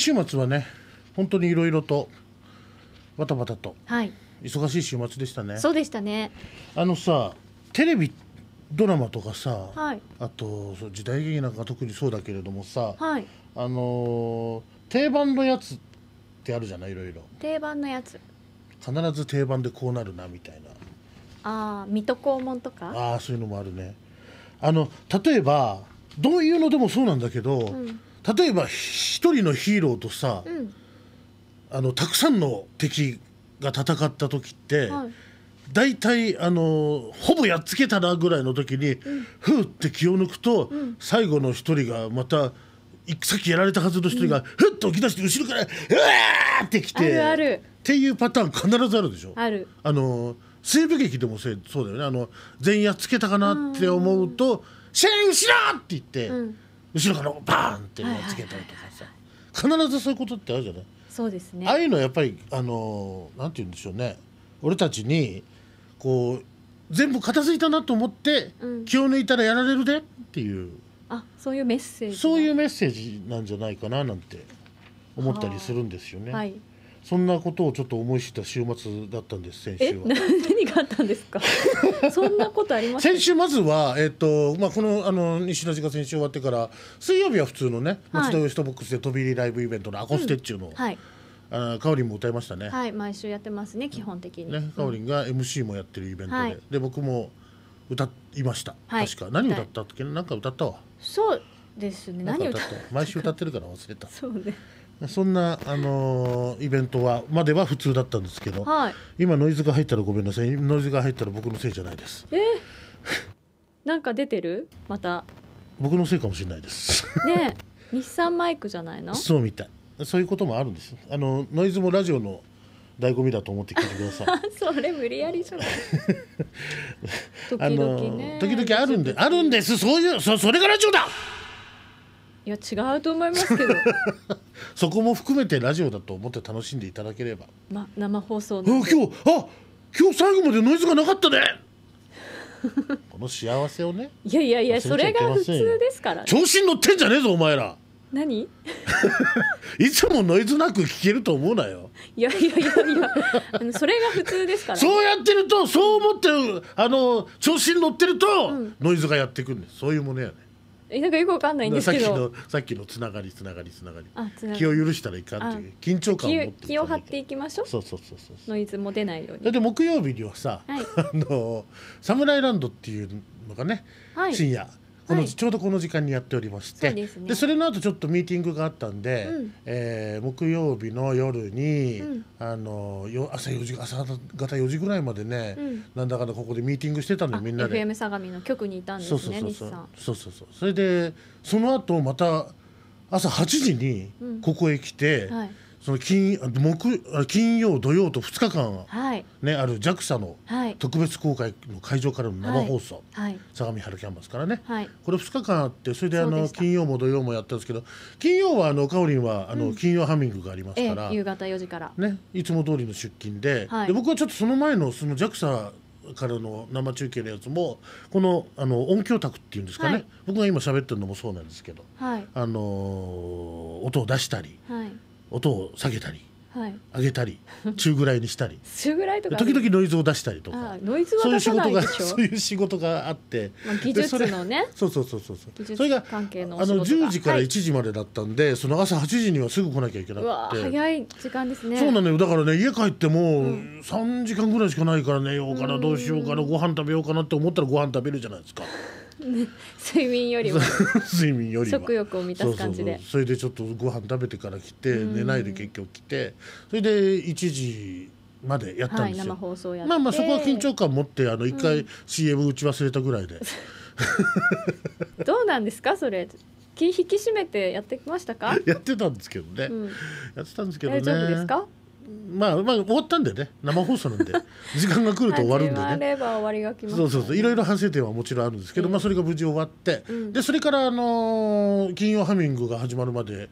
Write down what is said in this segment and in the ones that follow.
週末はね本当にいろいろとバタバタと、忙しい週末でしたねそうでしたねあのさテレビドラマとかさ、はい、あと時代劇なんか特にそうだけれどもさ、はい、あのー、定番のやつってあるじゃないいろいろ定番のやつ必ず定番でこうなるなみたいなああ水戸黄門とかああそういうのもあるねあの例えばどういうのでもそうなんだけど、うん例えば一人のヒーローとさ、うん、あのたくさんの敵が戦った時って、はい、大体あのほぼやっつけたなぐらいの時に、うん、ふうって気を抜くと、うん、最後の一人がまたさっきやられたはずの一人が、ふっと起き出して後ろから「うわ!」ってきてあるっていうパターン必ずあるでしょ。あるあの西部劇でもそうだよねあの全員やっつけたかなって思うと「シェン後ろ!」って言って。後ろからバーンってうつけたりとかさ必ずそういうことってあるじゃないそうですねああいうのはやっぱりあのなんて言うんでしょうね俺たちにこう全部片付いたなと思って、うん、気を抜いたらやられるでっていうあそういうメッセージそういうメッセージなんじゃないかななんて思ったりするんですよね。はい、そんなことをちょっと思い知った週末だったんです先週は。何があったんですか。そんなことあります。先週まずはえっ、ー、とまあこのあの西田が先週終わってから水曜日は普通のね松戸ウエストボックスで飛び入りライブイベントのアコステッチュの、うん、はい。あカオリンも歌いましたね。はい、毎週やってますね、基本的に。ね、カオリンが MC もやってるイベントで、で僕も歌いました。確か、何歌ったっけ、なんか歌ったわ。そうですね。何歌った。毎週歌ってるから忘れた。そうね。そんな、あのー、イベントはまでは普通だったんですけど、はい、今ノイズが入ったらごめんなさいノイズが入ったら僕のせいじゃないですえー、なんか出てるまた僕のせいかもしれないですね 日産マイクじゃないのそうみたいそういうこともあるんですあのノイズもラジオの醍醐味だと思って聞いてください それ無理やりじゃない時々、ね、あの時々あるんであるんですそういうそそれがラジオだいや違うと思いますけど そこも含めてラジオだと思って楽しんでいただければま生放送の今日あ今日最後までノイズがなかったね この幸せをねいやいやいやそれが普通ですから、ね、調子に乗ってんじゃねえぞお前ら何 いつもノイズなく聞けると思うなよいやいやいやいやそれが普通ですから、ね、そうやってるとそう思ってあの調子に乗ってると、うん、ノイズがやってくるんですそういうものやねなんかよくわかんないんですけどさっきのつながりつながりつながり気を許したらいかんっていう緊張感を持って気を張っていきましょうそうそうそうそうノイズも出ないようにだって木曜日にはさ、はい、あのサムライランドっていうのがね、はい、深夜この、はい、ちょうどこの時間にやっておりましてそで、ね、それの後ちょっとミーティングがあったんで、うん、えー、木曜日の夜に、うん、あのよ朝4時朝方4時ぐらいまでね、うん、なんだかんだここでミーティングしてたのよみんなで FM 相模の局にいたんですねそうそうそうそうそれでその後また朝8時にここへ来て、うんはいその金木金曜土曜と2日間、はいね、ある JAXA の特別公開の会場からの生放送、はいはい、相模原キャンパスからね、はい、これ2日間あってそれであの金曜も土曜もやったんですけど金曜はあのかおりんはあの、金曜ハミングがありますから、夕方4時から、ね、いつも通りの出勤で,、で僕はちょっとその前のその JAXA からの生中継のやつもこのあの音響卓っていうんですかね、はい、僕が今喋ってるのもそうなんですけど、はい、あの音を出したり、はい、音を下げたり、はい、上げたり 中ぐらいにしたり中ぐらいとか時々ノイズを出したりとかノイズはそういう仕事が そういう仕事があって、まあ、技術のねそうそうそうそうそうそれがあの10時から1時までだったんで、はい、その朝8時にはすぐ来なきゃいけなくて早い時間ですねそうなのよだからね家帰っても3時間ぐらいしかないから寝ようかな、うどうしようかなご飯食べようかなって思ったらご飯食べるじゃないですか。睡眠よりも 睡眠より食欲を満たす感じでそれでちょっとご飯食べてから来て、うん、寝ないで結局来てそれで1時までやったんですよ、はい、まあまあそこは緊張感持ってあの1回 CM 打ち忘れたぐらいで、うん、どうなんですかそれ気引き締めてやってましたかやってたんですけどね、うん、やってたんですけどね大丈夫ですかまあまあ終わったんでね生放送なんで 時間が来ると終わるんでね、ね、そうそうそういろいろ反省点はもちろんあるんですけど、まあそれが無事終わって、でそれからあの金曜ハミングが始まるまで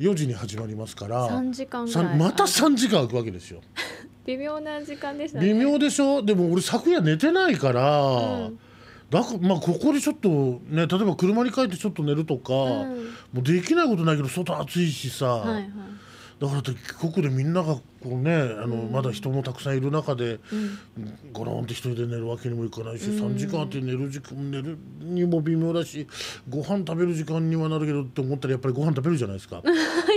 4時に始まりますから、は時間また3時間空くわけですよ 微妙な時間でした、ね、微妙でしょでも俺昨夜寝てないから、だかまあここでちょっとね例えば車に帰ってちょっと寝るとか、もうできないことないけど外暑いしさ、はいはいだから帰国でみんながこうねあの、まだ人もたくさんいる中で、ゴロンって一人で寝るわけにもいかないし、う3時間あって寝る時間寝るにも微妙だしご飯食べる時間にはなるけどって思ったらやっぱりご飯食べるじゃないですか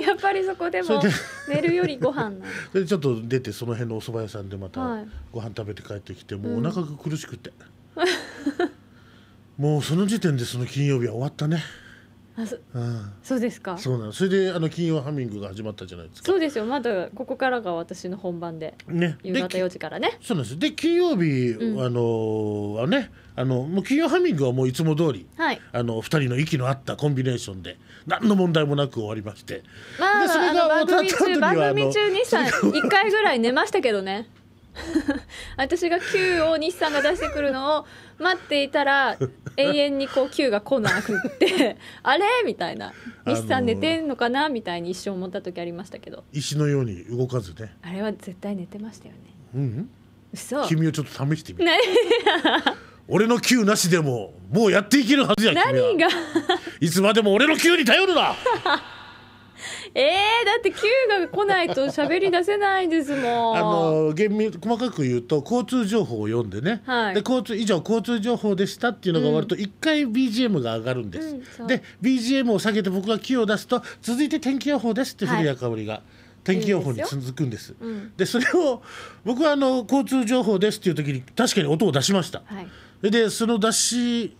やっぱりそこでも寝るよりご飯 でちょっと出てその辺のお蕎麦屋さんでまたご飯食べて帰ってきて、もうお腹が苦しくて、もうその時点でその金曜日は終わったね。あそうんそうですかそうなのそれであの金曜ハミングが始まったじゃないですかそうですよまだここからが私の本番でね夕で方き時からねそうなんですで金曜日、うんあのはねあのもう金曜ハミングはもういつも通りはいあの二人の息の合ったコンビネーションで何の問題もなく終わりましてまああの番組中番組中にさ一回ぐらい寝ましたけどね 私が Q を西さんが出してくるのを待っていたら 永遠にこう Q が来なくって あれみたいな西さん寝てんのかなみたいに一瞬思った時ありましたけど石のように動かずねあれは絶対寝てましたよねうん嘘君をちょっと試してみる俺の Q なしでももうやっていけるはずや何がいつまでも俺の Q に頼るなえー、だって Q が来ないと喋り出せないですもんあの厳密細かく言うと交通情報を読んでね、はい、で交通以上交通情報でしたっていうのが終わると一回 BGM が上がるんです、うん、で BGM を下げて僕が Q を出すと続いて天気予報ですって古谷香織が。はい天気予報に続くんです。いいで、うん、それを僕はあの交通情報ですっていう時に確かに音を出しました。はい、でその出し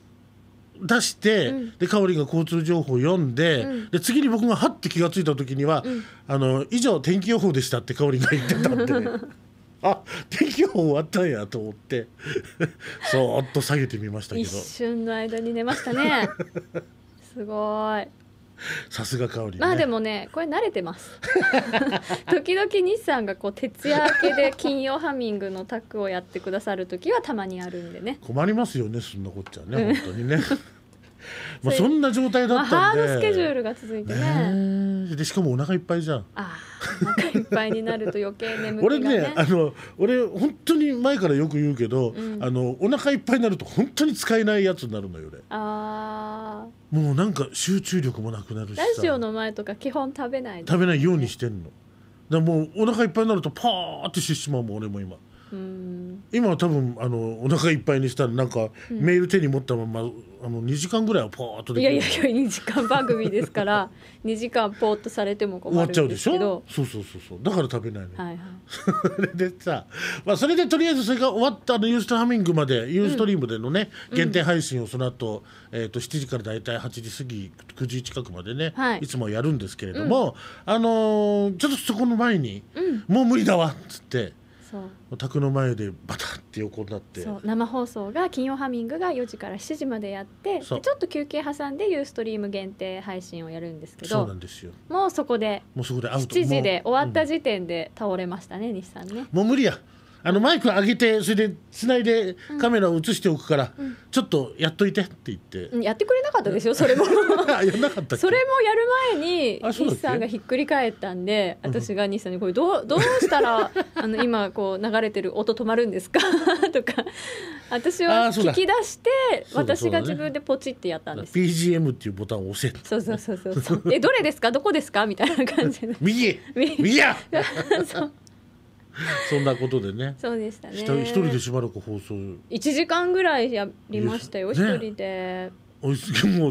出して、うん、でかおりが交通情報を読んでうん、で次に僕がはって気が付いた時には、うん、あの以上天気予報でしたってかおりが言ってたんで、ね、あ天気予報終わったんやと思って そっと下げてみましたけど一瞬の間に寝ましたね すごい。さすが香り、ね、まあでもねこれ慣れてます 時々日産がこう徹夜明けで金曜ハミングのタッグをやってくださる時はたまにあるんでね困りますよねそんなこっちゃね、ん、本当にねまあ、そんな状態だったんで、ハードスケジュールが続いてね、ね、でしかもお腹いっぱいじゃんあお腹いっぱいになると余計眠くなる俺ねあの俺本当に前からよく言うけど、うん、あのお腹いっぱいになると本当に使えないやつになるのよ俺あもうなんか集中力もなくなるしラジオの前とか基本食べない、ね、食べないようにしてんのだもうお腹いっぱいになるとパーってしてしまうもん俺も今今は多分あのお腹いっぱいにしたらなんか、うん、メール手に持ったままあの2時間ぐらいはポーっとできるいやいやいや2時間番組ですから2 時間ポーっとされても困るんですけど終わっちゃうでしょそうそうそうそうだから食べないの、はいはい、それでさ、まあ、それでとりあえずそれが終わったあのユーストハミングまでユーストリームでのね、うん、限定配信をその後、えー、と7時から大体8時過ぎ9時近くまでね、はい、いつもやるんですけれども、うん、あのー、ちょっとそこの前に、もう無理だわっつって。宅の前でバタって横になって生放送が金曜ハミングが4時から7時までやってちょっと休憩挟んでユーストリーム限定配信をやるんですけどそうなんですよもうそこでもうそこで7時で終わった時点で倒れましたね、うん、西さんねもう無理やあのマイク上げてそれでつないでカメラを映しておくから、うん、ちょっとやっといてって言って、うん、やってくれなかったでしょそれも やなかったそれもやる前に西さんがひっくり返ったんで私が西さんにこれどうどうしたら あの今こう流れてる音止まるんですか とか私は聞き出して私が自分でポチってやったんです、ね、BGM っていうボタンを押せそうそうそうそうえどれですかどこですかみたいな感じで右右やそう そんなことでね。そうでしたね。一人でしばらく放送。一時間ぐらいやりましたよ、一、ね、人で。もう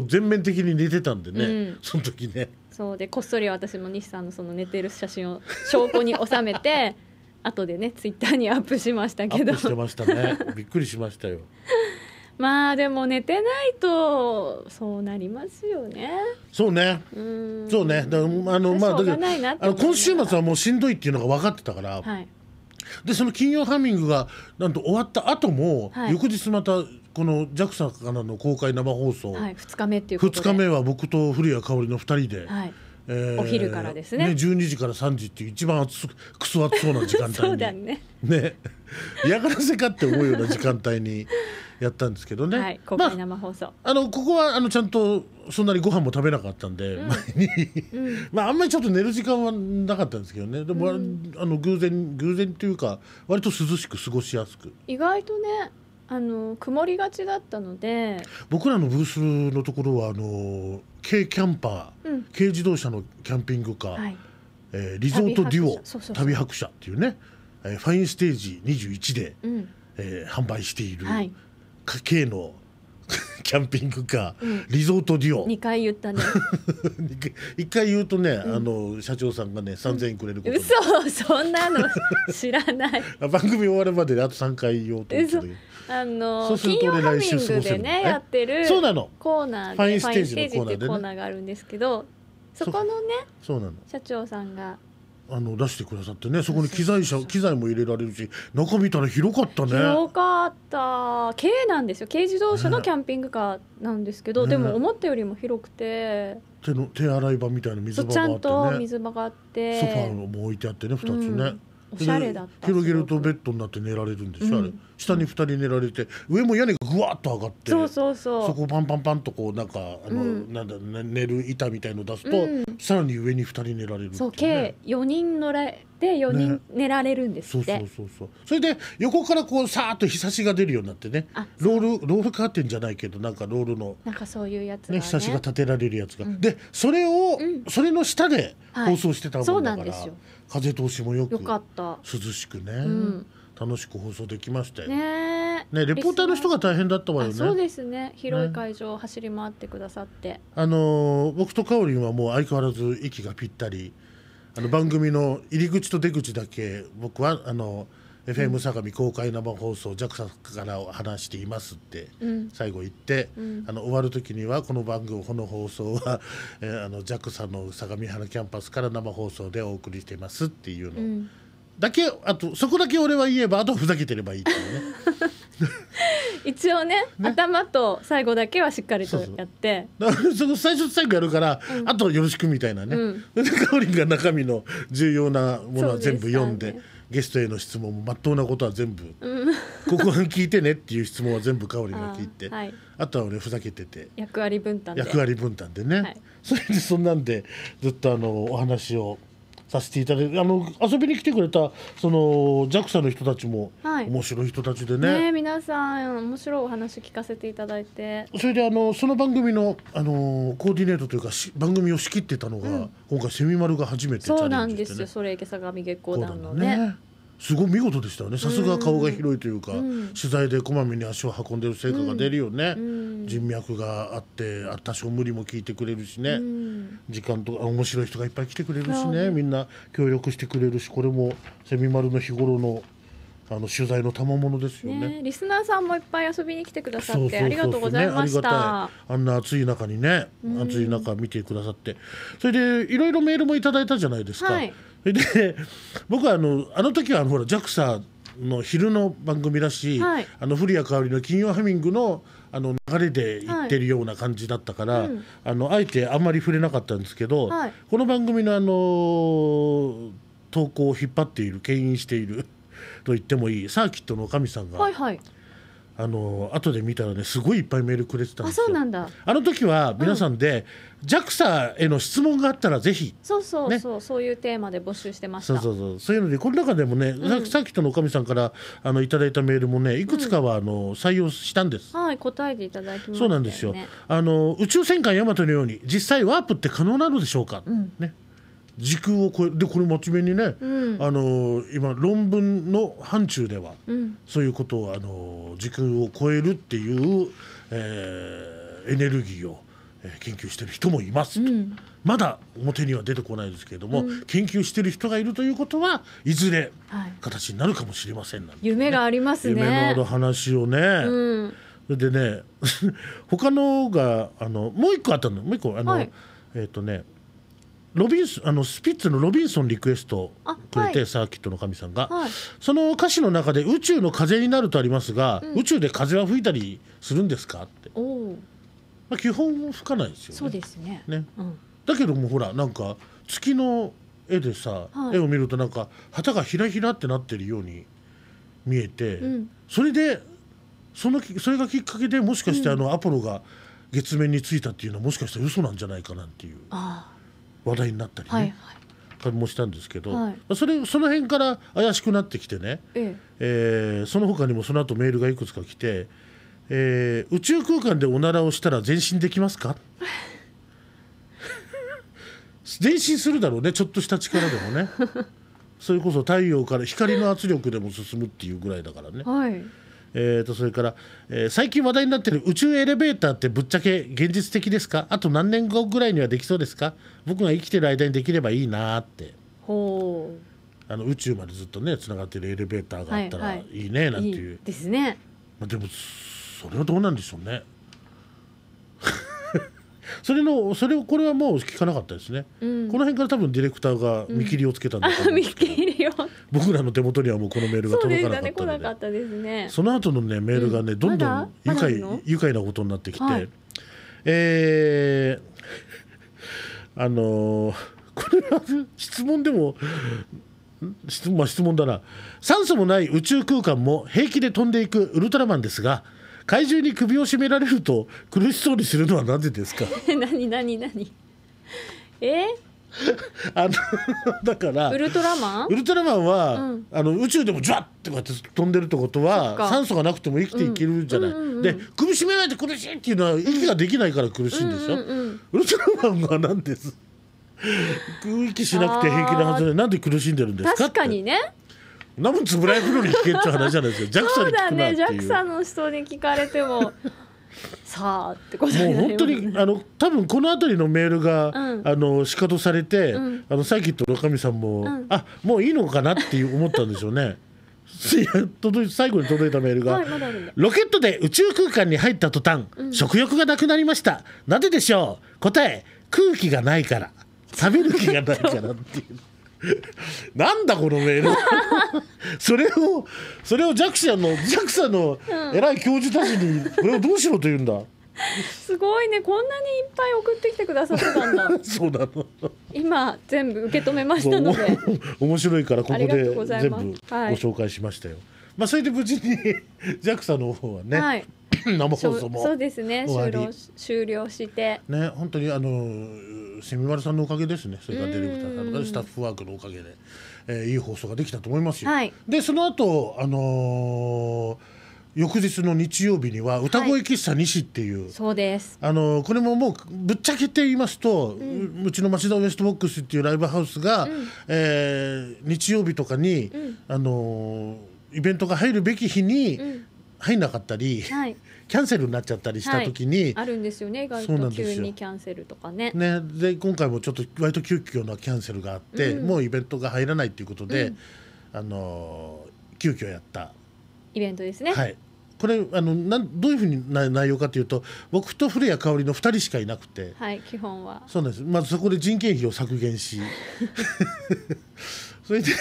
全面的に寝てたんでね、うん、その時ね。そうでこっそり私も西さんのその寝てる写真を証拠に収めて。後でねツイッターにアップしましたけど。してましたね。びっくりしましたよ。まあでも寝てないとそうなりますよね。そうね。うそうね。だからあのまあだけどあの今週末はもうしんどいっていうのが分かってたから。はい、でその金曜ハミングがなんと終わった後も、はい、翌日またこのジャクサからの公開生放送、はい、2日目っていうこ2日目は僕と古谷香織の二人で、はい、えー、お昼からですねね12時から3時っていう一番暑くそ暑そうな時間帯に そうだねね 嫌がらせかって思うような時間帯にやったんですけどね、はい、公開生放送、まあ、あのここはあのちゃんとそんなにご飯も食べなかったんで、うん、前に まああんまりちょっと寝る時間はなかったんですけどねでも、うん、あの偶然偶然というか割と涼しく過ごしやすく意外とねあの曇りがちだったので僕らのブースのところはあの軽キャンパー、うん、軽自動車のキャンピングカー、はい、えー、リゾートデュオ旅白車っていうね、えー、ファインステージ21で、うんえー、販売している、はい家 K の キャンピングカー、リゾートデュオ2回言ったね1 回言うとね、あの社長さんがね3,000円くれること嘘そんなの 知らない番組終わるまであと3回言おうと思あのそうすると俺来週過ごせる、ね、やってるそうコーナーでファインステージのコーナーで、コーナーがあるんですけどそこのねそうなの社長さんがあの出してくださってねそこに機材車機材も入れられるし中見たら広かったね広かった軽なんですよ軽自動車のキャンピングカーなんですけど、ね、でも思ったよりも広くて手の手洗い場みたいな水場があって、ね、ちゃんと水場があってソファーも置いてあってね2つね、うん、おしゃれだった広げるとベッドになって寝られるんでしょ、うん、あれ。下に2人寝られて上も屋根がぐわっと上がってそうそうそうそこパンパンパンとこうなんかあの、うん、なんだ寝る板みたいの出すと、うん、さらに上に2人寝られる、ね、そう計4人乗らで4人寝られるんですって、ね、そうそうそうそうそれで横からこうさーっと日差しが出るようになってねロールロールカーテンじゃないけどなんかロールのなんかそういうやつね、ね、日差しが立てられるやつが、うん、でそれを、それの下で放送してたもんだから、はい、風通しもよくよかった涼しくね、うん楽しく放送できましたよねねレポーターの人が大変だったわよねそうですね広い会場を走り回ってくださって、ね、あの僕とかおりんはもう相変わらず息がぴったりあの番組の入り口と出口だけ僕はあの FM 相模公開生放送 JAXA から話していますって最後言って、うん、あの終わる時にはこの番組この放送は、えー、あの JAXA の相模原キャンパスから生放送でお送りしていますっていうのをだけあとそこだけ俺は言えばあとふざけてればいいっていうね 一応ねね頭と最後だけはしっかりとやってその最初と最後やるから、うんあとよろしくみたいなね、うでかおりんが中身の重要なものは全部読んでゲストへの質問もまっとうなことは全部、ここは聞いてねっていう質問は全部かおりんが聞いてあ,、はいとは俺ふざけてて役割分担で役割分担でね、はいそれでそんなんでずっとあのお話をさせていただいてあの遊びに来てくれたその JAXA の人たちも、面白い人たちでねね皆さん面白いお話聞かせていただいてそれであのその番組のあのコーディネートというかし番組を仕切ってたのが、うん、今回セミマルが初めてチャレンジして、ね、そうなんですよそれ池坂模月光団のねすごい見事でしたよねさすが顔が広いというか、うん、取材でこまめに足を運んでる成果が出るよね、うん、人脈があって多少無理も聞いてくれるしね、うん、時間と面白い人がいっぱい来てくれるしねみんな協力してくれるしこれもセミマルの日頃のあの取材の賜物ですよね、ね、リスナーさんもいっぱい遊びに来てくださってありがとうございました、ね、あんな暑い中にね暑い中見てくださってそれでいろいろメールもいただいたじゃないですか、はいで僕はあのあの時はほら JAXA の昼の番組だし、はい、あの古谷香織の金曜ハミングのあの流れで行ってるような感じだったから、はいうん、あのあえてあんまり触れなかったんですけど、はい、この番組のあの投稿を引っ張っている牽引していると言ってもいいサーキットの女将さんが。はいはいあの後で見たらねすごいいっぱいメールくれてたんですよあそうなんだあの時は皆さんで、JAXA への質問があったらぜひそうそうそう、そういうテーマで募集してましたそうそうそうそういうのでこの中でもね、ささっきとのおかみさんからあのいただいたメールもねいくつかはあの採用したんです、はい答えていただきましたそうなんですよあの宇宙戦艦ヤマトのように実際ワープって可能なのでしょうか、ね時空を超えでこれ真面目にね、うん、あの今論文の範疇では、うん、そういうことをあの時空を超えるっていう、えー、エネルギーを研究してる人もいますと、うん、まだ表には出てこないですけれども、研究してる人がいるということはいずれ形になるかもしれません、ねはい、夢がありますね夢のある話をね、それでね 他のがあのもう一個あったのもう一個あの、はい、えっ、ー、とねロビンあのスピッツの「ロビンソンリクエスト」くれて、はい、サーキットの神さんが、はい、その歌詞の中で「宇宙の風になる」とありますが、うん、宇宙で風は吹いたりするんですかって、まあ、基本吹かないですよね。そうですねね、うん、だけどもほらなんか月の絵でさ、はい、絵を見るとなんか旗がひらひらってなってるように見えて、うん、それでそのそれがきっかけでもしかしてあのアポロが月面に着いたっていうのはもしかしたら嘘なんじゃないかなっていう。ああ話題になったりね、はいはい、もしたんですけど、はい、それその辺から怪しくなってきてね、えええー、その他にもその後メールがいくつか来て、えー、宇宙空間でおならをしたら前進できますか 前進するだろうねちょっとした力でもねそれこそ太陽から光の圧力でも進むっていうぐらいだからね。はいえー、とそれから、えー、最近話題になってる宇宙エレベーターってぶっちゃけ現実的ですかあと何年後ぐらいにはできそうですか僕が生きてる間にできればいいなってほうあの宇宙までずっとねつながってるエレベーターがあったらいいねなんていう、はいはい、いいですね、まあ、でもそれはどうなんでしょうねそれのそれをこれはもう聞かなかったですね、うん、この辺から多分ディレクターが見切りをつけたんだと思うんですけど、うん、見切りを僕らの手元にはもうこのメールが届かなかったのでそで、ね,、ね、その後のねメールがね、うん、どんどん愉快、ま、愉快なことになってきて、はい、えー、あのー、これは質問でも質,、まあ、質問だな酸素もない宇宙空間も平気で飛んでいくウルトラマンですが怪獣に首を絞められると苦しそうにするのはなぜですか 何何何え あのだからウルトラマンウルトラマンは、うん、あの宇宙でもジュワッてこうやって飛んでるってことは酸素がなくても生きていけるんじゃない、うんうんうん、で首絞めないと苦しいっていうのは息ができないから苦しいんでしょ、うんうんうん、ウルトラマンは何です 息しなくて平気なはずでなんで苦しんでるんですか確かにねナムつぶらやプロに聞けって話じゃないですよジャクサに聞くなっていうそうだねジャクサの人に聞かれても さあってこともう本当にあの多分この辺りのメールが、うん、あの仕方されて、うん、あのサイキットの神さんも、うん、あもういいのかなっていう思ったんでしょうね。届い最後に届いたメールが、はいま、ロケットで宇宙空間に入った途端、うん、食欲がなくなりましたなぜでしょう答え空気がないから食べる気がないからっていう。なんだこのメール それをそれを JAXA の弱者の偉い教授たちにこれをどうしろと言うんだ すごいねこんなにいっぱい送ってきてくださってたんだそうなの今全部受け止めましたので面白いからここで全部ご紹介しましたよ、はい、まあそれで無事に JAXA の方はね、はい 生放送もそうですね終了終了してね本当にあのセミマルさんのおかげですねそれからディレクターさんかスタッフワークのおかげで、えー、いい放送ができたと思いますよ、はい、でその後あのー翌日の日曜日には歌声喫茶西っていう、はい、そうですあのこれももうぶっちゃけて言いますと、うん、うちの町田ウエストボックスっていうライブハウスが、うん、えー、日曜日とかに、うん、あのイベントが入るべき日に、入んなかったり、はい、キャンセルになっちゃったりした時に、はい、あるんですよね意外と急にキャンセルとかね。ねで今回もちょっと割と急遽のキャンセルがあって、うん、もうイベントが入らないっていうことで、うん、あの急遽やったイベントですね。はいこれあのなんどういうふうにな内容かというと僕と古谷香織の2人しかいなくてはい基本はそうなんですまずそこで人件費を削減し それで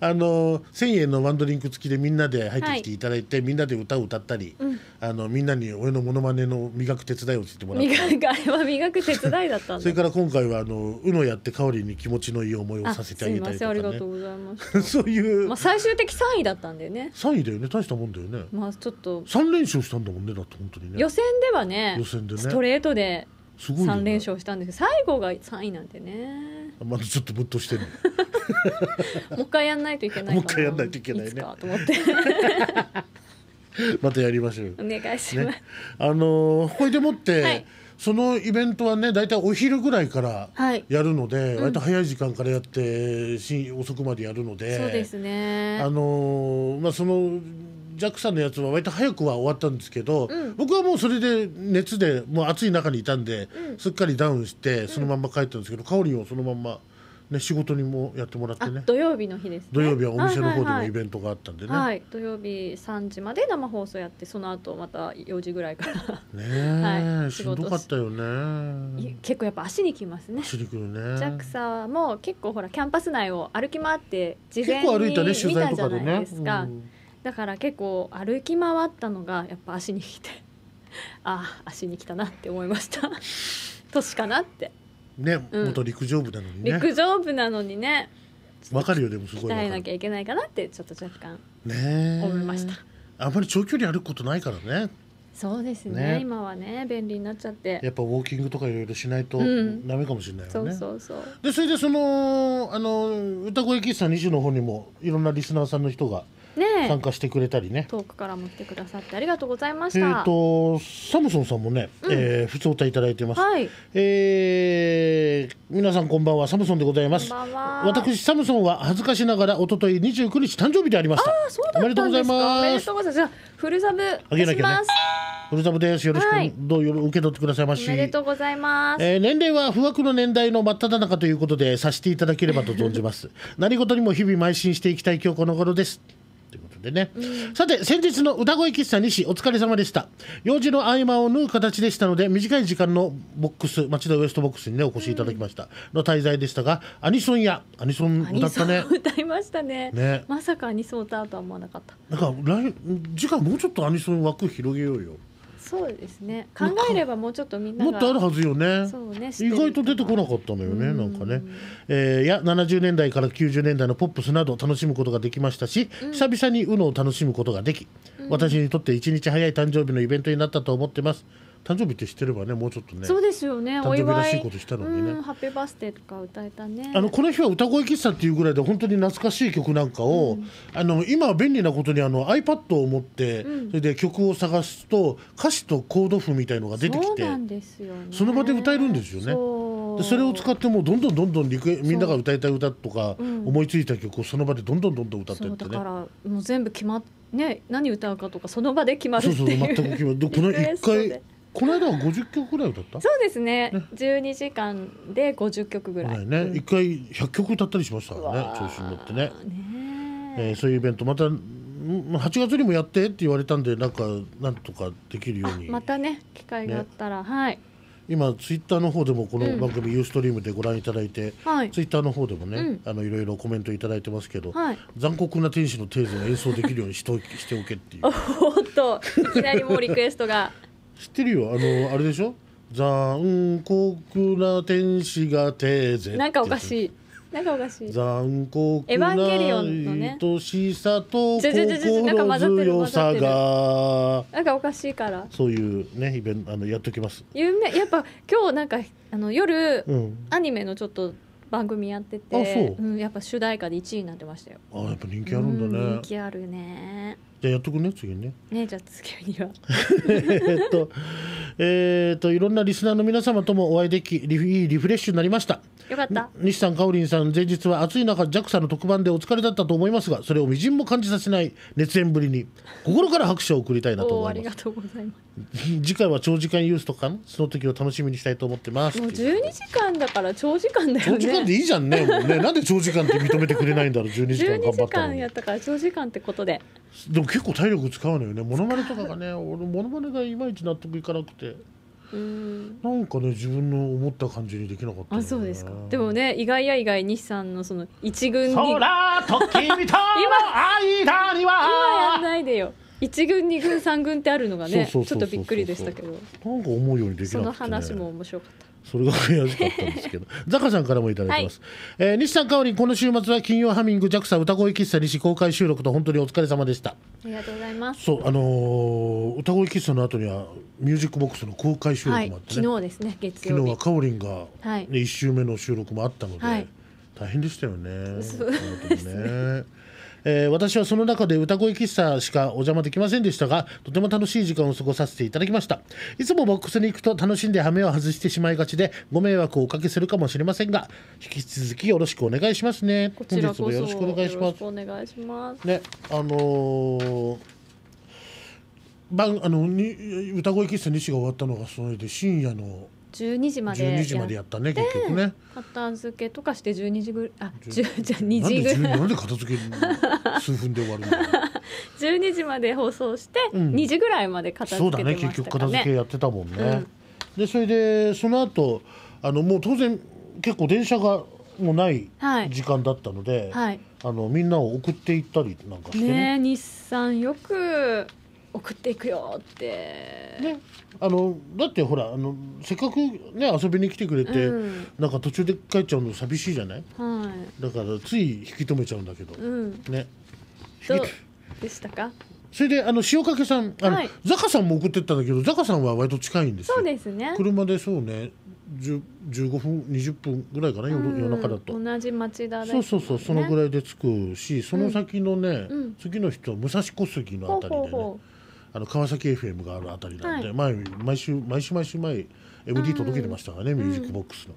あの1,000円のワンドリンク付きでみんなで入ってきていただいて、はい、みんなで歌を歌ったり、うん、あのみんなに俺のものまねの磨く手伝いをしてもらって磨あれは磨く手伝いだったんだ それから今回はあのうのやってかおりに気持ちのいい思いをさせてあげたりとか、ね、ありがとうございます そういう、まあ、最終的3位だったんだよね3位だよね大したもんだよねまあちょっと3連勝したんだもんねだって本当にね予選ではね予選でねストレートですごい、ね、3連勝したんですけど最後が3位なんでねまだちょっとぶっとしてる もう一回やんないといけないもう一回やんないといけないねと思ってまたやりましょうお願いします、ね、あのー、これでもって、はいそのイベントはね大体お昼ぐらいからやるので、はいうん、割と早い時間からやってし遅くまでやるのでそうですねあのまあその JAXA のやつは割と早くは終わったんですけど、うん、僕はもうそれで熱でもう暑い中にいたんで、うん、すっかりダウンしてそのまま帰ったんですけど、うん、かりをそのまんま。ね、仕事にもやってもらってね土曜日の日です、ね、土曜日はお店の方でもイベントがあったんでね、はいはいはいはい、土曜日3時まで生放送やってその後また4時ぐらいからね、はい、しんどかったよね結構やっぱ足にきますね足にくるね JAXA も結構ほらキャンパス内を歩き回って事前に結構歩いたね取材とかでね、うんだから結構歩き回ったのがやっぱ足にきて ああ足にきたなって思いました 年かなってね、うん、元陸上部なのにね陸上部なのにねわかるよでもすごい鍛えなきゃいけないかなってちょっと若干ね思いましたあんまり長距離歩くことないからねそうですね、ね、今はね便利になっちゃってやっぱウォーキングとかいろいろしないとダメかもしれないよね、うん、そうそうそうでそれでそのあの歌声喫茶2種の方にもいろんなリスナーさんの人がね、参加してくれたりね遠くからも来てくださってありがとうございましたえっ、とサムソンさんもね、うん、えー、普通歌いただいてます、はい、えー、皆さんこんばんはサムソンでございます私サムソンは恥ずかしながら一昨日29日誕生日でありましたあそうだおめでとうございますおめでとうございますフルサブあげなきゃねフルサブですよろしく、はい、どうよ受け取ってくださいましおめでとうございます、えー、年齢は不惑の年代の真っ只中ということでさせていただければと存じます 何事にも日々邁進していきたい今日この頃ですでね、うん、さて先日の歌声喫茶西お疲れ様でした用事の合間を縫う形でしたので短い時間のボックス町田ウエストボックスにねお越しいただきました、の滞在でしたがアニソンやアニソン歌ったね歌いましたね、ね、まさかアニソン歌うとは思わなかったなんか来次回もうちょっとアニソン枠広げようよそうですね考えればもうちょっとみんなもっとあるはずよねそうね意外と出てこなかったのよね、ん、なんかね、えー、いや70年代から90年代のポップスなどを楽しむことができましたし、うん、久々に UNO を楽しむことができ、うん、私にとって一日早い誕生日のイベントになったと思ってます、誕生日ってしてればねもうちょっとねそうですよね誕生日らしいことしたのにねハッピーバースデーとか歌えたねあのこの日は歌声喫茶っていうぐらいで本当に懐かしい曲なんかを、うん、あの今便利なことにあの iPad を持って、うん、それで曲を探すと歌詞とコード譜みたいのが出てきて、ね、その場で歌えるんですよねそそれを使ってもどんどんどんどんリクみんなが歌いたい歌とか、思いついた曲をその場でどんどんどんどん歌ってってねだからもう全部決まっね何歌うかとかその場で決まるそうそう全く決まるこの一回この間は5曲ぐらい歌ったそうですねね12時間で50曲ぐらい、ね、一回100曲歌ったりしましたからね調子に乗ってねね、えー、そういうイベントまた8月にもやってって言われたんでなんかなんとかできるようにまたね機会があったら、ね、はい今ツイッターの方でもこの番組、ユーストリームでご覧いただいて、はい、ツイッターの方でもね、うん、あのいろいろコメント頂いてますけど、はい、残酷な天使のテーゼを演奏できるようにしとしておけっていう。おっといきなりもうリクエストが知ってるよあのあれでしょ残酷な天使がテーゼなんかおかしいなんかおかしい残酷エヴァンゲリオンのね愛しさと心強さがなんか混ざってるなんかおかしいからそういうねイベントあのやっときます有名やっぱ今日なんかあの夜、うん、アニメのちょっと番組やっててう、うん、やっぱ主題歌で1位になってましたよあやっぱ人気あるんだね、人気あるねじゃあやっとくね次ね。ねじゃあ次には。えっとえー、っといろんなリスナーの皆様ともお会いできリフいいリフレッシュになりました。よかった。西さんかおりんさん前日は暑い中 JAXA の特番でお疲れだったと思いますがそれをみじんも感じさせない熱演ぶりに心から拍手を送りたいなと思います。ありがとうございます。次回は長時間ユースとかその時を楽しみにしたいと思ってます。もう12時間だから長時間だよね。長時間でいいじゃんねもうねなんで長時間って認めてくれないんだろう12時間頑張ったのに。12時間やったから長時間ってことで。でも結構体力使うのよねモノマネとかがね俺モノマネがいまいち納得いかなくて。んなんかね自分の思った感じにできなかった、ね、あそうですかでもね意外や意外西さんのその一軍に空と君との 間には今やんないでよ一軍二軍三軍ってあるのがねちょっとびっくりでしたけどなんか思うようにできな、ね、その話も面白かったそれが悔しかったんですけど ザカさんからもいただきます、はい、えー、西さんかおりこの週末は金曜ハミング j ャクサ歌声喫茶西公開収録と本当にお疲れ様でしたありがとうございますそうあのー、歌声喫茶の後にはミュージックボックスの公開収録もあって、ねはい、昨日ですね月曜日昨日はかおりんが、ねはい、週目の収録もあったので、はい、大変でしたよね。そうですねえー、私はその中で歌声喫茶しかお邪魔できませんでしたがとても楽しい時間を過ごさせていただきましたいつもボックスに行くと楽しんで羽目を外してしまいがちでご迷惑をおかけするかもしれませんが引き続きよろしくお願いしますね本日もよろしくお願いしますお願いしますねあのー番あのに歌声喫茶時が終わったのがそれで深夜の12時まで12時までやったね結局ね片付けとかして12時ぐらいあじゃ2時ぐらいなんで片付け数分で終わるんだ12時まで放送して、2時ぐらいまで片付けてましたね、そうだね結局片付けやってたもんね、うん、でそれでその後あのもう当然結構電車がもうない時間だったので、はい、はい、あのみんなを送っていったりなんかしてねね日産よく送っていくよって。ね、あのだってほらあのせっかくね遊びに来てくれて、うん、なんか途中で帰っちゃうの寂しいじゃない、はい、だからつい引き止めちゃうんだけど、うん、ねどうでしたかそれであの塩かけさんあの、はい、ザカさんも送ってったんだけどザカさんは割と近いんですよそうですね車でそうね15分20分ぐらいかな、うん、夜中だと同じ町田で、ね、そうそうそうそのぐらいで着くしその先のね、うん、次の人は武蔵小杉のあたりでね、ほうほうほうあの川崎 FM があるあたりなんで、はい、毎週毎週毎週前 MD 届けてましたからね、うん、ミュージックボックスの。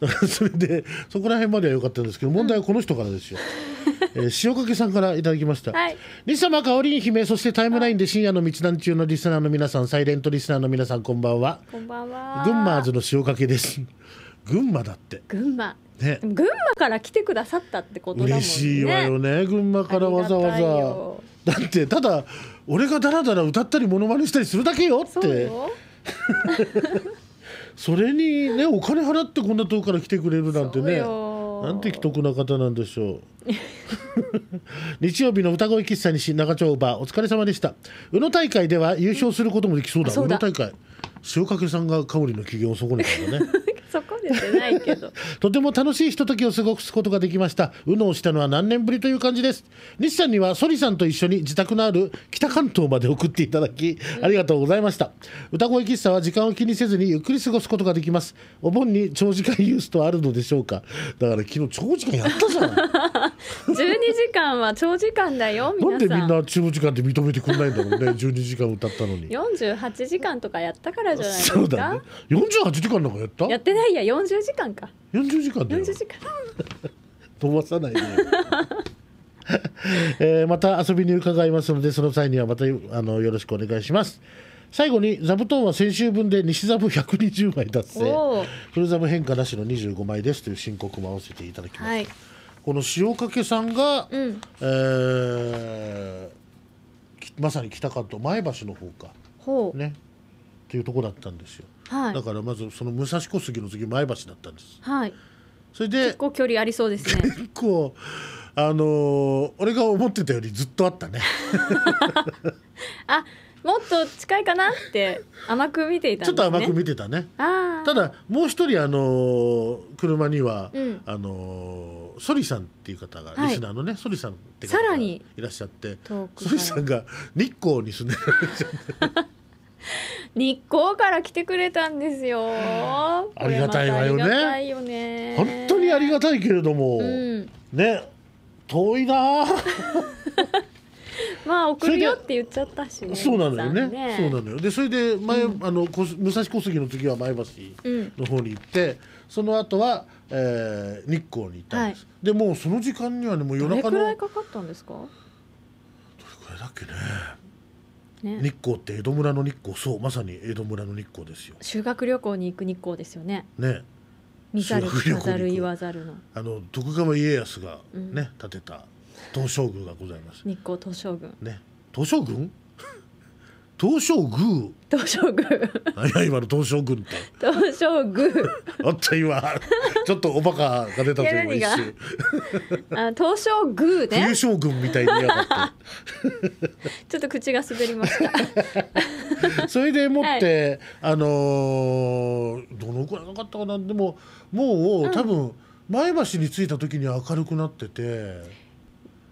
それでそこら辺までは良かったんですけど問題はこの人からですよ。えー、塩けさんからいただきました。はい、リサマカオリン姫、そしてタイムラインで深夜の密談中のリスナーの皆さん、サイレントリスナーの皆さん、こんばんは。こんばんは。群馬ーズの塩かけです。群馬だって。群馬。ね、群馬から来てくださったってことだもんね。嬉しいわよね、群馬からわざわざ。だってただ俺がダラダラ歌ったりモノマネしたりするだけよって それにねお金払ってこんな遠くから来てくれるなんてねなんて奇特な方なんでしょう 日曜日の歌声喫茶にし長丁場お疲れ様でした宇野大会では優勝することもできそうだ、うん、宇野大会塩かけさんが香りの機嫌を損ねたんだねそこでてないけど とても楽しいひとときを過ごすことができましたうのをしたのは何年ぶりという感じです西さんにはソリさんと一緒に自宅のある北関東まで送っていただき、うん、ありがとうございました歌声喫茶は時間を気にせずにゆっくり過ごすことができますお盆に長時間ユースとあるのでしょうかだから昨日長時間やったじゃん12 時間は長時間だよなんでみんな長時間って認めてくれないんだろうね12時間歌ったのに48時間とかやったからじゃないですかそうだね48時間なんかやったやってないや40時間か40時間だよ40時間 飛ばさないで えー、また遊びに伺いますのでその際にはまたあのよろしくお願いします最後に座布団は先週分で西座布120枚達成古座布変化なしの25枚ですという申告も合わせていただきます、はい、この塩掛さんが、うん、えー、まさに北関東前橋の方かほうねていうところだったんですよ、はい、だからまずその武蔵小杉の次前橋だったんです、はい、それで結構距離ありそうですね結構あのー、俺が思ってたよりずっとあったね あもっと近いかなって甘く見ていた、ね、ちょっと甘く見てたねただもう一人あの車には、うん、あのソリさんっていう方が、リスナーのねソリさんって方がいらっしゃってソリさんが日光に住んでるんですよ、ね 日光から来てくれたんですよ。ありがたいわよね。よね本当にありがたいけれども、うん、ね、遠いな。まあ送るよって言っちゃったし、ね、そうなのよね、ね、そうなのよでそれで前、うん、あの武蔵小杉の次は前橋の方に行って、うん、その後は、えー、日光に行ったんです、はい、でもうその時間にはねもう夜中のどれくらいかかったんですかどれくらいだっけねね、日光って江戸村の日光そうまさに江戸村の日光ですよ修学旅行に行く日光ですよねね見ざる見ざる言わざるのあの徳川家康がね、建てた東照宮がございます日光東照宮ね東照宮東照宮東照宮何や今の東照宮って東照宮あった今ちょっとおバカが出たという一東照宮ね冬将軍みたいにやがった ちょっと口が滑りました それでもって、はい、あのー、どのくらいなかったかなでももう多分、うん、前橋に着いた時に明るくなってて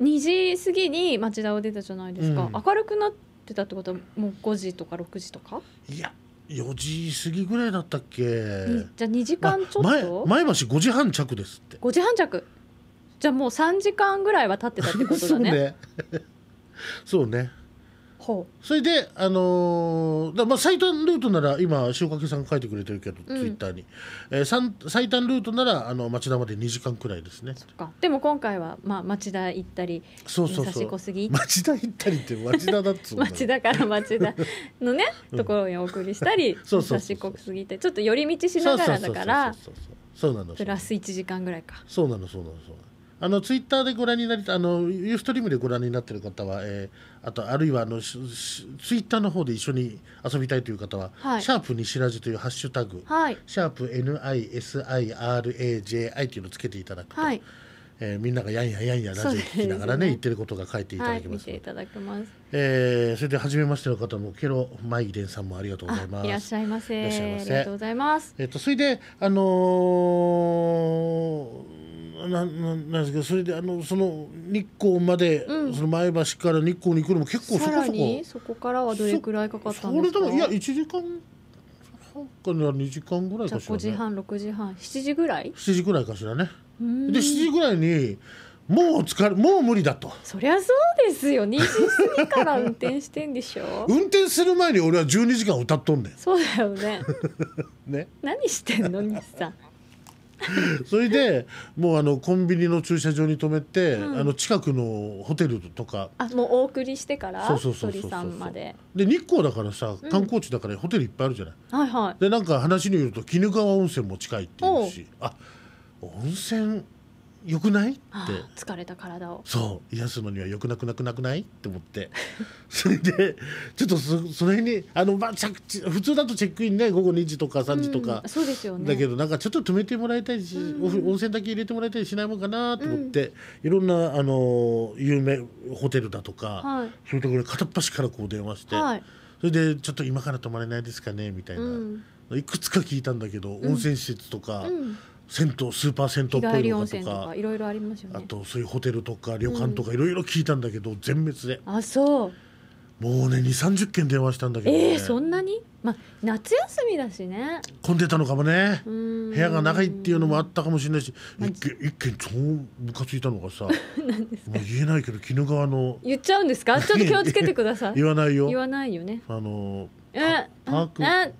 2時過ぎに町田を出たじゃないですか、うん、明るくなってってたってことはもう5時とか6時とかいや4時過ぎぐらいだったっけじゃあ2時間ちょっと、ま、前前橋5時半着ですって5時半着じゃあもう3時間ぐらいは経ってたってことだね そうねそうねほうそれであのーだまあ、最短ルートなら今塩掛さん書いてくれてるけど、うんツイッターに、えー、三最短ルートならあの町田まで2時間くらいですねそっかでも今回は、まあ、町田行ったりそうそう武蔵小杉町田行ったりって町田だっつう町田から町田のね ところにお送りしたりそう武そうそう蔵そう小杉ってちょっと寄り道しながらだからそうなのプラス1時間ぐらいかそうなのそうなのそうなのあのツイッターでご覧になりあのユーストリームでご覧になっている方は、えー、あとあるいはあのツイッターの方で一緒に遊びたいという方は、はい、シャープにしらじというハッシュタグ、はい、シャープ NISIRAJI というのをつけていただくと、はい、えー、みんながやんややんやラジオ聞きながらねね言ってることが書いていただきます、はえそれで初めましての方もケロマイデンさんもありがとうございますいらっしゃいませありがとうございますえー、とそれであのーななんですけどそれであのその日光まで、うん、その前橋から日光に行くのも結構そこそこそこからはどれくらいかかったんですかそれでもいや1時間半から2時間ぐらいかしら、ね、時半6時半7時ぐらい7時ぐらいかしらねで7時ぐらいにもう疲れもう無理だとそりゃそうですよ2時過ぎから運転してんでしょ 運転する前に俺は12時間歌っとんねんそうだよね ね何してんの西さん それでもうあのコンビニの駐車場に止めて、うんあの近くのホテルとかあもうお送りしてからそうそうそうそう鳥さんまでで日光だからさ観光地だからホテルいっぱいあるじゃない、はいはいでなんか話によると鬼怒川温泉も近いっていうしあ温泉よくないって疲れた体をそう癒すのにはよくなくなくなくないって思って それでちょっとその辺にあの、まあ、普通だとチェックインね午後2時とか3時とか、うん、そうですよね、だけどなんかちょっと止めてもらいたいし、うん、温泉だけ入れてもらいたいしないもんかなと思って、うん、いろんなあの有名ホテルだとか、はい、そういうところ片っ端からこう電話して、はい、それでちょっと今から泊まれないですかねみたいな、いくつか聞いたんだけど温泉施設とか。うん銭湯スーパー銭湯っぽいのとかいろいろありますよねあとそういうホテルとか旅館とかいろいろ聞いたんだけど、全滅であそうもうね2三3 0件電話したんだけど、ね、えー、そんなにまあ夏休みだしね混んでたのかもね部屋が長いっていうのもあったかもしれないし一軒一軒超ムカついたのがさ何 ですもう言えないけど鬼怒川の言っちゃうんですかちょっと気をつけてください 言わないよ言わないよねあのえパーク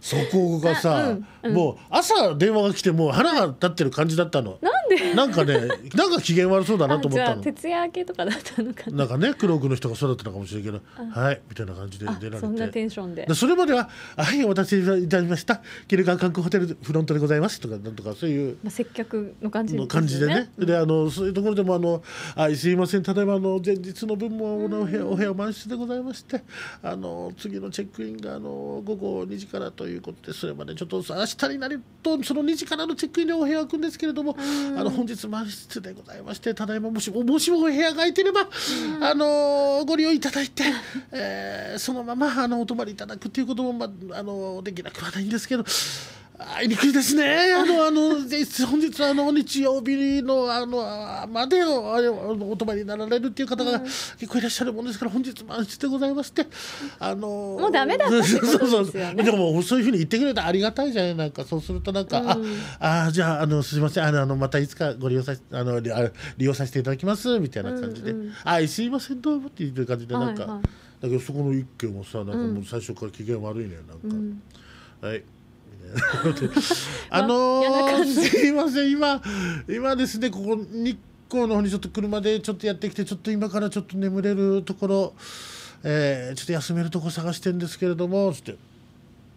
そこがさ、うんうん、もう朝電話が来てもう腹が立ってる感じだったのなんでなんかねなんか機嫌悪そうだなと思ったの徹夜明けとかだったのかななんかね黒くの人がそうだったのかもしれないけどはいみたいな感じで出られてそんなテンションでそれまでは「はいお待たせいたしましたキルガン観光ホテルフロントでございます」とかなんとかそういう、まあ、接客の感じの感じでね、であのそういうところでもあの「あすいません例えばあの前日の分もお部屋お部屋満室でございましてあの次のチェックインがあの午後2時からということでそれまでちょっと明日になるとその2時からのチェックインでお部屋が空くんですけれども、あの本日満室でございましてただいまもしもしもお部屋が空いてれば、あのご利用いただいて、えー、そのままあのお泊まりいただくということも、まあのできなくはないんですけど。あいにくいですね、あのあの本日あの日曜日のあのまでおお泊まりになられるっていう方が結構いらっしゃるもんですから、本日満室でございまして、あのもうだめだったってことででもそういうふうに言ってくれたありがたいじゃないなんかそうするとなんか、うん、ああじゃああのすみませんあのあのまたいつかご利用さあの利用させていただきますみたいな感じで、うんうん、あすいませんどうもっていう感じでなんか、はいはい、だけどそこの一件もさなんかもう最初から機嫌悪いねなんか、うん、はい。あのー、すいません今今ですねここ日光の方にちょっと車でちょっとやってきてちょっと今からちょっと眠れるところ、えー、ちょっと休めるとこ探してんですけれどもつって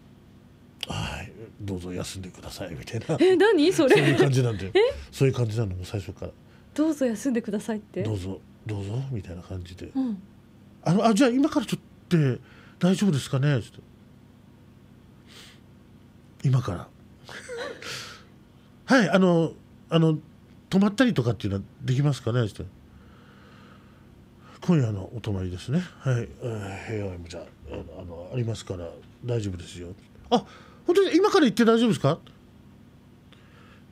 「はいどうぞ休んでください」みたいなえ何それそういう感じなんでそういう感じなのも最初から「どうぞ休んでください」って「どうぞどうぞ」みたいな感じで「うん、あのあじゃあ今からちょっと大丈夫ですかね?」って。今からはいあのあの泊まったりとかっていうのはできますかね今夜のお泊まりですねはい部屋もじゃあのありますから大丈夫ですよあ本当に今から行って大丈夫ですか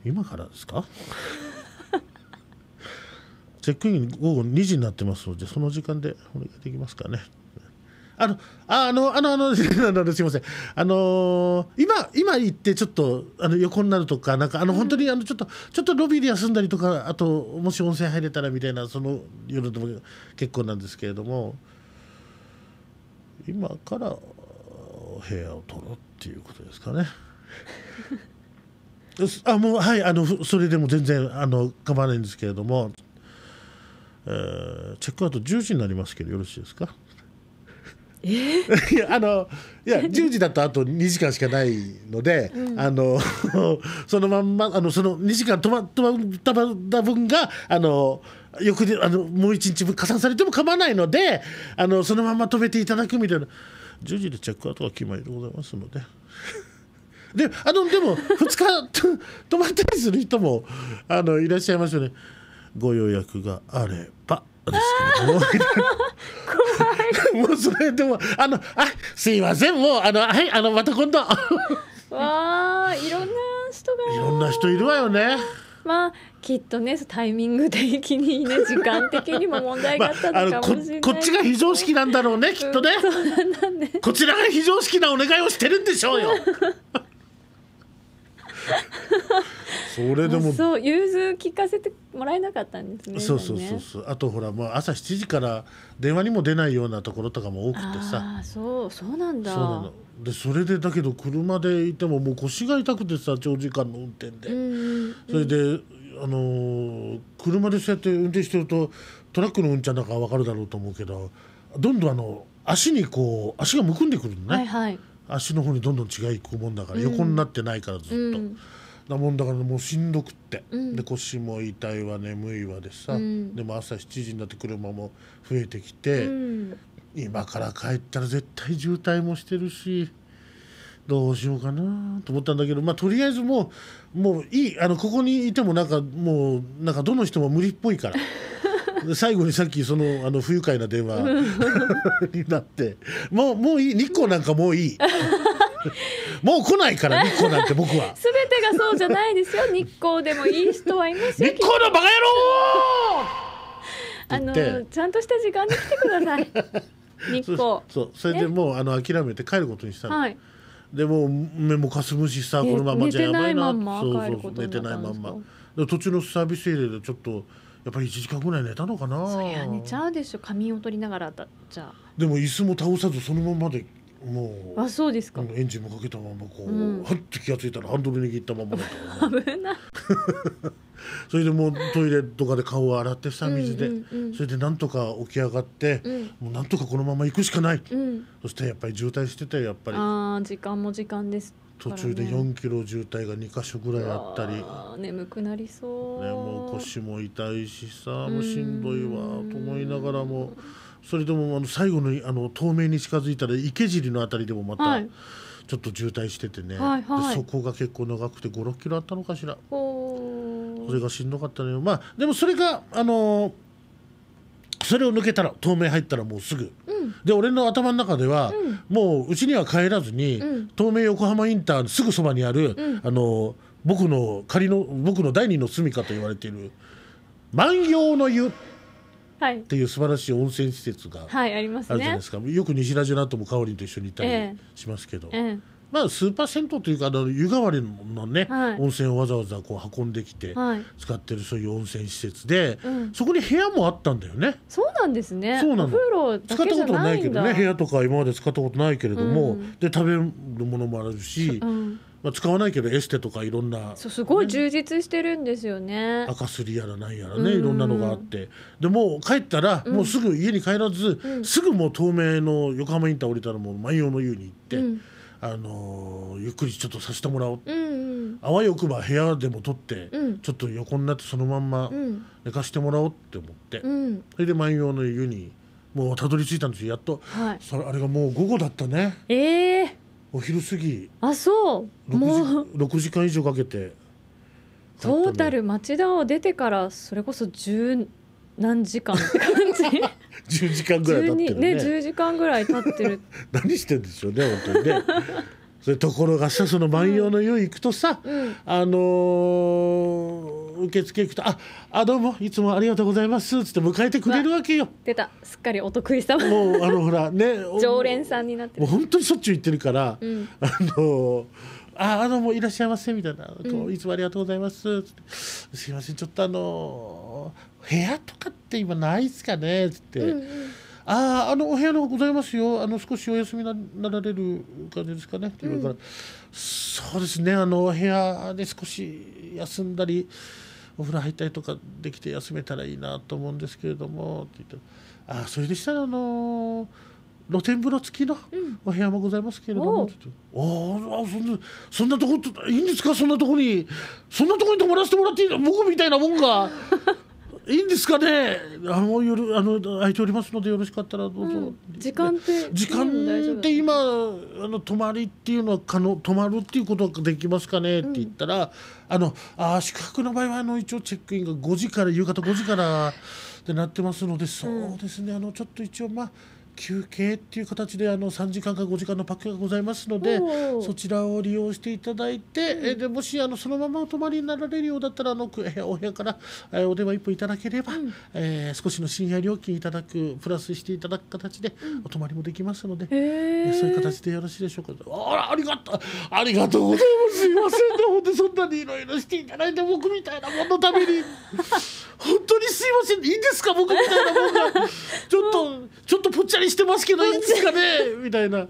今からですかチェックイン午後2時になってますのでその時間でお願いできますかねあの、あの、あの、あの、すみません。あのー、今、今行ってちょっと、あの、横になるとか、なんか、あの、本当に、あの、ちょっと、ちょっとロビーで休んだりとか、あと、もし温泉入れたらみたいな、その夜でも結構なんですけれども、今からお部屋を取ろうっていうことですかね。あもうはいあのそれでも全然あの構わないんですけれども、えー、チェックアウト10時になりますけどよろしいですか いやあのいや10時だとあと2時間しかないので、うん、あの そのまんまあのその2時間止ま止まった分があの翌日あのもう1日分加算されても構わないのであのそのまま止めていただくみたいな10時でチェックアウトが決まりでございますので。であのでも2日 止まったりする人もあのいらっしゃいますよね。ご予約があればですけども。怖いもうそれでもあのあすいませんもうあのはいあのまた今度わあいろんな人がいろんな人いるわよねまあきっとねタイミング的にね時間的にも問題があったのかもしれない、まあ、こっちが非常識なんだろうねきっとね、うん、こちらが非常識なお願いをしてるんでしょうよそれでもそう融通聞かせてもらえなかったんですねそうそうそうそうあとほらもう朝7時から電話にも出ないようなところとかも多くてさあそうそうなんだそうなのでそれでだけど車でいてももう腰が痛くてさ長時間の運転で、うん、それであの車でそうやって運転してるとトラックの運転なんだから分かるだろうと思うけどどんどんあの足にこう足がむくんでくるのね。はいはい足の方にどんどん血がいくもんだから、横になってないからずっと、うん、もんだからもうしんどくって、うん、で腰も痛いわ眠いわでさ、うん、でも朝7時になって車も増えてきて、今から帰ったら絶対渋滞もしてるし。どうしようかなと思ったんだけど、まあ、とりあえずもうもういいあのここにいてもなんかもうなんかどの人も無理っぽいから。最後にさっきそのあの不愉快な電話になってもうもういい日光なんかもういいもう来ないから日光なんて僕は全てがそうじゃないですよ日光でもいい人はいますよ 日光のバカ野郎あのちゃんとした時間に来てください 日光そうそれでもうあの諦めて帰ることにしたの、はい、でも目もかすむしさこのままじゃやばいな寝てないまんま寝てないまんま途中のサービスエリアでちょっとやっぱり1時間ぐらい寝たのかなそりゃ寝ちゃうでしょ仮眠を取りながらだじゃあでも椅子も倒さずそのままでもうあそうですかエンジンもかけたままこう、うん、はって気が付いたらハンドル握ったままだった危ない それでもうトイレとかで顔を洗ってさ水で、うんうんうん、それでなんとか起き上がって、うん、もうなんとかこのまま行くしかない、うん、そしてやっぱり渋滞しててやっぱりああ時間も時間です途中で4キロ渋滞が2か所ぐらいあったり、ね、眠くなりそう、ね、もう腰も痛いしさもうしんどいわと思いながらもそれでもあの最後のあの透明に近づいたら池尻の辺りでもまた、はい、ちょっと渋滞しててね、はいはい、そこが結構長くて5 6キロあったのかしらそれがしんどかったのよまあでもそれがあのーそれを抜けたら透明入ったらもうすぐ、うん、で俺の頭の中では、うん、もううちには帰らずに、東名横浜インターすぐそばにある、あの僕の仮の僕の第二の住処と言われている万葉の湯はい、っていう素晴らしい温泉施設があるじゃないですか、はいね、よく西ラジオの後もかおりんと一緒にいたりしますけど、ええまあ、ーパー銭湯というかあの湯河原のね、はい、温泉をわざわざこう運んできて使ってるそういう温泉施設で、はい、そこに部屋もあったんだよね。そうなんですねそうなの使ったことないけどね部屋とか今まで使ったことないけれども、うん、で食べるものもあるし。まあ、使わないけどエステとかいろんな、すごい充実してるんですよね赤すりやらなんやらねいろんなのがあってでも帰ったら、もうすぐ家に帰らず、うん、すぐもう透明の横浜インター降りたらもう万葉の湯に行って。うんあのゆっくりちょっとさせてもらおう、うんうん、あわよくば部屋でも取って、うん、ちょっと横になってそのまんま寝かしてもらおうって思って、うん、それで万葉の湯にもうたどり着いたんですよやっと、はい、それあれがもう午後だったねええー、お昼過ぎあそうもう 6, 時間以上かけて、ね、トータル町田を出てからそれこそ十何時間って感じ 十時間ぐらい経ってるねね時間ぐらい経ってる 何してんでしょうね本当にね それところがさその万葉の湯行くとさ、うん、あのー、受付行くと「ああどうもいつもありがとうございます」つって迎えてくれるわけよ出たすっかりお得意様もうあのほらね 常連さんになってもう本当にしょっちゅう行ってるから、うん、あのーああのもういらっしゃいませみたいな、こういつもありがとうございます、うん、すいませんちょっとあの部屋とかって今ないっすかね?」って。うんうんああのお部屋のございますよあの少しお休みなられる感じですかね」って言れたら、うん、そうですねあのお部屋で少し休んだりお風呂入ったりとかできて休めたらいいなと思うんですけれども」って言ったら「あそれでしたらあのー、露天風呂付きのお部屋もございますけれども」うん、っあそんなそんなとこいいんですかそんなとこにそんなとこに泊まらせてもらっていいの僕みたいなもんが」いいんですかね。あの夜あの空いておりますのでよろしかったらどうぞ。うん、時間って時間って今あの泊まりっていうのは可能泊まるっていうことができますかねって言ったら、あのあ宿泊の場合はあの一応チェックインが5時から夕方5時からでなってますので、そうですねあのちょっと一応まあ。休憩っていう形であの3時間か5時間のパックがございますのでそちらを利用していただいて、うん、えでもしあのそのままお泊まりになられるようだったらあのお部屋から、えお電話1本いただければ、うん、えー、少しの深夜料金いただくプラスしていただく形でお泊まりもできますので、うん、そういう形でよろしいでしょうかあらありがとうありがとうございますすいませんねほんでそんなにいろいろしていただいて僕みたいなもののために 本当にすいませんいいんですか僕みたいなもんがちょっと、ちょっとぽっちゃりりしてますけどいつかねみたいな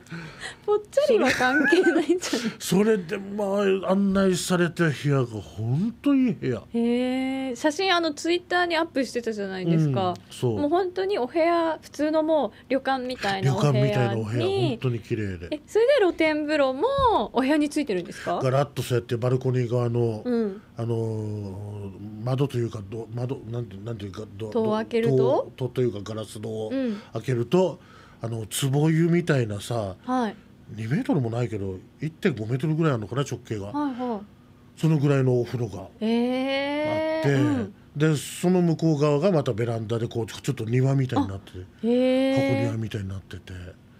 ぽっちゃりは関係ないんじゃないそれでまあ案内された部屋が本当いい部屋へえ写真あのツイッターにアップしてたじゃないですか、うん、そうもう本当にお部屋普通のもう旅館みたいなお部屋旅館みたいなお部屋本当に綺麗でえそれで露天風呂もお部屋についてるんですかガラッとそうやってバルコニー側の、うん、あの窓というかど窓なんてなんていうか戸を開けると戸というかガラス戸を開けると、あの壺湯みたいなさ、はい、2メートルもないけど1.5メートルぐらいあるのかな直径が、はいはい、そのぐらいのお風呂があって、えーうん、でその向こう側がまたベランダでこうちょっと庭みたいになってて、えー、箱庭みたいになってて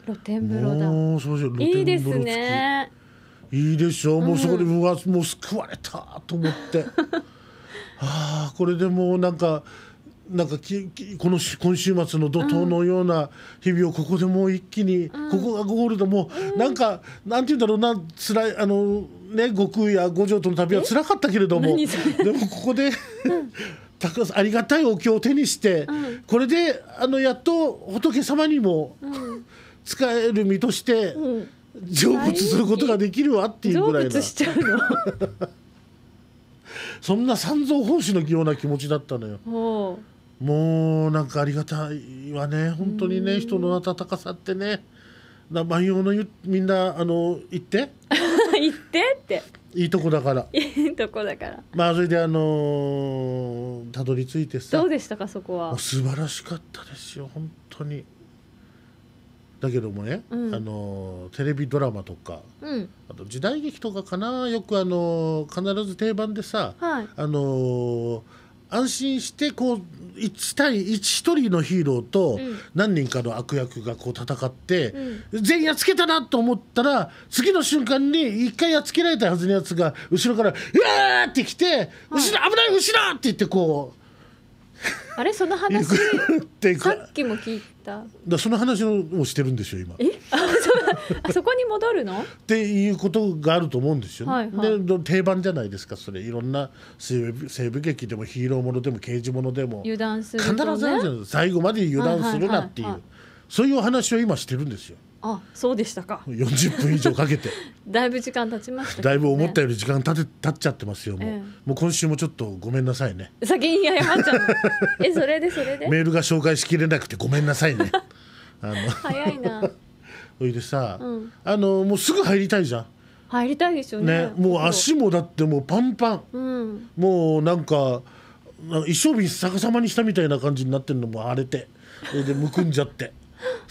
露天風呂だもうそう露天風呂付きいいでしょうもうそこでうわ、もう救われたと思って ああこれでもうなんかなんかきこの今週末の怒涛のような日々をここでもう一気に、うん、ここがゴールドも、うん、なんかなんて言うんだろうならいあのね悟空や五条との旅はつらかったけれどもでもここでたくありがたいお経を手にして、うん、これであのやっと仏様にも、うん、使える身として、成仏することができるわっていうぐらいな。そんな三蔵法師のような気持ちだったのよ。もうなんかありがたいわね本当にね人の温かさってね万葉のゆみんなあの行って 行ってっていいとこだからいいとこだからまあそれであのた、どり着いてさどうでしたかそこは素晴らしかったですよ本当にだけどもね、うん、あのテレビドラマとか、うん、あと時代劇とかかなよくあの必ず定番でさ、はい、あのー安心してこう1対 1, 1人のヒーローと何人かの悪役がこう戦って、うん、全員やっつけたなと思ったら次の瞬間に1回やっつけられたはずのやつが後ろから「うわ!」って来て「後ろ危ない後ろ!」って言ってこう。あれその話さっきも聞いただその話をしてるんですよ今え あそあそこに戻るのっていうことがあると思うんですよね、はいはい、で定番じゃないですかそれいろんな西部劇でもヒーローものでも刑事ものでも油断する、ね、必ず最後まで油断するなっていう、そういうお話を今してるんですよあそうでしたか40分以上かけて だいぶ時間経ちました、ね、だいぶ思ったより時間経て経っちゃってますよもうええ、もう今週もちょっとごめんなさいね先に謝っちゃうえそれでそれでメールが紹介しきれなくてごめんなさいね あの早いな おいでさ、うん、あのもうすぐ入りたいじゃん入りたいでしょうね、ね、もう足もだってもうパンパン、うん、もうなんか一生日逆さまにしたみたいな感じになってるのも荒れてそれでむくんじゃって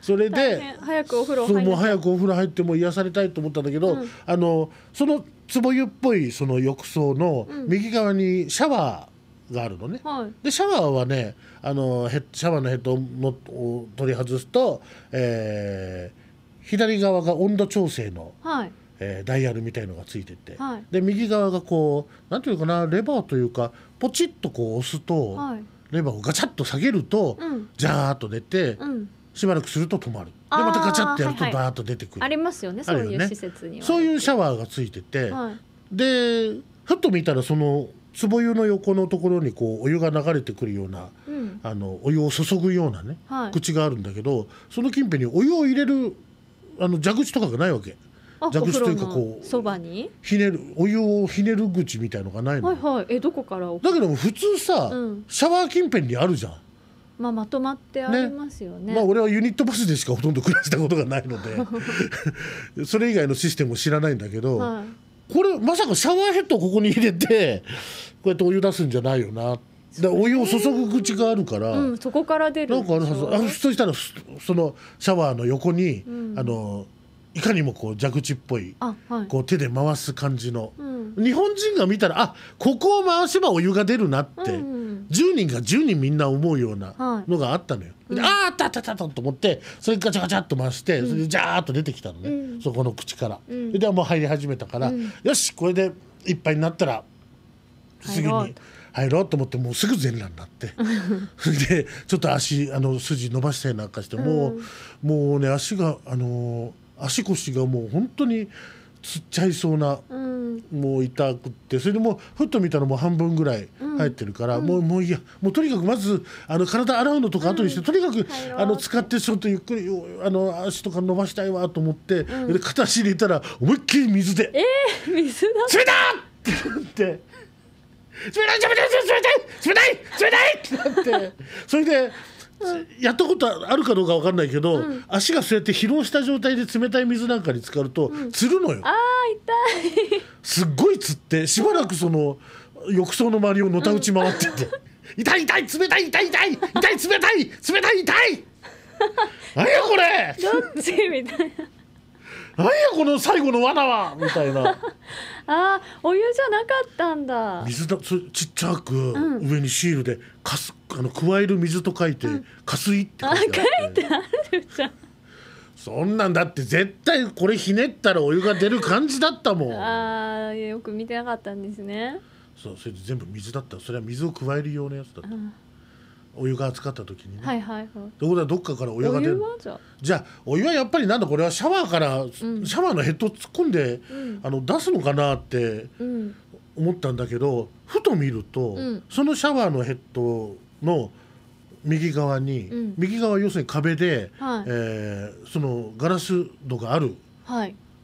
それで早くお風呂そうもう早くお風呂入っても癒されたいと思ったんだけど、うん、あのその壺湯っぽいその浴槽の右側にシャワーがあるのね、うん、でシャワーはねあのヘシャワーのヘッドを取り外すと、えー、左側が温度調整の、はいえー、ダイヤルみたいのがついてて、はい、で右側がこうなんていうかなレバーというかポチッとこう押すと。はいレバーをガチャッと下げると、うん、ジャーッと出て、うん、しばらくすると止まるでまたガチャッとやるとダーッと出てくるあ,、りますよねそういう施設には、そういうシャワーがついてて、はい、でふっと見たらその壺湯の横のところにこうお湯が流れてくるような、うん、あのお湯を注ぐようなね、はい、口があるんだけどその近辺にお湯を入れるあの蛇口とかがないわけ。座口というかこうそばにひねるお湯をひねる口みたいのがないの、はいはいえどこからだけども普通さ、うん、シャワー近辺にあるじゃんまあ、まとまってありますよね、ね、まあ、俺はユニットバスでしかほとんど暮らしたことがないので それ以外のシステムを知らないんだけど、はい、これまさかシャワーヘッドをここに入れてこうやってお湯出すんじゃないよなでお湯を注ぐ口があるから、うん、そこから出るなんかあるはずあそうしたらそのシャワーの横に、うん、あのいかにもこう蛇口っぽい、はい、こう手で回す感じの、うん、日本人が見たらあここを回せばお湯が出るなって、うんうん、10人が10人みんな思うようなのがあったのよ。はい、あああったあったあったと思ってそれガチャガチャっと回して、うん、それでジャーと出てきたのね、うん、そこの口から。うん、でもう入り始めたから、よしこれでいっぱいになったら次に。入ろうと思ってもうすぐ全裸になって でちょっと足あの筋伸ばしたりなんかして、もう、もうね足があのー足腰がもう本当につっちゃいそうな、うん、もう痛くってそれでもうふっと見たらもう半分ぐらい入ってるから、うん、もうもういやもうとにかくまずあの体洗うのとか後にして、うん、とにかく、あの使ってちょっとゆっくりあの足とか伸ばしたいわと思って、で片足入れたら思いっきり水で「えー、水だ冷た!」ってなって。冷たい冷たい冷たい冷たい冷たいってなってそれでやったことあるかどうか分かんないけど、うん、足がそうやって疲労した状態で冷たい水なんかに浸かると、うん、つるのよ。あ痛いすっごいつってしばらくその浴槽の周りをのたうち回ってて、う ん、痛い痛い冷たい痛い痛い痛い冷たい冷たい痛い 何やこれどっちみたいな。何やこの最後の罠はみたいな あお湯じゃなかったんだ水だちっちゃく上にシールでかすあの加える水と書いて、加水って書いてあってあ書いてあるじゃんそんなんだって絶対これひねったらお湯が出る感じだったもんああよく見てなかったんですねそうそれで全部水だったそれは水を加える用のやつだったお湯が熱かった時にねはいはいはいどこだどっかからお湯が出るじゃあお湯はやっぱりなんだこれはシャワーから、シャワーのヘッドを突っ込んで、あの出すのかなって、ん思ったんだけどふと見ると、うん、そのシャワーのヘッドの右側に、うん、右側要するに壁で、はい、えー、そのガラス戸がある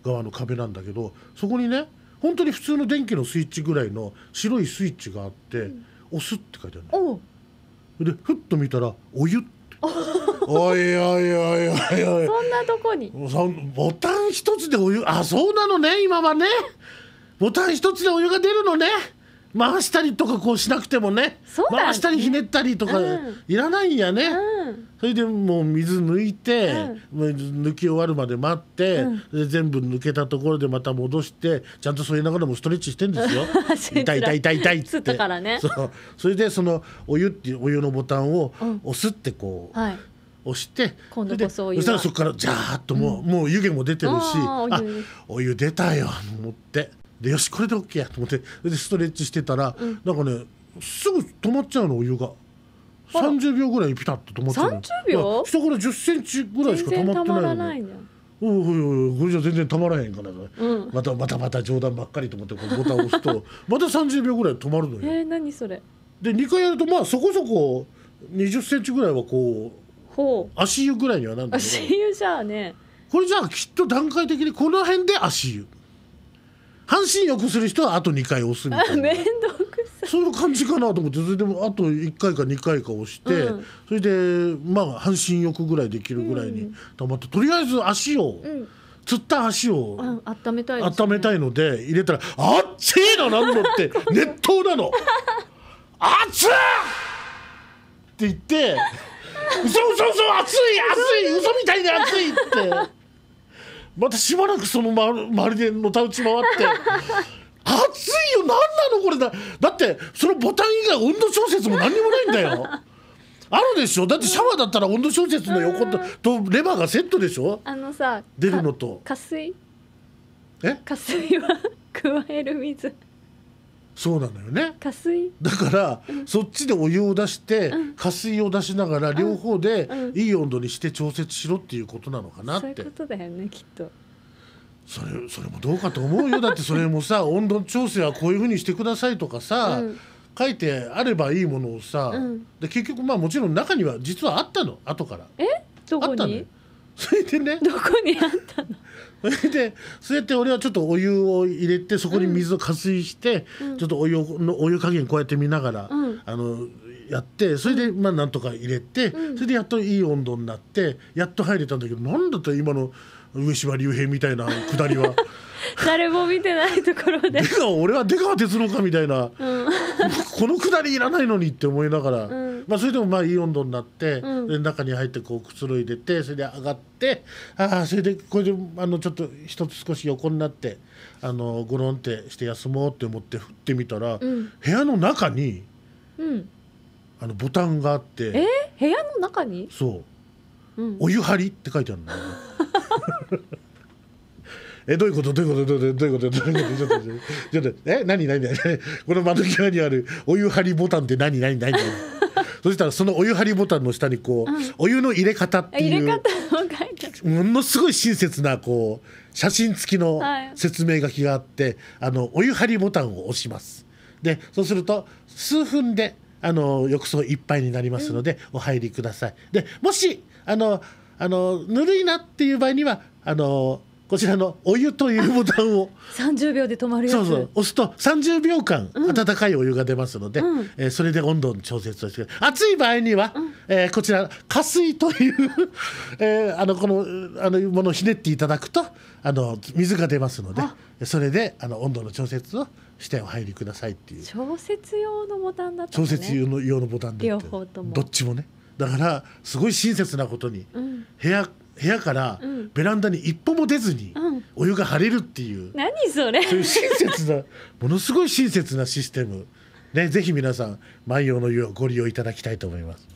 側の壁なんだけど、そこにね本当に普通の電気のスイッチぐらいの白いスイッチがあって「うん、押す」って書いてあるの。でふっと見たら「お湯」って。おいおいおいおいおいそんなとこにボタン一つでお湯あそうなのね今はねボタン一つでお湯が出るのね回したりとかこうしなくてもね、ね、回したりひねったりとかいらないんやね、うん、それでもう水抜いて、うん、抜き終わるまで待って、うん、全部抜けたところでまた戻してちゃんとそう言いながらもストレッチしてんですよ 痛い痛い痛い痛いっつって、ね、そうそれでそのお湯っていうお湯のボタンを押すってこう。はい押して今度こそそしたらそこからジャーッともううん、もう湯気も出てるしあお湯出たよと思ってでよしこれで OK やと思ってでストレッチしてたら、うん、なんかねすぐ止まっちゃうのお湯が。三十秒ぐらいピタッと止まってる30秒下から十センチぐらいしか止まってないのにおいおいおいこれじゃ全然止まらへんから、ね、うん、またまたまた冗談ばっかりと思ってこのボタンを押すと また三十秒ぐらい止まるのよ。ええー、何それで二回やるとまあそこそこ二十センチぐらいはこうほう足湯ぐらいにはなんだけど足湯じゃあねこれじゃあきっと段階的にこの辺で足湯。半身浴する人はあと2回押すみたいな面倒 くさいその感じかなと思ってそれでもあと1回か2回か押して、うん、それでまあ半身浴ぐらいできるぐらいに溜まって、とりあえず足を。うん釣った足を温めたい、ね、温めたいので入れたら「あっちいななんの」って 熱湯なの「熱っ!」って言って「嘘嘘嘘熱い熱い嘘みたいに熱い」って。またしばらくその周りでのたうち回って暑 いよ何なのこれだだってそのボタン以外温度調節も何にもないんだよあるでしょだってシャワーだったら温度調節の横と,、とレバーがセットでしょあのさ出るのと加水え加水は 加える水そうなのよね加水だから、うん、そっちでお湯を出して、うん、加水を出しながら両方でいい温度にして調節しろっていうことなのかなって、そういうことだよねきっとそれそれもどうかと思うよ だってそれもさ温度調整はこういうふうにしてくださいとかさ、書いてあればいいものをさ、で結局まあもちろん中には実はあったの後からえどこにそれでねどこにあったの でそうやって俺はちょっとお湯を入れてそこに水を加水して、うん、ちょっとお湯のお湯加減こうやって見ながら、うん、あのやってそれでまあなんとか入れて、うん、それでやっといい温度になってやっと入れたんだけどなんだった今の上島竜兵みたいなくだりは。誰も見てないところで出川俺は出川哲郎かみたいな、うん、このくだりいらないのにって思いながら、うん、まあ、それでもまあいい温度になって、うん、で中に入ってこうくつろいでてそれで上がってああそれでこれであのちょっと一つ少し横になってあのゴロンってして休もうって思って振ってみたら、部屋の中に、あのボタンがあってえー、部屋の中にそう、お湯張りって書いてあるの。えどういうことどういうことどういうことどういうことどういうことちょっとちょっとえ何何何この窓際にあるお湯張りボタンって何何何何そしたらそのお湯張りボタンの下にこう、うん、お湯の入れ方っていうものすごい親切なこう写真付きの説明書きがあって、はい、あのお湯張りボタンを押します。でそうすると数分であの浴槽いっぱいになりますので、お入りください。でもしあのあのぬるいなっていう場合にはあのこちらのお湯というボタンを30秒で止まるやつそうそう押すと30秒間温かいお湯が出ますので、うん、えー、それで温度の調節をして暑い場合には、うん、えー、こちら加水というえー、あのこのあのものをひねっていただくとあの水が出ますのでそれであの温度の調節をしてお入りくださいっていう調節用のボタンだったね調節用の用のボタンだっ両方ともどっちもねだからすごい親切なことに、うん、部屋部屋からベランダに一歩も出ずにお湯が張れるっていう、うん、何それそういう親切なものすごい親切なシステム、ね、ぜひ皆さん万葉の湯をご利用いただきたいと思います。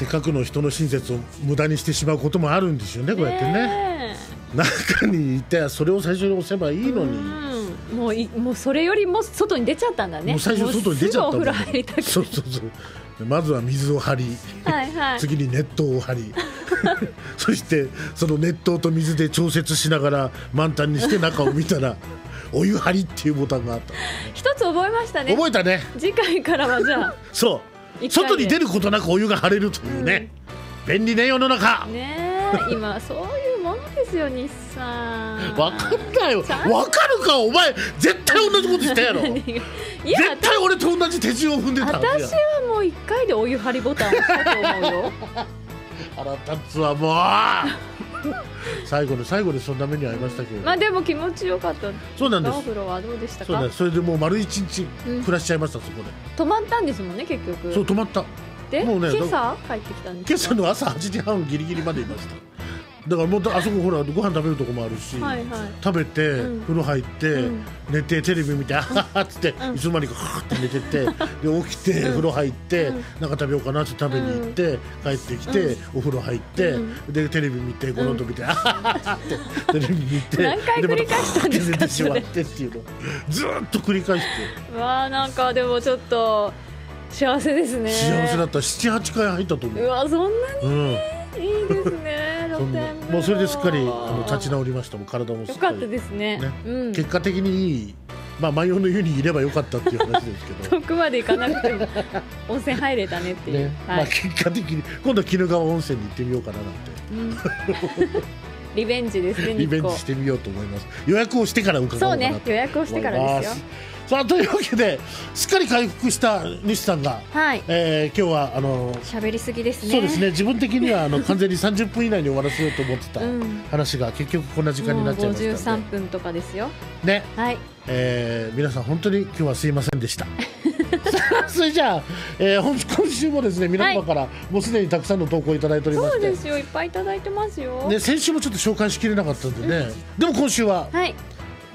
せっかくの人の親切を無駄にしてしまうこともあるんですよねこうやってね、中にいてそれを最初に押せばいいのに、うん、もういもうそれよりも外に出ちゃったんだねもう最初外に出ちゃったんだそうそうそうまずは水を張り、はいはい、次に熱湯を張り そしてその熱湯と水で調節しながら満タンにして中を見たら お湯張りっていうボタンがあった、一つ覚えましたね覚えたね次回からはじゃあ そう外に出ることなくお湯が張れるというね、うん、便利ね世の中ね今そういうものですよ日産分かんないよ分かるかお前絶対同じことしたやろや 絶対俺と同じ手順を踏んでた私はもう1回でお湯張りボタン押したと思うよ腹立つわもう最後の最後でそんな目に遭いましたけど、まあでも気持ちよかったそうなんですお風呂はどうでしたかそれでもう丸一日暮らしちゃいました、うん、そこで泊まったんですもんね結局そう泊まったでもうね今朝帰ってきたんです今朝の朝8時半ギリギリまでいましただからもとあそこほらご飯食べるとこもあるし、はいはい、食べて、うん、風呂入って、うん、寝てテレビ見てあははっつって、うん、いつの間にかはって寝ててで起きて、風呂入って、うん、なんか食べようかなって食べに行って、帰ってきて、お風呂入って、でテレビ見てご飯と見て、あははってテレビ見て何回繰り返したんですか、ま、寝てしまってっていうのずっと繰り返してわあなんかでもちょっと幸せですね幸せだった78回入ったと思ううわそんなに、うんいいですね もうそれですっかりあの立ち直りましたも体もすっよかかったですねねうん結果的にいいまあ万葉の湯にいればよかったっていう話ですけど 遠くまで行かなくても温泉入れたねっていう、ねまあ、結果的に今度は鬼怒川温泉に行ってみようかななんてうん リベンジですねリベンジしてみようと思います予約をしてから伺おうかそうね予約をしてからですよさあというわけですっかり回復した西さんが、はいえー、今日はあの喋りすぎですねそうですね自分的にはあの 完全に三十分以内に終わらせようと思ってた話が、結局こんな時間になっちゃいましたので、うん、分とかですよね、はいえー、皆さん本当に今日はすいませんでした。それじゃあ、えー、今週もですね皆様からもうすでにたくさんの投稿いただいておりまして、そうですよいっぱいいただいてますよ、ね、先週もちょっと紹介しきれなかったんでね、うん、でも今週は、はい、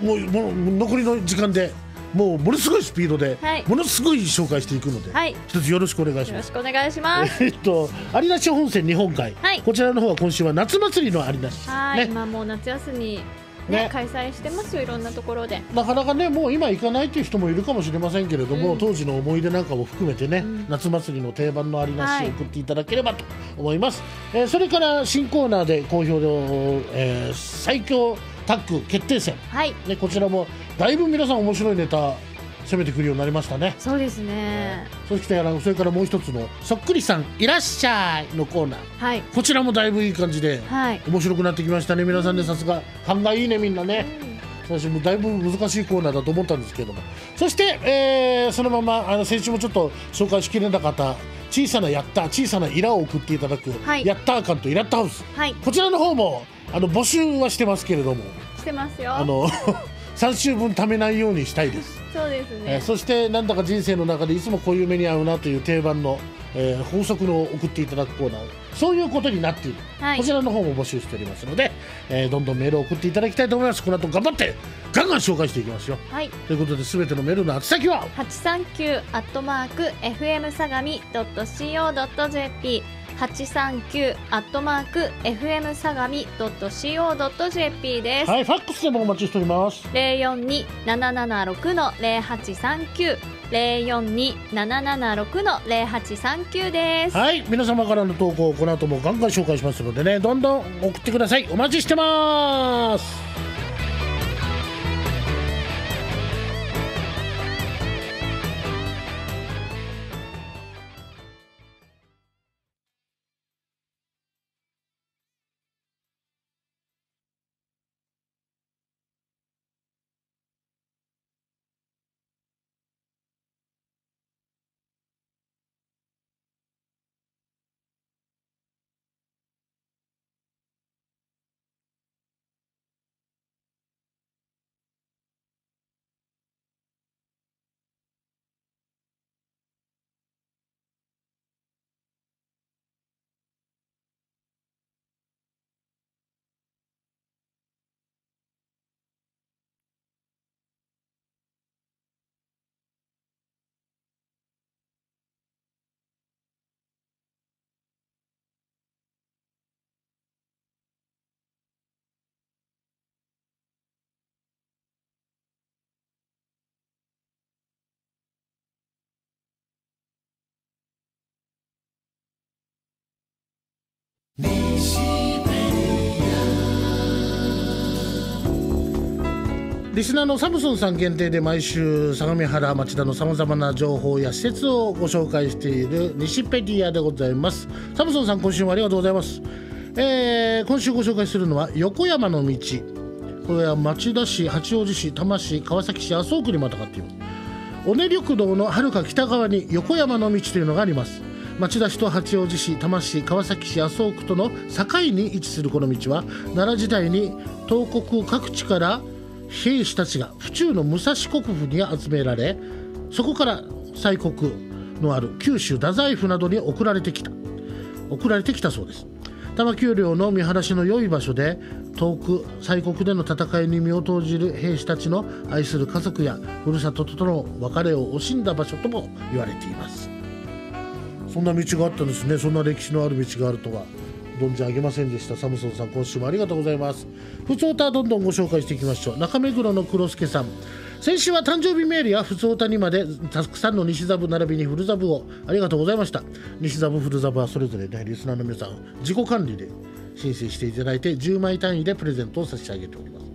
もうもう残りの時間でもうものすごいスピードで、はい、ものすごい紹介していくので、はい、一つよろしくお願いします。よろしくお願いします。えっと有田市本線日本海、はい、こちらの方は今週は夏祭りの有田市、ね、今もう夏休み。ね、ね、開催してますよ、いろんなところでなかなかね、もう今行かないという人もいるかもしれませんけれども、うん、当時の思い出なんかも含めてね、うん、夏祭りの定番のありなし、送っていただければと思います、はい、えー、それから新コーナーで好評で、えー、最強タッグ決定戦、はいね、こちらもだいぶ皆さん面白いネタ攻めてくるようになりましたねそうですね、そしてそれからもう一つの「そっくりさんいらっしゃい」のコーナー、はい、こちらもだいぶいい感じで、はい、面白くなってきましたね皆さんねさすが勘がいいねみんなね、うん、私もだいぶ難しいコーナーだと思ったんですけれどもそして、えー、そのままあの先週もちょっと紹介しきれなかった小さなやった小さなイラを送っていただく、はい、やったーかんとイラッタハウス、はい、こちらの方もあの募集はしてますけれどもしてますよあの3週分貯めないようにしたいですそうですね、えー、そしてなんだか人生の中でいつもこういう目に遭うなという定番の、えー、法則の送っていただくコーナーそういうことになっている、はい、こちらの方も募集しておりますので、えー、どんどんメールを送っていただきたいと思いますこの後頑張ってガンガン紹介していきますよ、はい、ということで全てのメールの宛先は839 at mark fm 相模 .co.jp 八三九アットマーク FM 相模ドット CO ドット JP です。はい、ファックスでもお待ちしております。零四二七七六の零八三九零四二七七六の零八三九です。はい、皆様からの投稿をこの後もガンガン紹介しますのでね、どんどん送ってください。お待ちしてます。リスナーのサムソンさん限定で毎週相模原町田のさまざまな情報や施設をご紹介している西ペディアでございますサムソンさん今週もありがとうございます、えー、今週ご紹介するのは横山の道これは町田市八王子市多摩市川崎市麻生区にまたがっている尾根緑道のはるか北側に横山の道というのがあります町田市と八王子市多摩市川崎市麻生区との境に位置するこの道は奈良時代に東国各地から兵士たちが府中の武蔵国府に集められそこから西国のある九州太宰府などに送られてきた送られてきたそうです多摩丘陵の見晴らしの良い場所で遠く西国での戦いに身を投じる兵士たちの愛する家族やふるさととの別れを惜しんだ場所とも言われていますそんな道があったんですねそんな歴史のある道があるとは存じ上げませんでしたサムソンさん今週もありがとうございますふつおたどんどんご紹介していきましょう中目黒の黒助さん先週は誕生日メールやふつおたにまでたくさんの西ザブ並びに古ザブをありがとうございました西ザブ古ザブはそれぞれねリスナーの皆さん自己管理で申請していただいて10枚単位でプレゼントを差し上げております、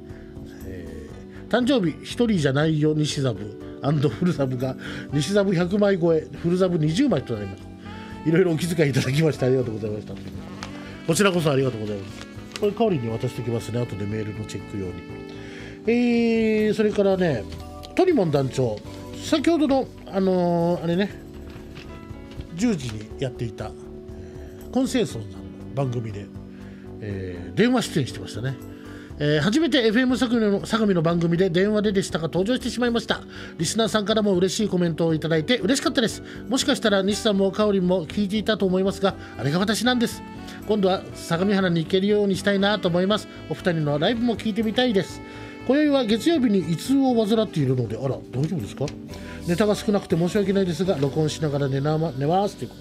え誕生日1人じゃないよ西ザブフルザブが西ザブ100枚超えフルザブ20枚となりますいろいろお気遣いいただきましてありがとうございましたこちらこそありがとうございますこれかおりに渡しておきますね後でメールのチェック用にえー、それからねトリモン団長先ほどのあのー、あれね10時にやっていたコンセンソンさんの番組で、えー、電話出演してましたねえー、初めて FM 相模の番組で電話ででしたが登場してしまいましたリスナーさんからも嬉しいコメントをいただいて嬉しかったですもしかしたら西さんもかおりんも聞いていたと思いますがあれが私なんです今度は相模原に行けるようにしたいなと思いますお二人のライブも聞いてみたいです今宵は月曜日に胃痛を患っているのであら大丈夫ですかネタが少なくて申し訳ないですが録音しながら寝なま寝ますというこ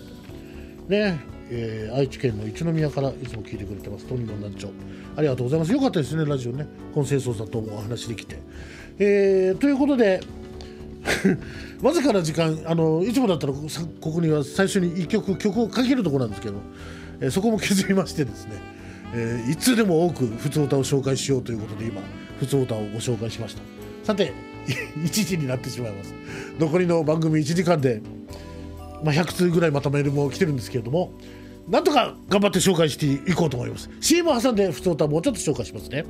とでねえー、愛知県の一宮からいつも聞いてくれてます、トニーの南長。ありがとうございます。よかったですね、ラジオね。本清掃だともお話できて。えー、ということで、わずかな時間あのいつもだったらここには最初に1曲曲をかけるとこなんですけど、えー、そこも削りましてですね、えー、いつでも多く普通歌を紹介しようということで今普通歌をご紹介しましたさて1 時になってしまいます残りの番組1時間で、まあ、100通ぐらいまたメールも来てるんですけれどもなんとか頑張って紹介していこうと思います CM 挟んで普通歌もうちょっと紹介しますね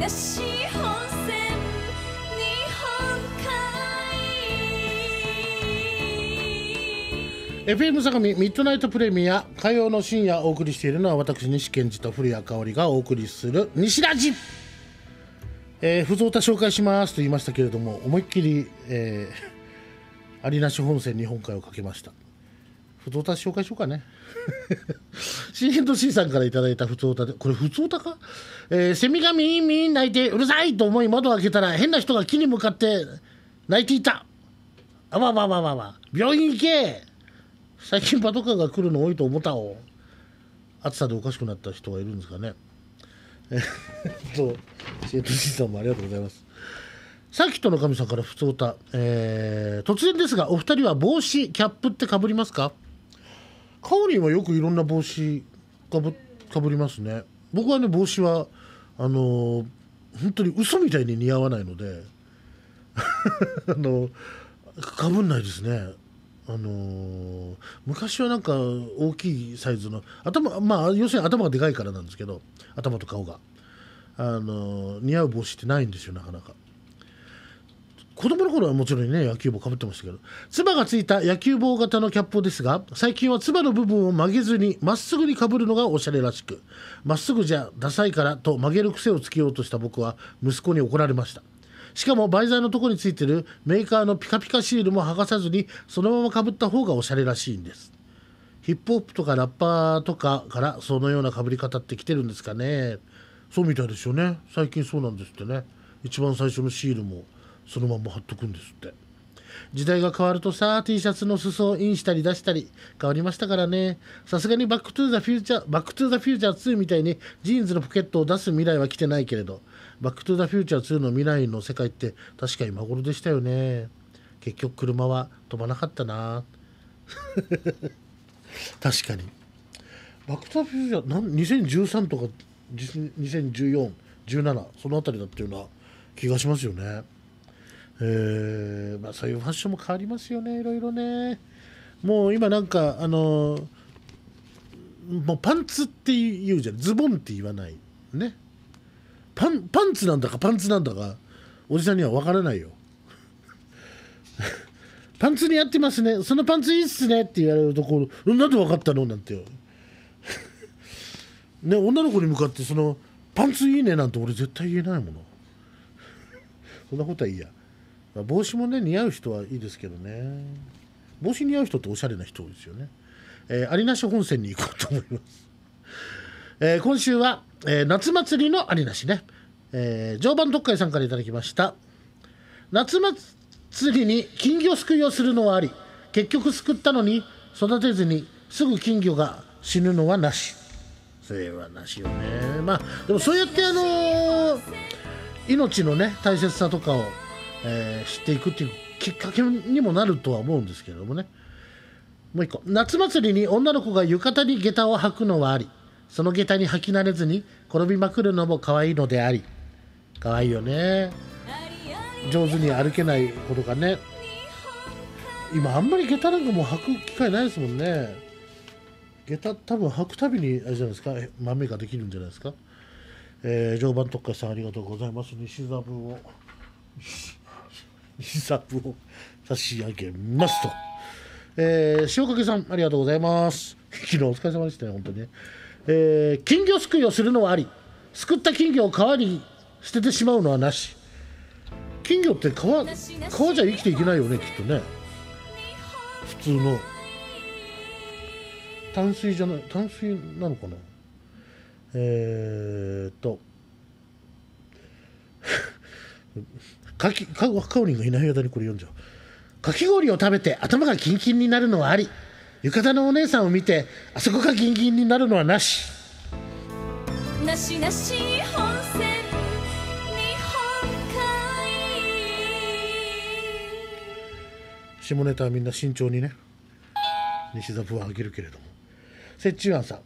東本線日本海 FM 相模ミッドナイトプレミア火曜の深夜お送りしているのは私西健二と古谷香織がお送りする「西ラジ」えー、不造た紹介しますと言いましたけれども思いっきり、えー、有なし本線日本海をかけました不造た紹介しようかね新編と C さんからいただいた普通歌で、これ普通歌かえー、セミがミーミー泣いてうるさいと思い窓を開けたら変な人が木に向かって泣いていた。ああまあまあ、病院行け最近パトカーが来るの多いと思ったを。暑さでおかしくなった人がいるんですかね。えっと、シエトシさんもありがとうございます。さっきとの神さんから普通歌、えー、突然ですが、お二人は帽子、キャップってかぶりますかカオリンはよくいろんな帽子かぶかぶりますね僕はね帽子はあのー、本当に嘘みたいに似合わないので あのかぶんないですねあのー、昔はなんか大きいサイズの頭まあ要するに頭がでかいからなんですけど頭と顔が、あのー、似合う帽子ってないんですよなかなか子供の頃はもちろんね野球帽かぶってましたけどつばがついた野球帽型のキャップですが最近はつばの部分を曲げずにまっすぐにかぶるのがおしゃれらしくまっすぐじゃダサいからと曲げる癖をつけようとした僕は息子に怒られましたしかも売材のとこについてるメーカーのピカピカシールも剥がさずにそのままかぶった方がおしゃれらしいんですヒップホップとかラッパーとかからそのようなかぶり方ってきてるんですかねそうみたいですよね最近そうなんですってね一番最初のシールもそのまま貼っとくんですって時代が変わるとさ T シャツの裾をインしたり出したり変わりましたからねさすがにバックトゥーザフューチャーバックトゥーザフューチャー2みたいにジーンズのポケットを出す未来は来てないけれどバックトゥーザフューチャー2の未来の世界って確か今頃でしたよね結局車は飛ばなかったな 確かにバックトゥーザフューチャー2013とか201417その辺りだっていうような気がしますよねえー、まあ、そういうファッションも変わりますよねいろいろねもう今なんかあのもうパンツって言うじゃんズボンって言わないねパンパンツなんだかパンツなんだかおじさんには分からないよ パンツに合ってますねそのパンツいいっすねって言われるところなんで分かったのなんてよ ね女の子に向かってそのパンツいいねなんて俺絶対言えないもの そんなことはいいや帽子もね似合う人はいいですけどね帽子似合う人っておしゃれな人ですよね、えー、有なし本線に行こうと思います、えー、今週は、えー、夏祭りの有なしね、えー、常磐特会さんからいただきました夏祭りに金魚すくいをするのはあり結局すくったのに育てずにすぐ金魚が死ぬのはなしそれはなしよねまあでもそうやってあのー、命のね大切さとかをえー、知っていくっていうきっかけにもなるとは思うんですけれどもねもう一個夏祭りに女の子が浴衣に下駄を履くのはありその下駄に履き慣れずに転びまくるのも可愛いのであり可愛いよね上手に歩けないことかね今あんまり下駄なんかもう履く機会ないですもんね下駄多分履くたびにあれじゃないですか豆ができるんじゃないですか、えー、常磐特化さんありがとうございます西座部を。ヒサプを差し上げますと。えー、塩かけさん、ありがとうございます。昨日お疲れ様でしたね、本当にね。えー、金魚すくいをするのはあり、すくった金魚を川に捨ててしまうのはなし。金魚って川、川じゃ生きていけないよね、きっとね。普通の。淡水じゃない、淡水なのかな。えー、っと。かきかかおりんがいない間にこれ読んじゃうかき氷を食べて頭がキンキンになるのはあり浴衣のお姉さんを見てあそこがギンギンになるのはなしなしなし本線日本海下ネタはみんな慎重にね西ザブはあげるけれども設置案さん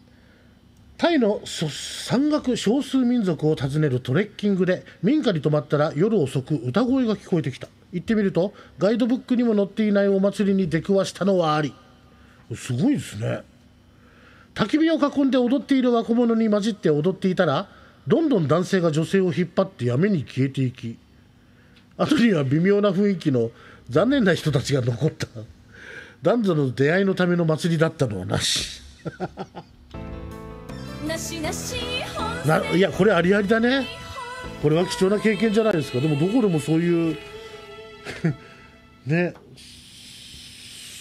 タイの山岳少数民族を訪ねるトレッキングで民家に泊まったら夜遅く歌声が聞こえてきた行ってみるとガイドブックにも載っていないお祭りに出くわしたのはありすごいですね焚き火を囲んで踊っている若者に混じって踊っていたらどんどん男性が女性を引っ張って闇に消えていき後には微妙な雰囲気の残念な人たちが残った男女の出会いのための祭りだったのはなしないやこれありありだねこれは貴重な経験じゃないですかでもどこでもそういう ね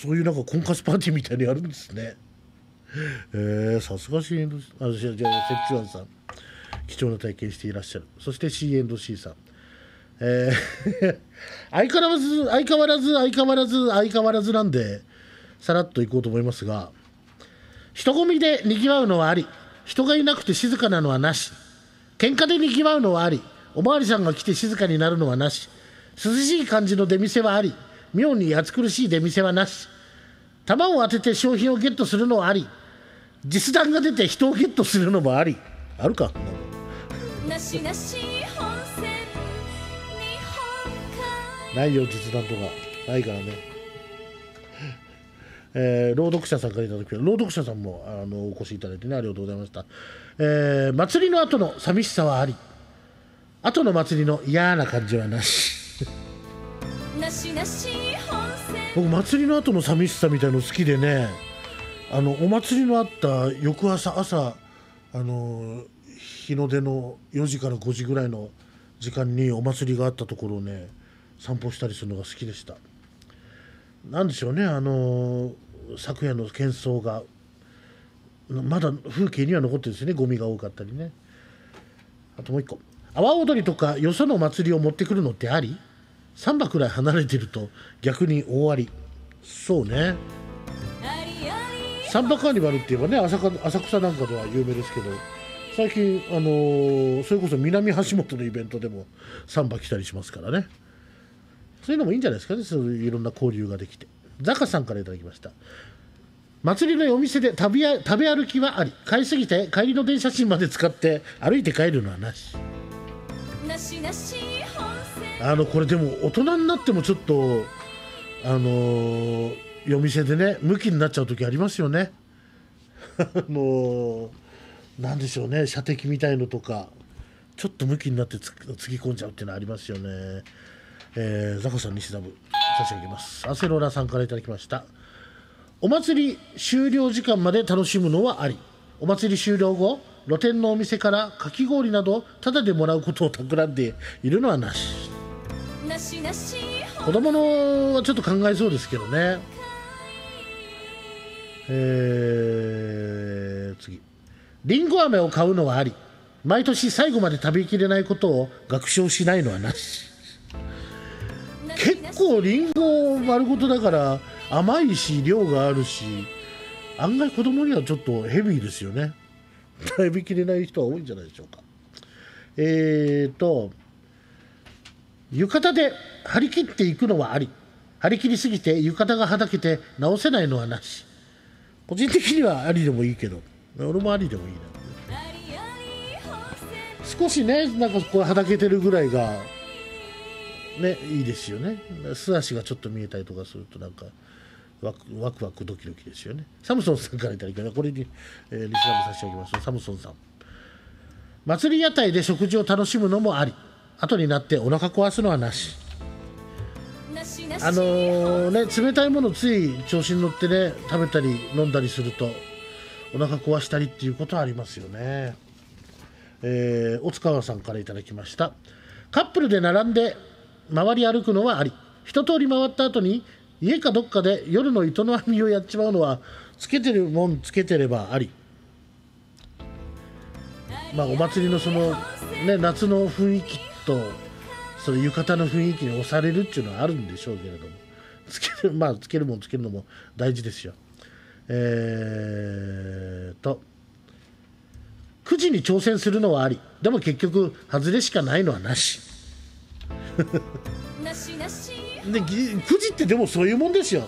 そういうなんか婚活パーティーみたいにやるんですねえー、さすが C&C あじゃあじゃあセチュさん貴重な体験していらっしゃるそして C&C さんえー 相変わらず相変わらず相変わらず相変わらずなんでさらっといこうと思いますが人混みでにぎわうのはあり人がいなくて静かなのはなし喧嘩でにぎわうのはありおまわりさんが来て静かになるのはなし涼しい感じの出店はあり妙に暑苦しい出店はなし玉を当てて商品をゲットするのはあり実弾が出て人をゲットするのもありあるかなしなし本線ないよ実弾とかないからねえー、朗読者さんからいただき朗読者さんもあのお越しいただいてねありがとうございました、えー、祭りの後の寂しさはあり後の祭りの嫌な感じはなし僕祭りの後の寂しさみたいの好きでねあのお祭りのあった翌朝朝あの日の出の4時から5時ぐらいの時間にお祭りがあったところをね散歩したりするのが好きでした。なんでしょうねあのー、昨夜の喧騒がまだ風景には残ってるんですよねゴミが多かったりねあともう一個阿波踊りとかよその祭りを持ってくるのってあり3羽くらい離れてると逆に大ありそうねサンカーニバルって言えばね浅浅草なんかでは有名ですけど最近、あのー、それこそ南橋本のイベントでもサンバ来たりしますからねそういうのもいいんじゃないですかねそういういろんな交流ができて。ザカさんから頂きました祭りのお店で旅や食べ歩きはあり買いすぎて帰りの電車賃まで使って歩いて帰るのはなしあのこれでも大人になってもちょっとあのー、夜店でね向きになっちゃう時ありますよねもう なんでしょうね射的みたいのとかちょっと向きになってつつぎ込んじゃうっていうのありますよねえー、ザコさん西田部。差し上げますアセロラさんから頂きましたお祭り終了時間まで楽しむのはありお祭り終了後露店のお店からかき氷などタダでもらうことを企んでいるのはなし子供のはちょっと考えそうですけどねえー、次りんご飴を買うのはあり毎年最後まで食べきれないことを学習しないのはなし結構りんご丸ごとだから甘いし量があるし案外子供にはちょっとヘビーですよね 食べきれない人は多いんじゃないでしょうかえーと浴衣で張り切っていくのはあり張り切りすぎて浴衣がはだけて直せないのはなし個人的にはありでもいいけど俺もありでもいいな少しねなんかこうはだけてるぐらいがね、いいですよね素足がちょっと見えたりとかするとなんかワクワクワクドキドキですよねサムソンさんからいただきこれに、えー、リスナーも差し上げますサムソンさん祭り屋台で食事を楽しむのもあり後になってお腹壊すのはなしあのー、ね冷たいものつい調子に乗ってね食べたり飲んだりするとお腹壊したりっていうことはありますよねえー、お塚さんからいただきましたカップルで並んで回り歩くのはあり一通り回った後に家かどっかで夜の営みをやっちまうのはつけてるもんつけてればありまあお祭りのそのね夏の雰囲気とその浴衣の雰囲気に押されるっていうのはあるんでしょうけれどもつけるまあつけるもんつけるのも大事ですよえーと9時に挑戦するのはありでも結局外れしかないのはなし でくじってでもそういうもんですよ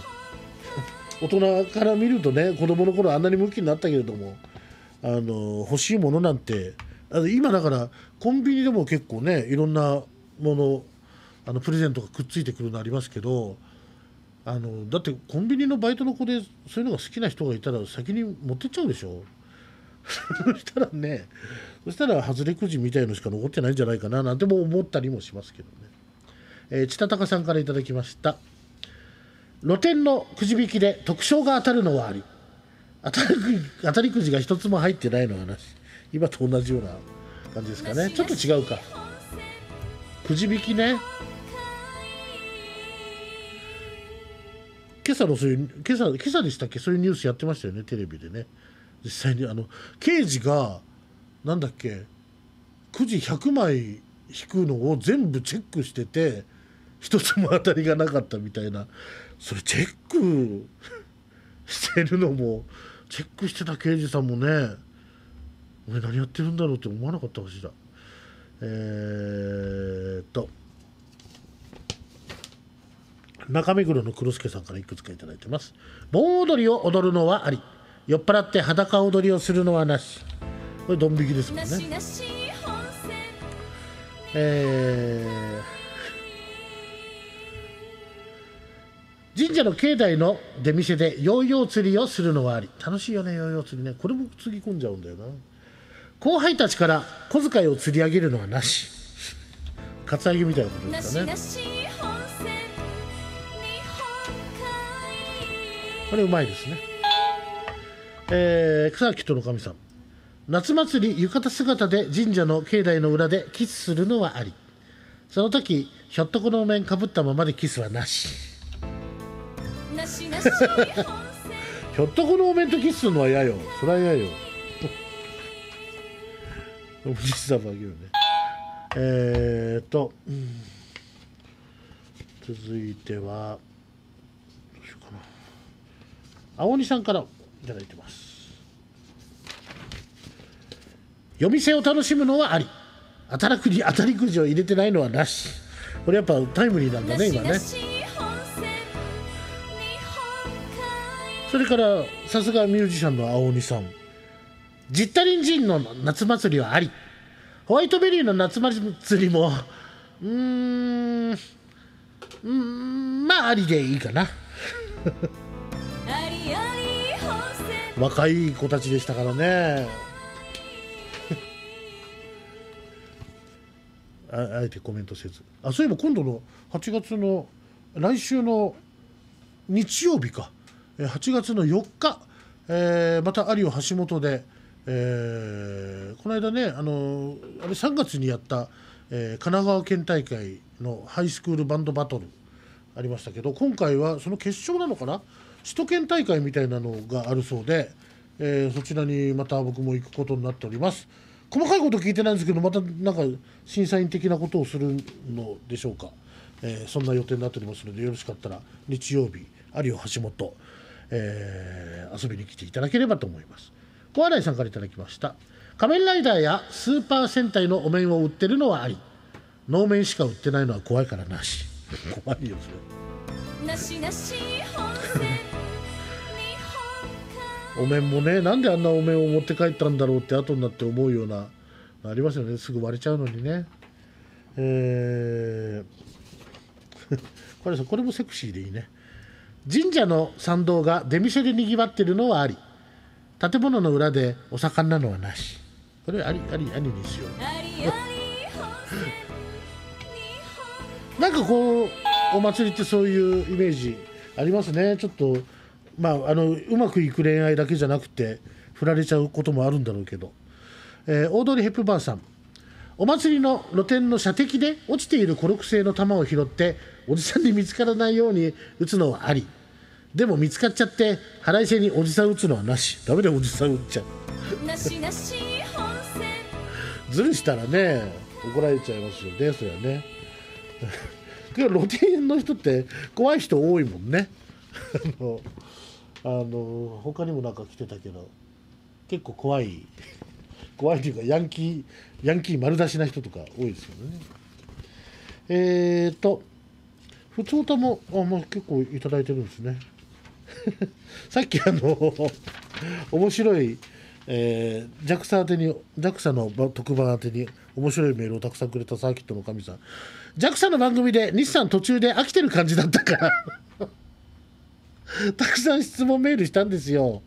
大人から見るとね子供の頃あんなにムキになったけれどもあの欲しいものなんてあの今だからコンビニでも結構ねいろんなものあのプレゼントがくっついてくるのありますけどあのだってコンビニのバイトの子でそういうのが好きな人がいたら先に持ってっちゃうでしょ そしたらねそしたら外れくじみたいのしか残ってないんじゃないかななんても思ったりもしますけどね、えー、千田隆さんからいただきました露店のくじ引きで特賞が当たるのはあり当たり当たりくじが一つも入ってないの話今と同じような感じですかねちょっと違うかくじ引きね今朝のそういう今朝今朝でしたっけそういうニュースやってましたよねテレビでね実際にあの刑事がなんだっけくじ100枚引くのを全部チェックしてて一つも当たりがなかったみたいなそれチェック してるのもチェックしてた刑事さんもねお前何やってるんだろうって思わなかったかしらえー、っと中目黒の黒助さんからいくつか頂いてます盆踊りを踊るのはあり酔っ払って裸踊りをするのはなしこれドン引きですもんねえー、神社の境内の出店でヨーヨー釣りをするのはあり楽しいよねヨーヨー釣りねこれもつぎ込んじゃうんだよな後輩たちから小遣いを釣り上げるのはなしカツアゲみたいなことですかねこれうまいですねえー、草木との神さん夏祭り浴衣姿で神社の境内の裏でキスするのはありその時ひょっとこのお面かぶったままでキスはなしひょっとこのお面とキスするのは嫌よそりゃ嫌よおじさま牛ねえー、っと、うん、続いては青鬼さんからいただいてます夜店を楽しむのはあり当たくじ当たりくじを入れてないのはなしこれやっぱタイムリーなんだね今ねそれからさすがミュージシャンの青鬼さんジッタリンジンの夏祭りはありホワイトベリーの夏祭りもうーんうんまあありでいいかな若い子たちでしたからねあえてコメントせずあそういえば今度の8月の来週の日曜日か8月の4日、えー、また有を橋本で、えー、この間ねあのあれ3月にやった、えー、神奈川県大会のハイスクールバンドバトルありましたけど今回はその決勝なのかな首都圏大会みたいなのがあるそうで、えー、そちらにまた僕も行くことになっております。細かいこと聞いてないんですけどまたなんか審査員的なことをするのでしょうか、えー、そんな予定になっておりますのでよろしかったら日曜日あいは橋本、えー、遊びに来ていただければと思います小洗さんからいただきました仮面ライダーやスーパー戦隊のお面を売ってるのはあり能面しか売ってないのは怖いからなし 怖いよそれなしなし本お面もねなんであんなお面を持って帰ったんだろうって後になって思うようなありますよねすぐ割れちゃうのにねえー、これこれもセクシーでいいね神社の参道が出店でにぎわってるのはあり建物の裏でお魚なのはなしこれありありありにしようなんかこうお祭りってそういうイメージありますねちょっとまあ、あのうまくいく恋愛だけじゃなくて振られちゃうこともあるんだろうけど、えー、オードリー・ヘップバーンさんお祭りの露店の射的で落ちているコルク製の弾を拾っておじさんに見つからないように打つのはありでも見つかっちゃって腹いせにおじさん打つのはなしダメだおじさん打っちゃうなしなし本ずるしたらね怒られちゃいますよねそれはね露店の人って怖い人多いもんね あのあの他にもなんか来てたけど結構怖い 怖いというかヤンキーヤンキー丸出しな人とか多いですよねえっ、ー、と普通歌もあ、まあ、結構いただいてるんですね さっきあの 面白い、え JAXA 宛に JAXA の特番宛てに面白いメールをたくさんくれたサーキットの神さん JAXA の番組で西さん途中で飽きてる感じだったから たくさん質問メールしたんですよ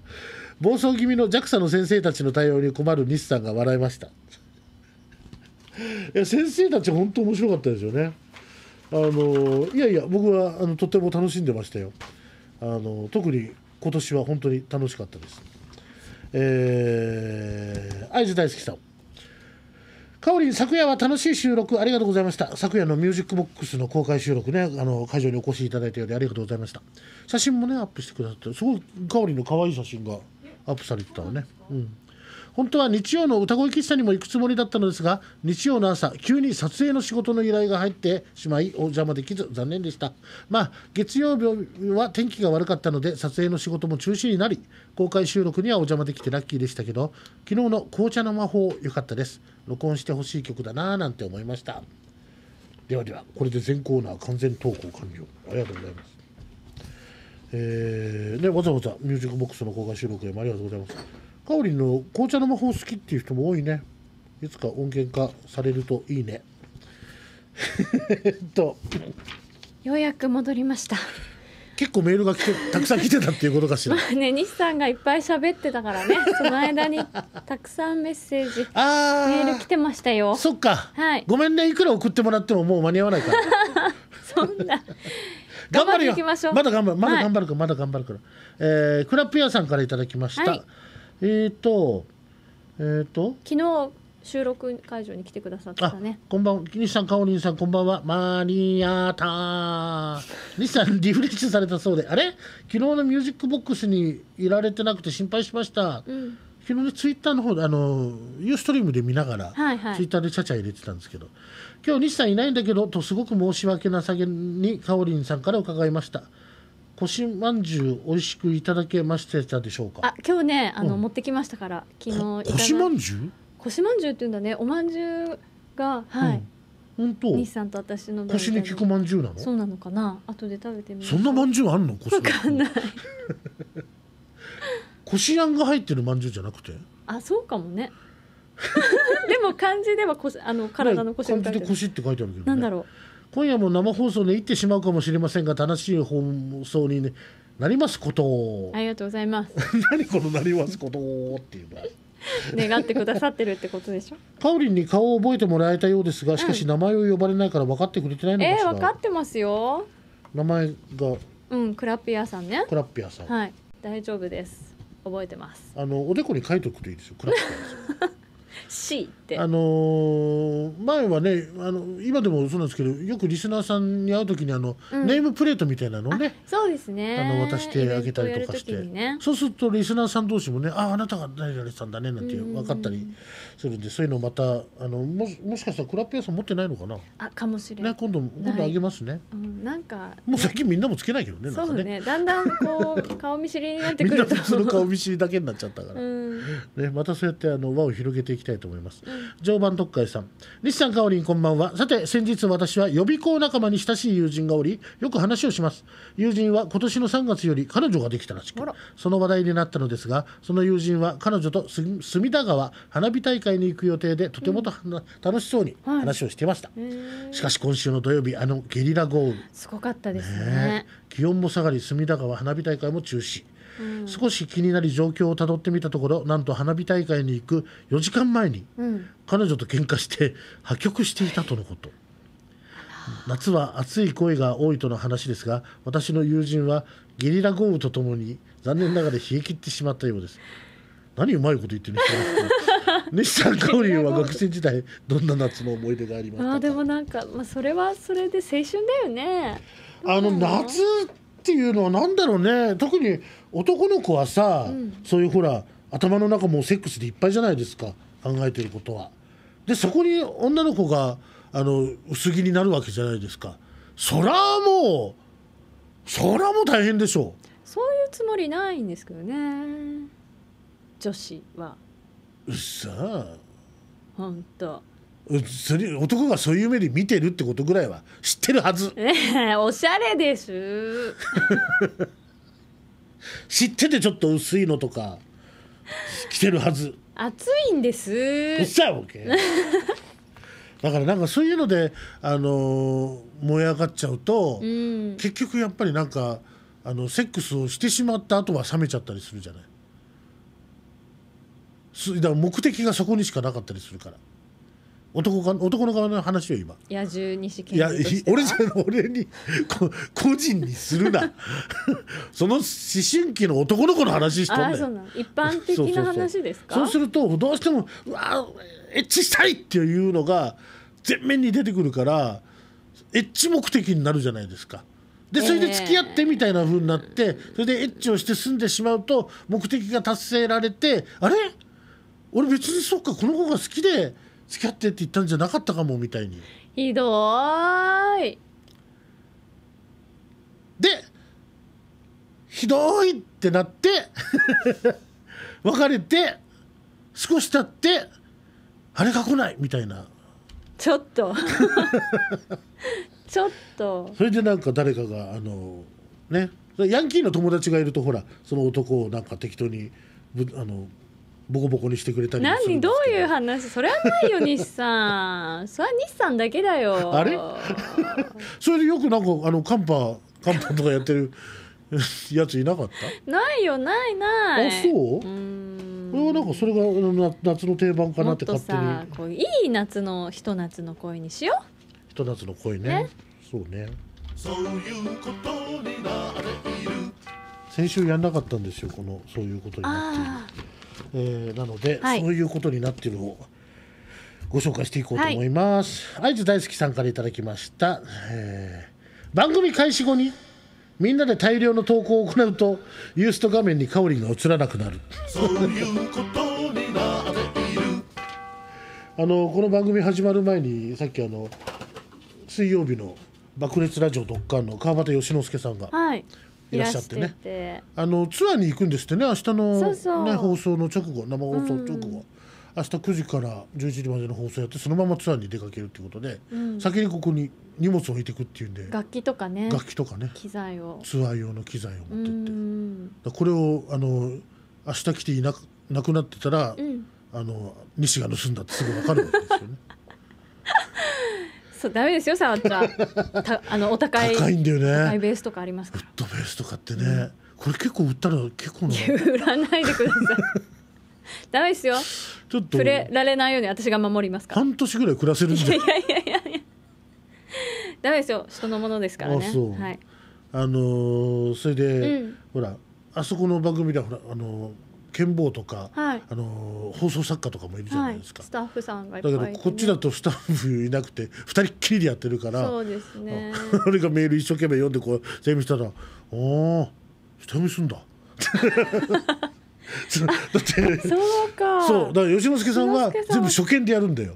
暴走気味の JAXA の先生たちの対応に困る西さんが笑いましたいや先生たち本当面白かったですよねあのいやいや僕はあのとても楽しんでましたよあの特に今年は本当に楽しかったですえー、愛知大好きさんかりん、昨夜は楽しい収録ありがとうございました。昨夜のミュージックボックスの公開収録ね、あの、会場にお越しいただいたようでありがとうございました。写真もね、アップしてくださって、すごいかおりんの可愛い写真がアップされてたわね。うん。本当は日曜の歌声喫茶にも行くつもりだったのですが日曜の朝急に撮影の仕事の依頼が入ってしまいお邪魔できず残念でしたまあ月曜日は天気が悪かったので撮影の仕事も中止になり公開収録にはお邪魔できてラッキーでしたけど昨日の紅茶の魔法良かったです録音してほしい曲だなぁなんて思いましたではではこれで全コーナー完全投稿完了ありがとうございますえー、ね、わざわざミュージックボックスの公開収録へもありがとうございますかりの紅茶の魔法好きっていう人も多いねいつか音源化されるといいね えっとようやく戻りました結構メールが来てたくさん来てたっていうことかしら まあね西さんがいっぱい喋ってたからねその間にたくさんメッセージあーメール来てましたよそっか、はい、ごめんねいくら送ってもらってももう間に合わないから そんな頑張るよまだ頑張るまだ頑張るから、まだ頑張るから、えー、クラップ屋さんからいただきました、はいえっ、ー、と、えっ、ー、と。昨日収録会場に来てくださったね。こんばんは、西さん、かおりんさん、こんばんは。マリアタ西さん、リフレッシュされたそうで、あれ昨日のミュージックボックスにいられてなくて心配しました。うん、昨日のツイッターの方で、あの、ユーストリームで見ながら、はいはい、ツイッターでちゃちゃ入れてたんですけど、今日西さんいないんだけど、とすごく申し訳なさげに、かおりんさんから伺いました。こしまんじゅう美味しくいただけましたでしょうかあ今日ねあの、うん、持ってきましたから昨日こ。しまんじゅうこしまんじゅうって言うんだねおまんじゅうがはい、うん、本当西さんと私の腰に効くまんじゅうなのそうなのかな後で食べてみそんなまんじゅうあんのこしかんない腰 あんが入ってるまんじゅうじゃなくてあそうかもね でも漢字ではこあの体のここし。でしって書いてあるけど、ね、なんだろう今夜も生放送で行ってしまうかもしれませんが楽しい放送に、ね、なりますことをありがとうございます 何この「なりますこと」をっていうのは。願ってくださってるってことでしょかおりんに顔を覚えてもらえたようですがしかし名前を呼ばれないから分かってくれてないのかしら、うん、えー、分かってますよ名前がうんクラッピアさんねクラッピアさんはい大丈夫です覚えてますあのおでこに書いとくといいですよクラッピアさん C ってあのー前はねあの今でもそうなんですけどよくリスナーさんに会う時にあの、うんネームプレートみたいなのをねそうですねあの渡してあげたりとかして、ねそうするとリスナーさん同士もね「ああなたが誰々さんだね」なんて分かったりするんで、そういうのまたあのももしかしたらクラッペ屋さん持ってないのかな、あかもしれない、今度今度あげますね、うん、なんかもう最近みんなもつけないけどねなんそうねだんだんこう顔見知りになってみんなその顔見知りだけになっちゃったから、ねまたそうやってあの輪を広げていきたいと思います、うん常磐特会さん西さんかおりんこんばんはさて先日私は予備校仲間に親しい友人がおりよく話をします友人は今年の3月より彼女ができたらしくその話題になったのですがその友人は彼女と隅田川花火大会に行く予定でとても、うん、楽しそうに話をしていました、はい、しかし今週の土曜日あのゲリラ豪雨すごかったですね、ね、気温も下がり隅田川花火大会も中止少し気になり状況をたどってみたところなんと花火大会に行く4時間前に、彼女と喧嘩して破局していたとのこと。夏は暑い声が多いとの話ですが私の友人はゲリラ豪雨とともに残念ながら冷え切ってしまったようです何うまいこと言ってるんですか西さんおりは学生時代どんな夏の思い出がありますかあでもなんか、まあ、それはそれで青春だよねあの夏っていうのはんだろうね特に男の子はさ、うん、そういうほら頭の中もうセックスでいっぱいじゃないですか考えてることは。でそこに女の子があの薄着になるわけじゃないですか。そらもうそらも大変でしょう。そういうつもりないんですけどね女子は。うっさ本当。それ男がそういう目で見てるってことぐらいは知ってるはず。えー、おしゃれです。知っててちょっと薄いのとか着てるはず暑いんですうっさいわけ だからなんかそういうので、あのー燃え上がっちゃうと、うん結局やっぱりなんかあのセックスをしてしまった後は冷めちゃったりするじゃないすだから目的がそこにしかなかったりするから男か男の側の話を今野獣し健いや俺じゃ俺に個人にするな その思春期の男の子の話しとんねん一般的な話ですかそうするとどうしてもうわエッチしたいっていうのが全面に出てくるからエッチ目的になるじゃないですかでそれで付き合ってみたいな風になって、えー、それでエッチをして済んでしまうと目的が達成られてあれ俺別にそっかこの子が好きで付き合ってって言ったんじゃなかったかもみたいにひどいでひどいってなって 別れて少し経ってあれが来ないみたいなちょっと ちょっとそれでなんか誰かがあのねヤンキーの友達がいるとほらその男をなんか適当にぶあのボコボコにしてくれたりするん何でどすういう話それはないよ西さん それは西さんだけだよあれそれでよくなんかあのカンパカンパとかやってる やついなかったないよないないあそううん俺はなんかそれがな夏の定番かもなっってと勝手さこういい夏のひと夏の恋にしようひと夏の恋ねそうねそういうことになっている先週やんなかったんですよこのそういうことになっているえー、なので、はい、そういうことになっているをご紹介していこうと思います、はい、会津大好きさんからいただきました、えー、番組開始後にみんなで大量の投稿を行うとユースト画面にカオリンが映らなくなるそういうことになっているあのこの番組始まる前にさっきあの水曜日の爆裂ラジオドッカンの川端義之助さんが、はい、いらっしゃってねあのツアーに行くんですってね明日のね放送の直後生放送直後、明日9時から11時までの放送やってそのままツアーに出かけるっていうことで、うん、先にここに荷物を置いていくっていうんで楽器とかね楽器とかね機材をツアー用の機材を持ってってこれをあの明日来ていなくなくなってたら、うん、あの西が盗んだってすぐ分かるわけですよね。そうダメですよ触っちゃ あのお高い高いんだよね高いベースとかありますからウッドベースとかってね、うん、これ結構売ったら結構な 売らないでください ダメですよちょっと触れられないように私が守りますから半年ぐらい暮らせるんじゃいやいやいやいやダメですよ人のものですからねはいあのー、それで、うん、ほらあそこの番組でほらあのー剣坊とか、はい、あの放送作家とかもいるじゃないですか、はい、スタッフさんがだけどこっちだとスタッフいなくて2人っきりでやってるからそうですね俺がメール一生懸命読んでこう全部したら「ああ下読みすんだ」だってそうかそうだから吉之助さんは全部初見でやるんだよ。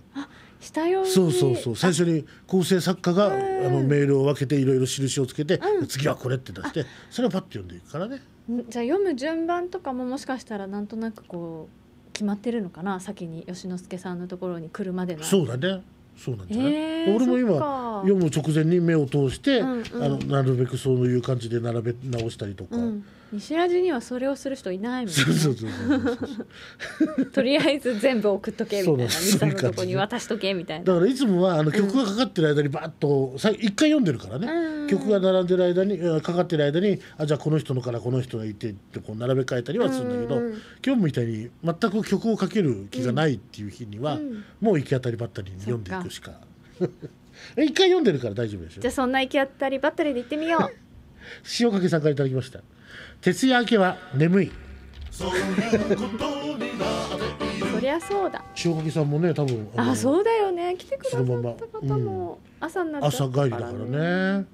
したようにそうそうそう最初に構成作家があのメールを分けていろいろ印をつけて、うん、次はこれって出してそれをパッと読んでいくからねじゃあ読む順番とかももしかしたらなんとなくこう決まってるのかな先に吉之助さんのところに来るまでのそうだねそうなんじゃない、えー、俺も今読む直前に目を通して、うんうん、あのなるべくそういう感じで並べ直したりとか。うん西ラジにはそれをする人いないもんねうそうそうそうとりあえず全部送っとけみたいなのとこに渡しとけみたいなだからいつもはあの曲がかかってる間にバッと一、うん、回読んでるからね曲が並んでる間にかかってる間にあじゃあこの人のからこの人がいてってこう並べ替えたりはするんだけど、今日みたいに全く曲をかける気がないっていう日には、うん、もう行き当たりばったりに読んでいくしか 一回読んでるから大丈夫でしょじゃあそんな行き当たりばったりで行ってみよう 塩かけさんからいただきました徹夜明けは眠いそりゃそうだ塩垣さんもね多分あそうだよね来てくださった方も朝になっ朝帰りだからね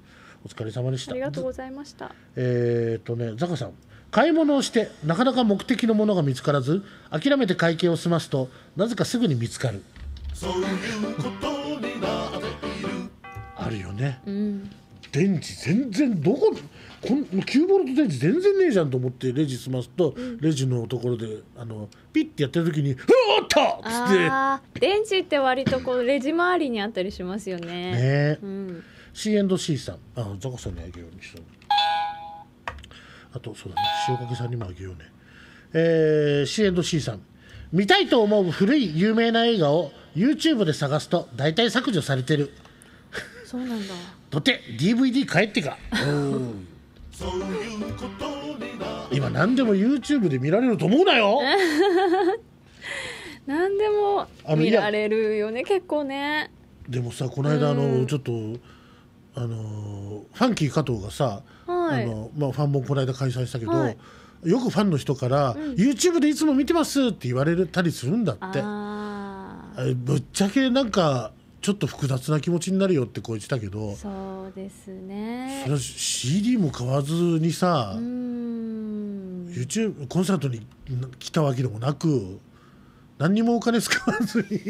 お疲れ様でしたありがとうございましたえー、っとねザカさん買い物をしてなかなか目的のものが見つからず諦めて会計を済ますとなぜかすぐに見つかるるあるよね、うん、電池全然どここの9ボルト電池全然ねえじゃんと思ってレジ済ますと、うん、レジのところであのピッてやってる時に「うおっと!」っつって電池って割とこうレジ周りにあったりしますよねね、うん、C&C さんあザコさんにあげようにしたあとそうだね塩かけさんにもあげようねえー、C&C さん見たいと思う古い有名な映画を YouTube で探すと大体削除されてるそうなんだ とて DVD 帰ってか うん今何でも YouTube で見られると思うなよ 何でも見られるよね結構ねでもさこの間あのちょっとあのファンキー加藤がさ、はい、あのまあ、ファンもこの間開催したけど、はい、よくファンの人から、うん、YouTube でいつも見てます」って言われたりするんだって。ぶっちゃけなんかちょっと複雑な気持ちになるよってこう言ってたけどそうですねそれ CD も買わずにさう YouTube コンサートに来たわけでもなく何にもお金使わずに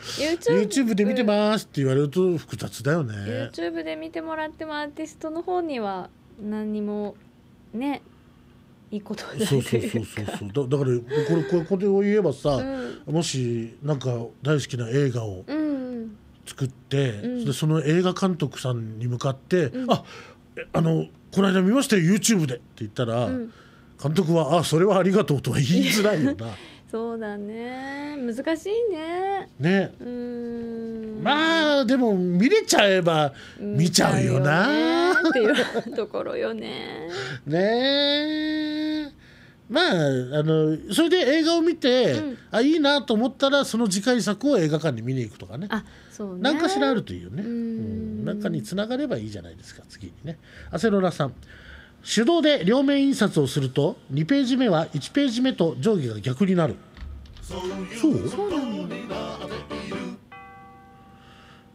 YouTube, YouTube で見てますって言われると複雑だよね YouTube で見てもらってもアーティストの方には何にもねいいことないそうそうそうそうだだからこれこれこれを言えばさ、うん、もしなんか大好きな映画を、うん作って、うん、その映画監督さんに向かって「うん、ああのこの間見ましたよ YouTube で」って言ったら、うん、監督は「あそれはありがとう」とは言いづらいよな。そうだね難しいね。ね。うんまあでも見れちゃえば見ちゃうよな。よっていうところよね。ねえ。まあ、あのそれで映画を見て、うん、あいいなと思ったらその次回作を映画館に見に行くとかね。あそうね、何かしらあるというねうん何かにつながればいいじゃないですか次にねアセロラさん手動で両面印刷をすると2ページ目は1ページ目と上下が逆になるそうそうな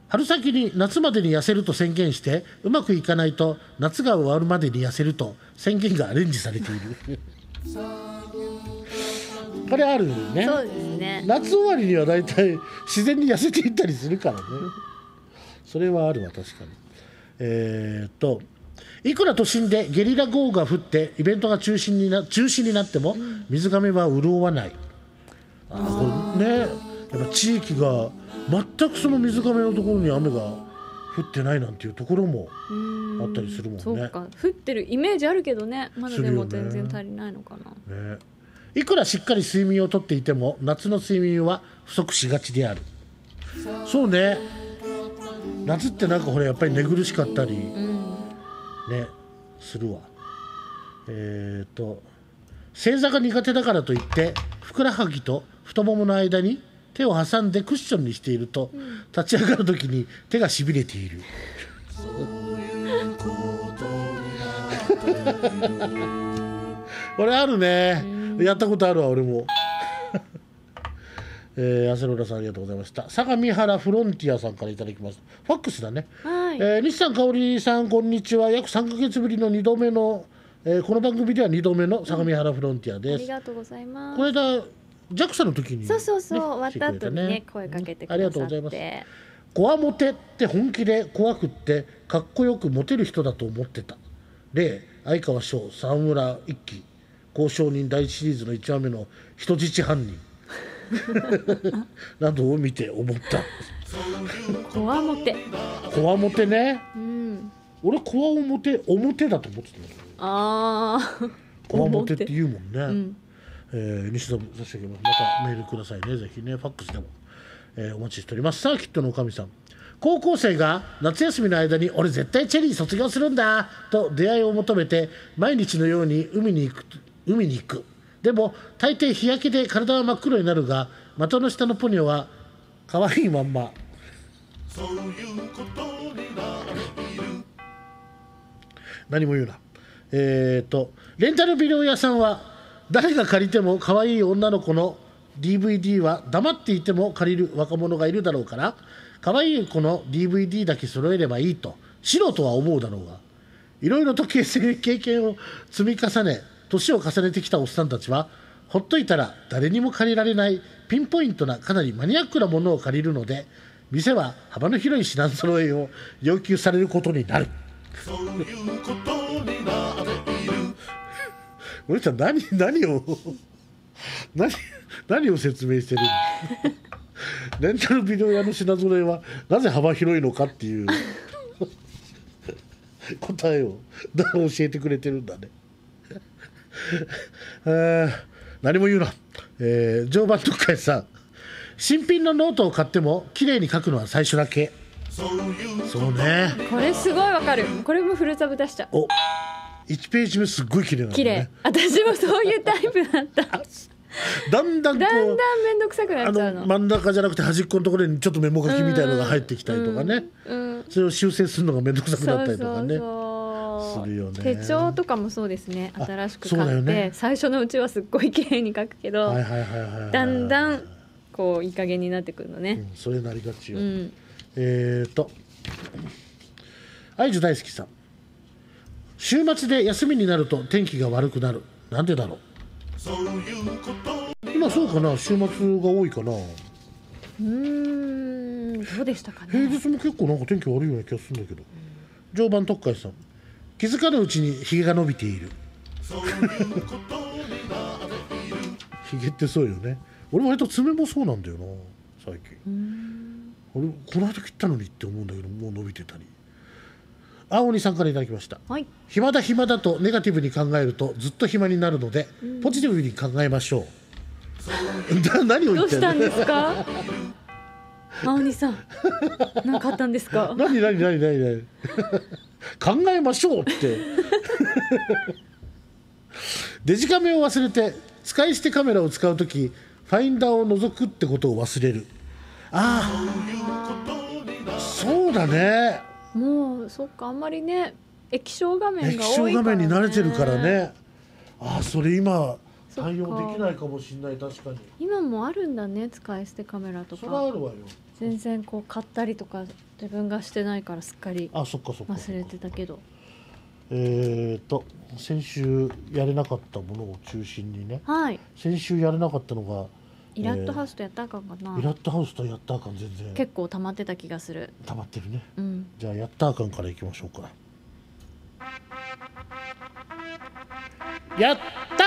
春先に夏までに痩せると宣言してうまくいかないと夏が終わるまでに痩せると宣言がアレンジされている ぱりあるねそうですね夏終わりには大体自然に痩せていったりするからねそれはあるわ確かにえー、っといくら都心でゲリラ豪雨が降ってイベントが中止にな中止になっても水がめは潤わない、あこれねやっぱ地域が全くその水がめのところに雨が降ってないなんていうところもあったりするもんね。ん降ってるイメージあるけどねまだでも全然足りないのかな。ねいくらしっかり睡眠をとっていても夏の睡眠は不足しがちであるそうね夏ってなんかほらやっぱり寝苦しかったり、ねするわえっ、ー、と正座が苦手だからといってふくらはぎと太ももの間に手を挟んでクッションにしていると、立ち上がる時に手がしびれているこれあるね、やったことあるわ俺も えー、の野さんありがとうございました相模原フロンティアさんからいただきましたファックスだね、はい、えー、西さん香織さんこんにちは約3か月ぶりの2度目の、えー、この番組では2度目の相模原フロンティアです、うん、ありがとうございますこれだ JAXA の時に、ね、そうそうそう、終わった後にね、声かけてくださって、ありがとうございますこわもてって本気で怖くってかっこよくモテる人だと思ってた例相川翔沢村一輝交渉人第一シリーズの1話目の人質犯人 などを見て思ったこわもてこわもてね、うん、俺こわもて表だと思ってたああ こわもてって言うもんね、うん、えー、西田さし上げますまたメールくださいねぜひねファックスでも、えー、お待ちしておりますサーキットのおかみさん高校生が夏休みの間に俺絶対チェリー卒業するんだと出会いを求めて毎日のように海に行く海に行くでも大抵日焼けで体は真っ黒になるが的の下のポニョは可愛いまんまそういうことになる何も言うなえっ、ー、とレンタルビデオ屋さんは誰が借りても可愛い女の子の DVD は黙っていても借りる若者がいるだろうから可愛い子の DVD だけ揃えればいいと素人は思うだろうがいろいろと経験を積み重ね年を重ねてきたおっさんたちはほっといたら誰にも借りられないピンポイントなかなりマニアックなものを借りるので店は幅の広い品揃えを要求されることになるそういうことになっている森ちゃん何何を何何を説明してるレンタルビデオ屋の品揃えはなぜ幅広いのかっていう答えを教えてくれてるんだね。何も言うな、えー、常磐特会さん新品のノートを買っても綺麗に書くのは最初だけそうねこれすごいわかるこれもフルサブ出したお1ページ目すっごい綺麗なのね綺麗私もそういうタイプだっただんだんだんだん面倒くさくなっちゃうの真ん中じゃなくて端っこのところにちょっとメモ書きみたいのが入ってきたりとかね、うんうん、それを修正するのが面倒くさくなったりとかねそうそうそうするよね、手帳とかもそうですね新しく買って、ね、最初のうちはすっごい綺麗に書くけどだんだんこういい加減になってくるのね、うん、それなりがちよ、うん、えっ、と愛知大好きさん週末で休みになると天気が悪くなるなんでだろう今そうかな週末が多いかなうんどうでしたかね平日も結構なんか天気悪いような気がするんだけど、常磐特会さん気づかぬうちにひげが伸びているひげってそうよね俺割と爪もそうなんだよな最近俺この間切ったのにって思うんだけどもう伸びてたり青鬼さんからいただきました、はい、暇だ暇だとネガティブに考えるとずっと暇になるのでポジティブに考えましょうだ 何を言ってんか青鬼さん何かあったんですか 何何何何何考えましょうってデジカメを忘れて使い捨てカメラを使う時ファインダーを覗くってことを忘れるああそうだねもうそっかあんまりね液晶画面が、ね、液晶画面に慣れてるからねああそれ今対応できないかもしれない確かに今もあるんだね使い捨てカメラとか全然こう買ったりとか自分がしてないからすっかりあそっかそっか忘れてたけどえー、っと先週やれなかったものを中心にね、はい、先週やれなかったのがイラットハウスとやったらあかんかな、イラットハウスとやったらあかん全然結構溜まってた気がする溜まってるねうんじゃあやったらあかんからいきましょうかやった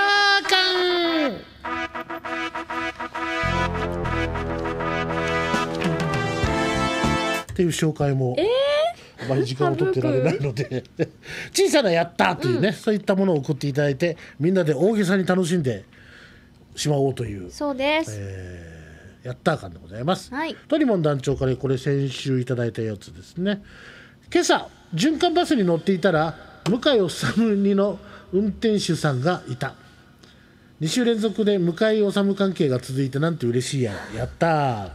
ーかんていう紹介も、えー、あまり時間を取ってられないので 小さな「やった!」というね、うん、そういったものを送っていただいてみんなで大げさに楽しんでしまおうというそうです、えー、やった感でございます、はい、トリモン団長からこれ先週いただいたやつですね今朝循環バスに乗っていたら向井治二の運転手さんがいた2週連続で向井治関係が続いてなんて嬉しいややった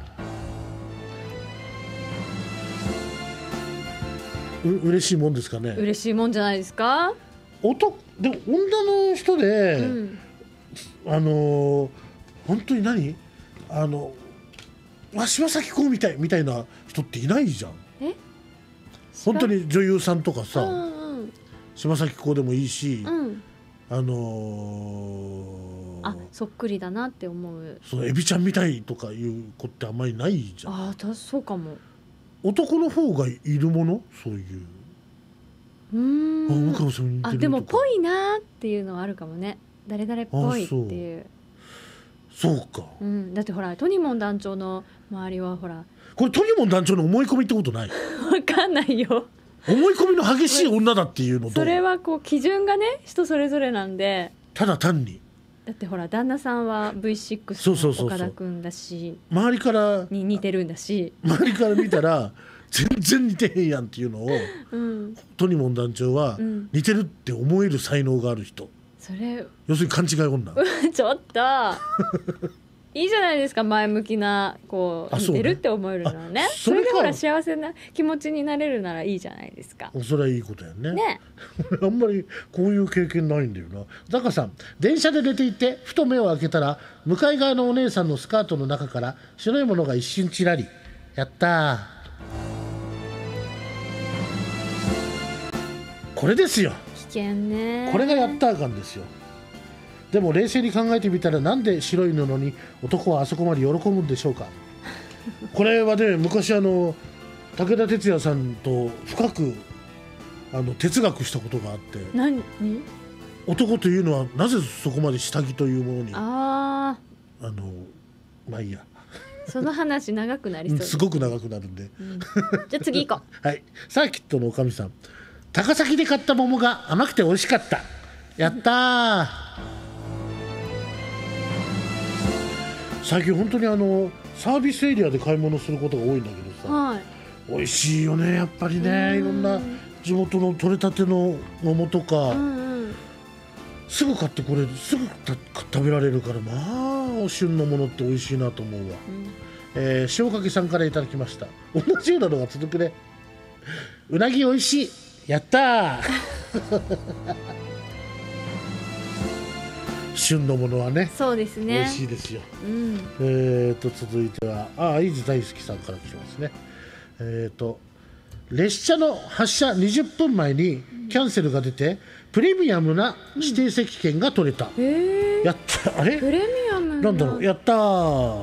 う嬉しいもんですかね嬉しいもんじゃないですか男でも女の人で、うん、あの本当に何あのあ柴咲コウみたいみたいな人っていないじゃん本当に女優さんとかさ、うんうん、柴咲コウでもいいし、うん、あのー、あそっくりだなって思うそのエビちゃんみたいとかいう子ってあんまりないじゃんあそうかも男の方がいるものそういううんあでもぽいなっていうのはあるかもね誰々っぽいっていうそうか、うん、だってほらトニモン団長の周りはほらこれトニモン団長の思い込みってことない わかんないよ思い込みの激しい女だっていうのとそれはこう基準がね人それぞれなんでただ単にだってほら旦那さんは V6 の岡田君だし周りからに似てるんだし周りから見たら全然似てへんやんっていうのを、うん、本当にモン団長は、似てるって思える才能がある人それ要するに勘違い女 ちょっといいじゃないですか前向きなこう似てるって思えるのねそれでほら幸せな気持ちになれるならいいじゃないですかそれはいいことやねね あんまりこういう経験ないんだよなザカさん電車で出て行ってふと目を開けたら向かい側のお姉さんのスカートの中から白いものが一瞬ちらりやったこれですよ危険ねこれがやったあかんですよでも冷静に考えてみたらなんで白い布に男はあそこまで喜ぶんでしょうか これはね昔あの武田鉄矢さんと深くあの哲学したことがあって何男というのはなぜそこまで下着というものにああのまあいいやその話長くなりそうすごく長くなるんで、うん、じゃあ次行こう はいサーキットのおかみさん高崎で買った桃が甘くて美味しかったやった最近本当にあのサービスエリアで買い物することが多いんだけどさ、はい、美味しいよねやっぱりねいろんな地元の採れたての桃とか、うんうん、すぐ買ってこれすぐ食べられるからまあ旬のものって美味しいなと思うわ、うん、えー、塩かけさんからいただきました同じようなのが続くねうなぎ美味しいやったー 旬のものはねそうですね美味しいですよ、うん、えーと続いてはああ伊豆大好きさんから来てますねえーと列車の発車20分前にキャンセルが出て、プレミアムな指定席券が取れた、うん、やったあれプレミアムなんだろうやった1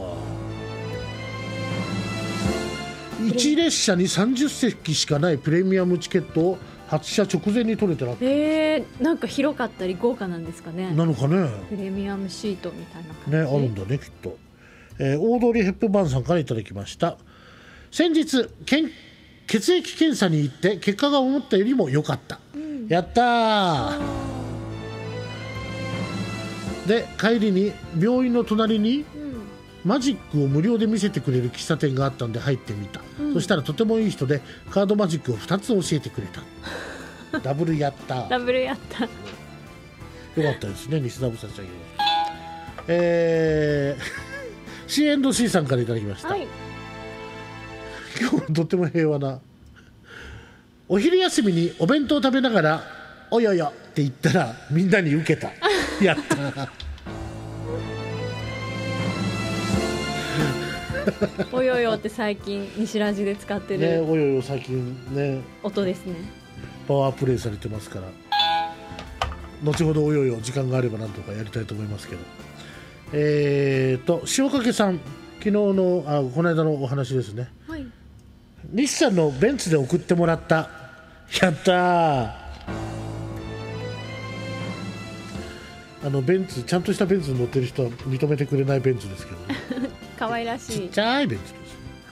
列車に30席しかないプレミアムチケットを発車直前に取れてなえー、なんか広かったり豪華なんですかねなのかねプレミアムシートみたいな感じねあるんだねきっと、えー、大通ヘップバーンさんからいただきました先日けん血液検査に行って結果が思ったよりも良かった、うん、やったで帰りに病院の隣に、うマジックを無料で見せてくれる喫茶店があったんで入ってみた、うん、そしたらとてもいい人でカードマジックを2つ教えてくれた ダブルやったダブルやったよかったですね西田さんよえー、C&C さんからいただきました、はい、今日とても平和なお昼休みにお弁当食べながら「およよ」って言ったらみんなに受けたやった およよって最近西ラジで使ってる、ね、およよ最近ね音ですねパワープレイされてますから後ほどおよよ時間があればなんとかやりたいと思いますけどえーと塩掛さん昨日のあこの間のお話ですね、はい、西さんのベンツで送ってもらったやったあのベンツちゃんとしたベンツに乗ってる人は認めてくれないベンツですけど、ね、可愛らしいちっちゃいベンツです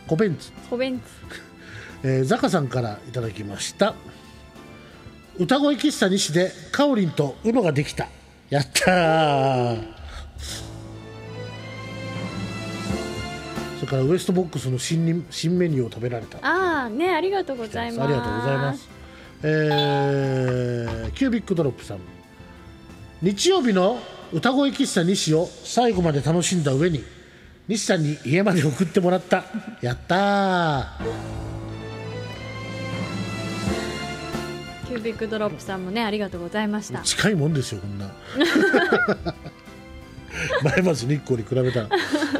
小ベンツ小ベンツ、えー、ザカさんからいただきました歌声喫茶西でかおりんとうのができたやったそれからウエストボックスの新に新メニューを食べられたああねありがとうございますありがとうございますえー、キュービックドロップさん日曜日の歌声喫茶西を最後まで楽しんだ上に西さんに家まで送ってもらったやったキュービックドロップさんもねありがとうございました近いもんですよこんな 前橋日光に比べたら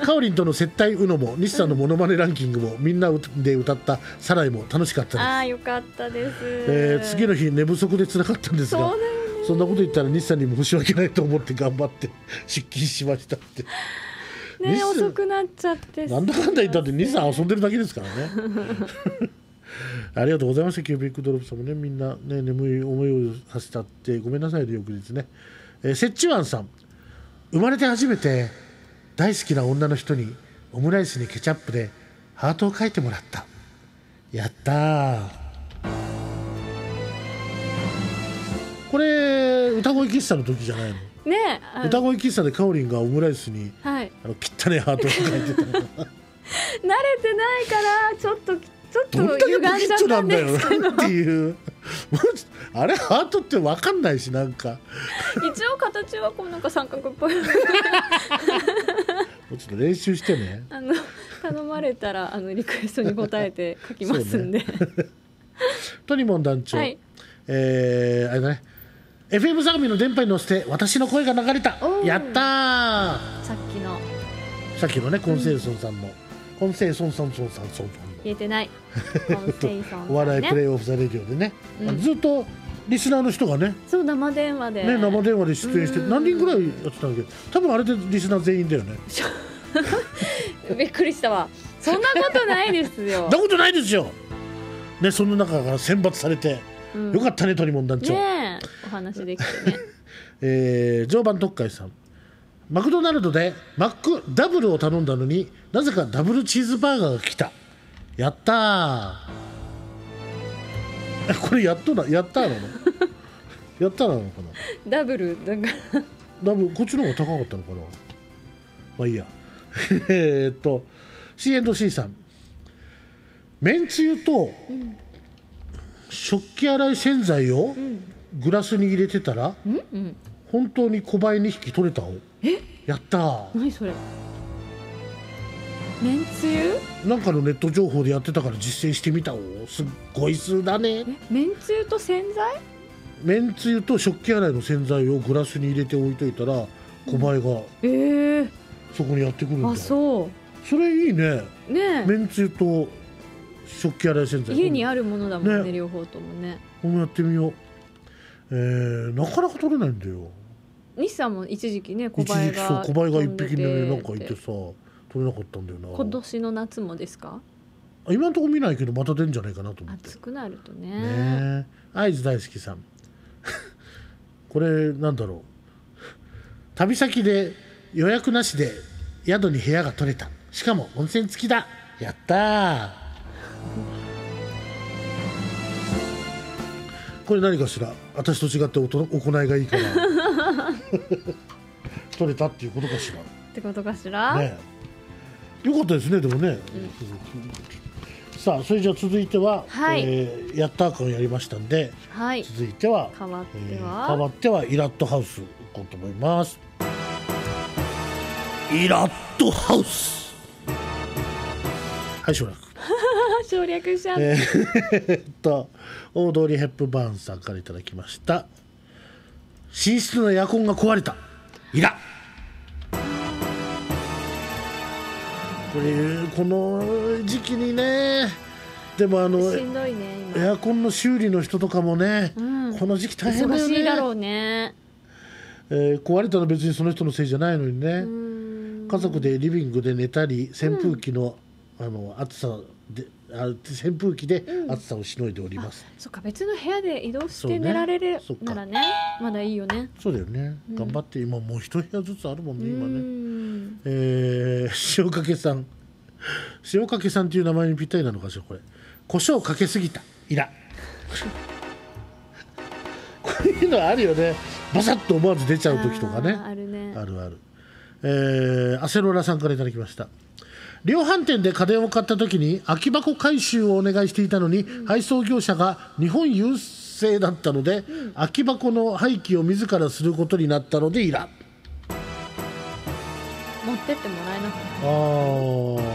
かおりんとの接待うのも西さんのものまねランキングもみんなで歌ったサライも楽しかったですああよかったです、えー、次の日寝不足でつながったんですがそんなこと言ったら西さんにも申し訳ないと思って頑張って出勤しましたってね遅くなっちゃってなんだかんだ言ったって西さん遊んでるだけですからね ありがとうございましたキュービックドロップさんもねみんなね眠い思いをさせたってごめんなさいで翌日ねえー、セッチワンさん生まれて初めて大好きな女の人にオムライスにケチャップでハートを書いてもらったやったこれ歌声喫茶の時じゃないのね歌声喫茶でかおりんがオムライスに、はい、あの汚ねハートをいてた慣れてないからちょっとちょっと歪んだゃっっていうあれハートって分かんないしなんか一応形はこうなんか三角っぽいもうちょっと練習してねあの頼まれたらあのリクエストに応えて書きますんで、ね、トニモン団長、はい、えー、あれだね FM 相模の電波に乗せて私の声が流れたやったさっきのさっきのねコンセイソンさんも、うん、コンセイソンソンソンソンソン言えてないお 笑いプレイオフザレディオでね、うん、ずっとリスナーの人がねそう生電話で、ね、生電話で出演して何人ぐらいやってたんだけど多分あれでリスナー全員だよね びっくりしたわそんなことないですよ そんなことないですよねその中から選抜されて、うん、よかったね鳥もん団長ねお話できてね えー、常磐特会さんマクドナルドでマックダブルを頼んだのになぜかダブルチーズバーガーが来たやったーこれやっとなやったなの やったなのかなダブルなんかダブルこっちの方が高かったのかなまあいいや えっと C&C さんめんつゆと、食器洗い洗剤を、うん、グラスに入れてたら、うん、本当に小林2匹取れたをやった何それめんつゆなんかのネット情報でやってたから実践してみたをすっごい数だねめんつゆと洗剤めんつゆと食器洗いの洗剤をグラスに入れて置いといたら小林が、えー、そこにやってくるんだ、あそうそれいいねねめんつゆと食器洗い洗剤家にあるものだもんね、ね、両方ともねこれもやってみようえー、なかなか取れないんだよ西さんも一時期ね小一時期そう小林が一匹ねなんかいてさ取れなかったんだよな今年の夏もですかあ今のところ見ないけどまた出るんじゃないかなと思って暑くなるとねねえ会津大好きさん これなんだろう旅先で予約なしで宿に部屋が取れたしかも温泉付きだやったーこれ何かしら私と違っておと行いがいいから 取れたっていうことかしらってことかしら、ね、よかったですねでもね、うん、さあそれじゃあ続いては、はい、えー、やったかんやりましたんで、はい、続いては変わっては、えー、変わってはイラットハウスいこうと思いますイラットハウスはいしばらく省略しちゃった、えー、っとオードリー・ヘップバーンさんからいただきました寝室のエアコンが壊れたいらこれこの時期にねでもあの、ね、エアコンの修理の人とかもね、うん、この時期大変だよねしいだろうね、えー、壊れたのは別にその人のせいじゃないのにね家族でリビングで寝たり扇風機のうん、あの暑さで扇風機で暑さをしのいでおります、うん、そっか別の部屋で移動して寝られるならね、ね、まだいいよねそうだよね、うん、頑張って今もう一部屋ずつあるもんね今ねえー、塩かけさん塩かけさんという名前にぴったりなのかしらこれ胡椒かけすぎたいら こういうのあるよねバサッと思わず出ちゃう時とかねあるねあるあるえー、アセロラさんからいただきました量販店で家電を買った時に空き箱回収をお願いしていたのに、うん、配送業者が日本郵政だったので、うん、空き箱の廃棄を自らすることになったのでらん。持ってってもらえなかったあ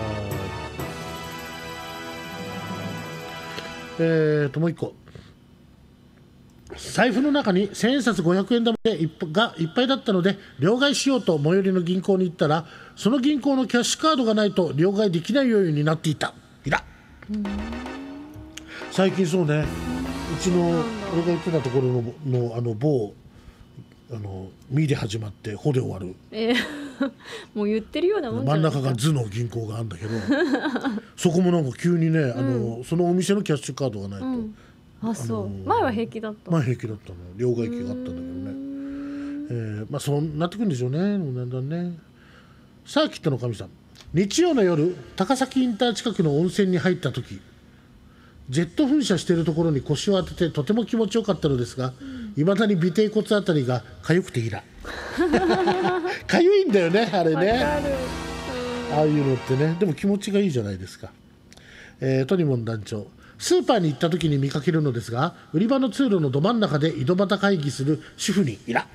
えーともう一個財布の中に千円札500円玉でがいっぱいだったので両替しようと最寄りの銀行に行ったらその銀行のキャッシュカードがないと両替できないようになっていたいら、最近そうねうちの俺が行ってたところののあの某あの「み」で始まって「ほ」で終わる、えー、もう言ってるようなもん真ん中が「図」の銀行があるんだけどそこもなんか急にねあの、うん、そのお店のキャッシュカードがないと。うんあそう、前は平気だった前平気だったの両替機があったんだけどねえー、まあそうなってくんでしょうねだんだんねサーキットの神さん日曜の夜高崎インター近くの温泉に入った時ジェット噴射しているところに腰を当ててとても気持ちよかったのですがいま、うん、だに尾てい骨あたりが痒くてイか 痒いんだよねあれねああいうのってねでも気持ちがいいじゃないですか、えー、トニモン団長スーパーに行った時に見かけるのですが売り場の通路のど真ん中で井戸端会議する主婦にいらあ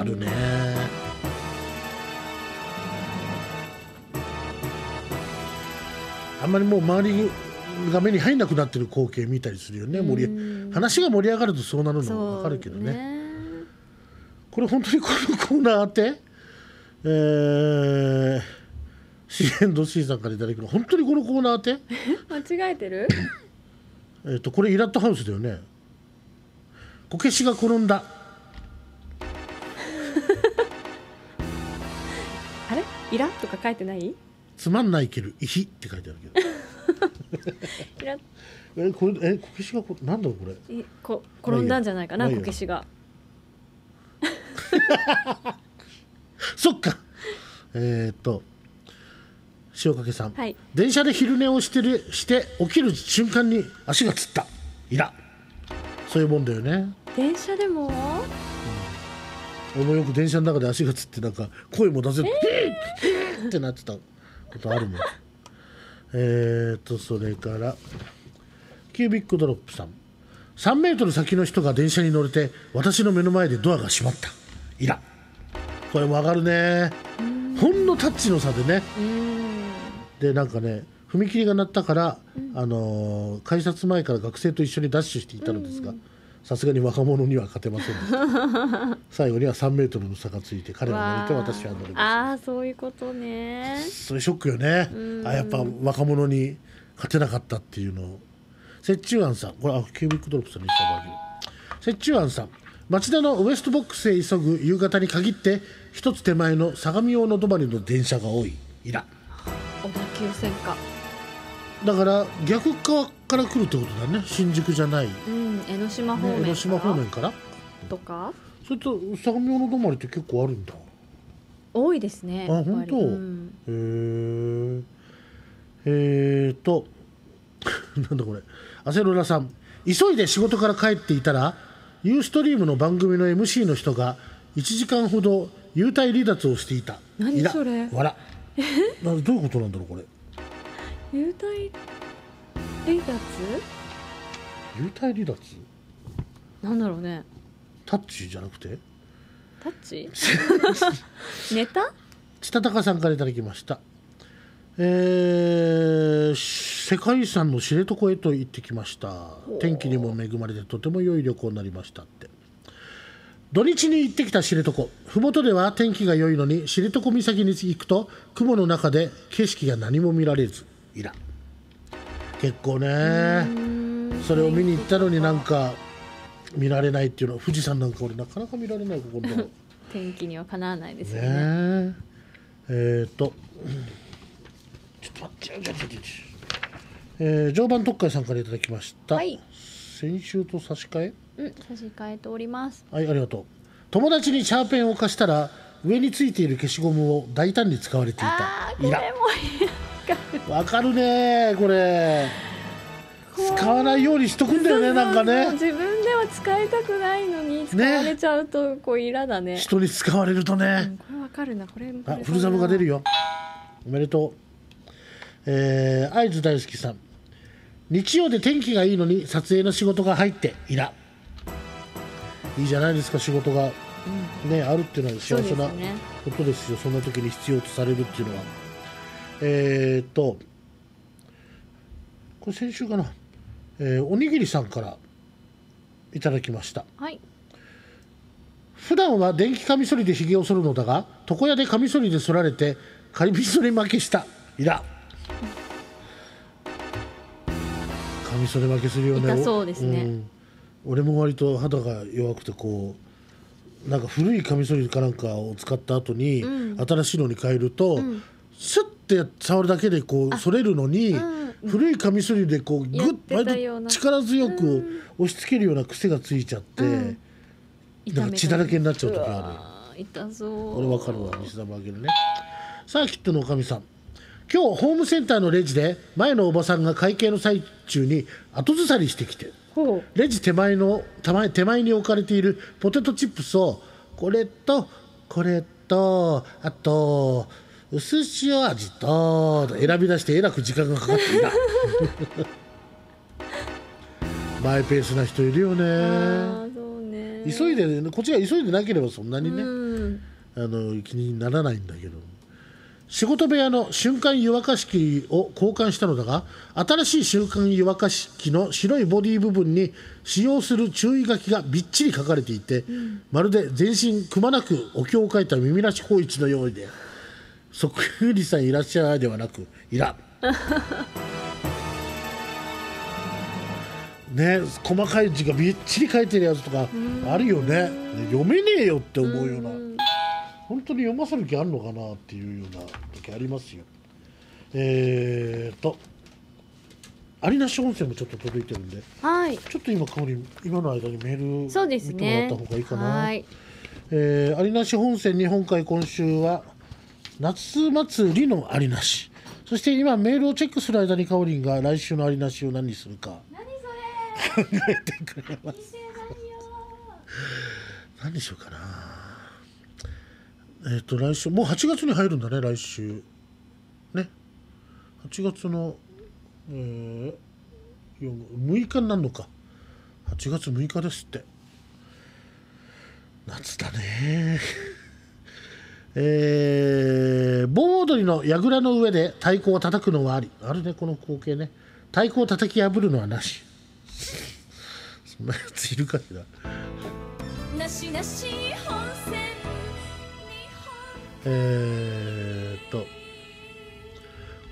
あるねあんまりもう周りが目に入らなくなってる光景見たりするよね盛り話が盛り上がるとそうなるのも分かるけどね、ね、これ本当にこのコーナーってえーシーエンドシーさんからいただくの本当にこのコーナーって 間違えてるえっとこれイラットハウスだよねこけしが転んだ あれイラとか書いてないつまんないけるイヒって書いてあるけど イラえこれえこけしがこなんだろうこれえこ転んだんじゃないかなこけしがそっかえー、っと塩掛さん、はい、電車で昼寝をしてるして起きる瞬間に足がつったいらそういうもんだよね電車でも、うん、よく電車の中で足がつってなんか声も出せる、えー、ってなってたことあるもん えっとそれからキュービックドロップさん3メートル先の人が電車に乗れて私の目の前でドアが閉まったいらこれも上がるねほんのタッチの差でね、うんでなんかね踏切が鳴ったから、あの改札前から学生と一緒にダッシュしていたのですがさすがに若者には勝てません 最後には3メートルの差がついて彼は乗りと私は乗りましたああそういうことねそれショックよねあやっぱ若者に勝てなかったっていうのを折衷案さんこれあキュービックドロップさんにした場合折衷案さん町田のウエストボックスへ急ぐ夕方に限って一つ手前の相模大の止まりの電車が多いいら急線かだから逆側から来るってことだね新宿じゃない、うん江ノ島方面ね、江ノ島方面からとかそれと相模の泊まりって結構あるんだ多いですねあっ本当うんへええー、と なんだこれアセロラさん急いで仕事から帰っていたらユーストリームの番組の MC の人が1時間ほど幽体離脱をしていた何いそれ どういうことなんだろうこれ幽体離脱幽体離脱なんだろうねタッチじゃなくてタッチ ネタ千高さんからいただきましたえー、世界遺産の知床へと行ってきました天気にも恵まれてとても良い旅行になりましたって土日に行ってきた知床麓では天気が良いのに知床岬に行くと雲の中で景色が何も見られず結構ねそれを見に行ったのになんか見られないっていうのは富士山なんか俺なかなか見られないここの天気にはかなわないですよねねえっ、ー、とちょっと待ってちょっと待ってえー、常磐特会さんからいただきました、はい、先週と差し替えうん差し替えておりますはいありがとう友達にシャーペンを貸したら上についている消しゴムを大胆に使われていたあこれもわかるねこれ使わないようにしとくんだよねなんかね自分では使いたくないのに使われちゃうとこういらだね人に使われるとね、これわかるなこれあフルザムが出るよおめでとうえー、会津大好きさん日曜で天気がいいのに撮影の仕事が入っていらいいじゃないですか仕事が、ねあるっていうのは幸せなことですよね、そんな時に必要とされるっていうのは。えー、っとこれ先週かな、えー、おにぎりさんからいただきました、はい、普段は電気カミソリでひげを剃るのだが床屋でカミソリで剃られてカミソリ負けしたいらカミソリ負けするよね痛そうですね、うん、俺も割と肌が弱くてこうなんか古いカミソリかなんかを使った後に、うん、新しいのに変えると、うん、スッって触るだけでこう反れるのに、古いカミソリでこうグッと力強く押し付けるような癖がついちゃって、か血だらけになっちゃうかある痛そう俺わかるわ西澤あげるねサーキットのおかみさん今日ホームセンターのレジで前のおばさんが会計の最中に後ずさりしてきてレジ手前の手前手前に置かれているポテトチップスをこれとこれとあと薄塩味と選び出してえらく時間がかかっていた マイペースな人いるよね急いでこっちが急いでなければそんなにね、あの気にならないんだけど仕事部屋の瞬間湯沸かし器を交換したのだが新しい瞬間湯沸かし器の白いボディ部分に使用する注意書きがびっちり書かれていて、うん、まるで全身くまなくお経を書いた耳なし法一のようで。そっくりさんいらっしゃいではなくいらね細かい字がびっちり書いてるやつとかあるよね読めねえよって思うような本当に読ませる気あるのかなっていうような時ありますよえーと有名本温泉もちょっと届いてるんで、はい、ちょっと今かおり今の間にメールそうです、ね、見てもらった方がいいかな。はいえー、有名本線日本海今週は夏祭りのありなしそして今メールをチェックする間にかおりんが来週のありなしを何にするか何それ考えてくれます何にしようかなえっ、ー、と来週もう8月に入るんだね来週ね8月の、えー、6日になるのか8月6日ですって夏だねえー、盆踊りの櫓の上で太鼓を叩くのはありあるねこの光景ね太鼓を叩き破るのはなし そんなやついるかしらなしなし本線えー、っと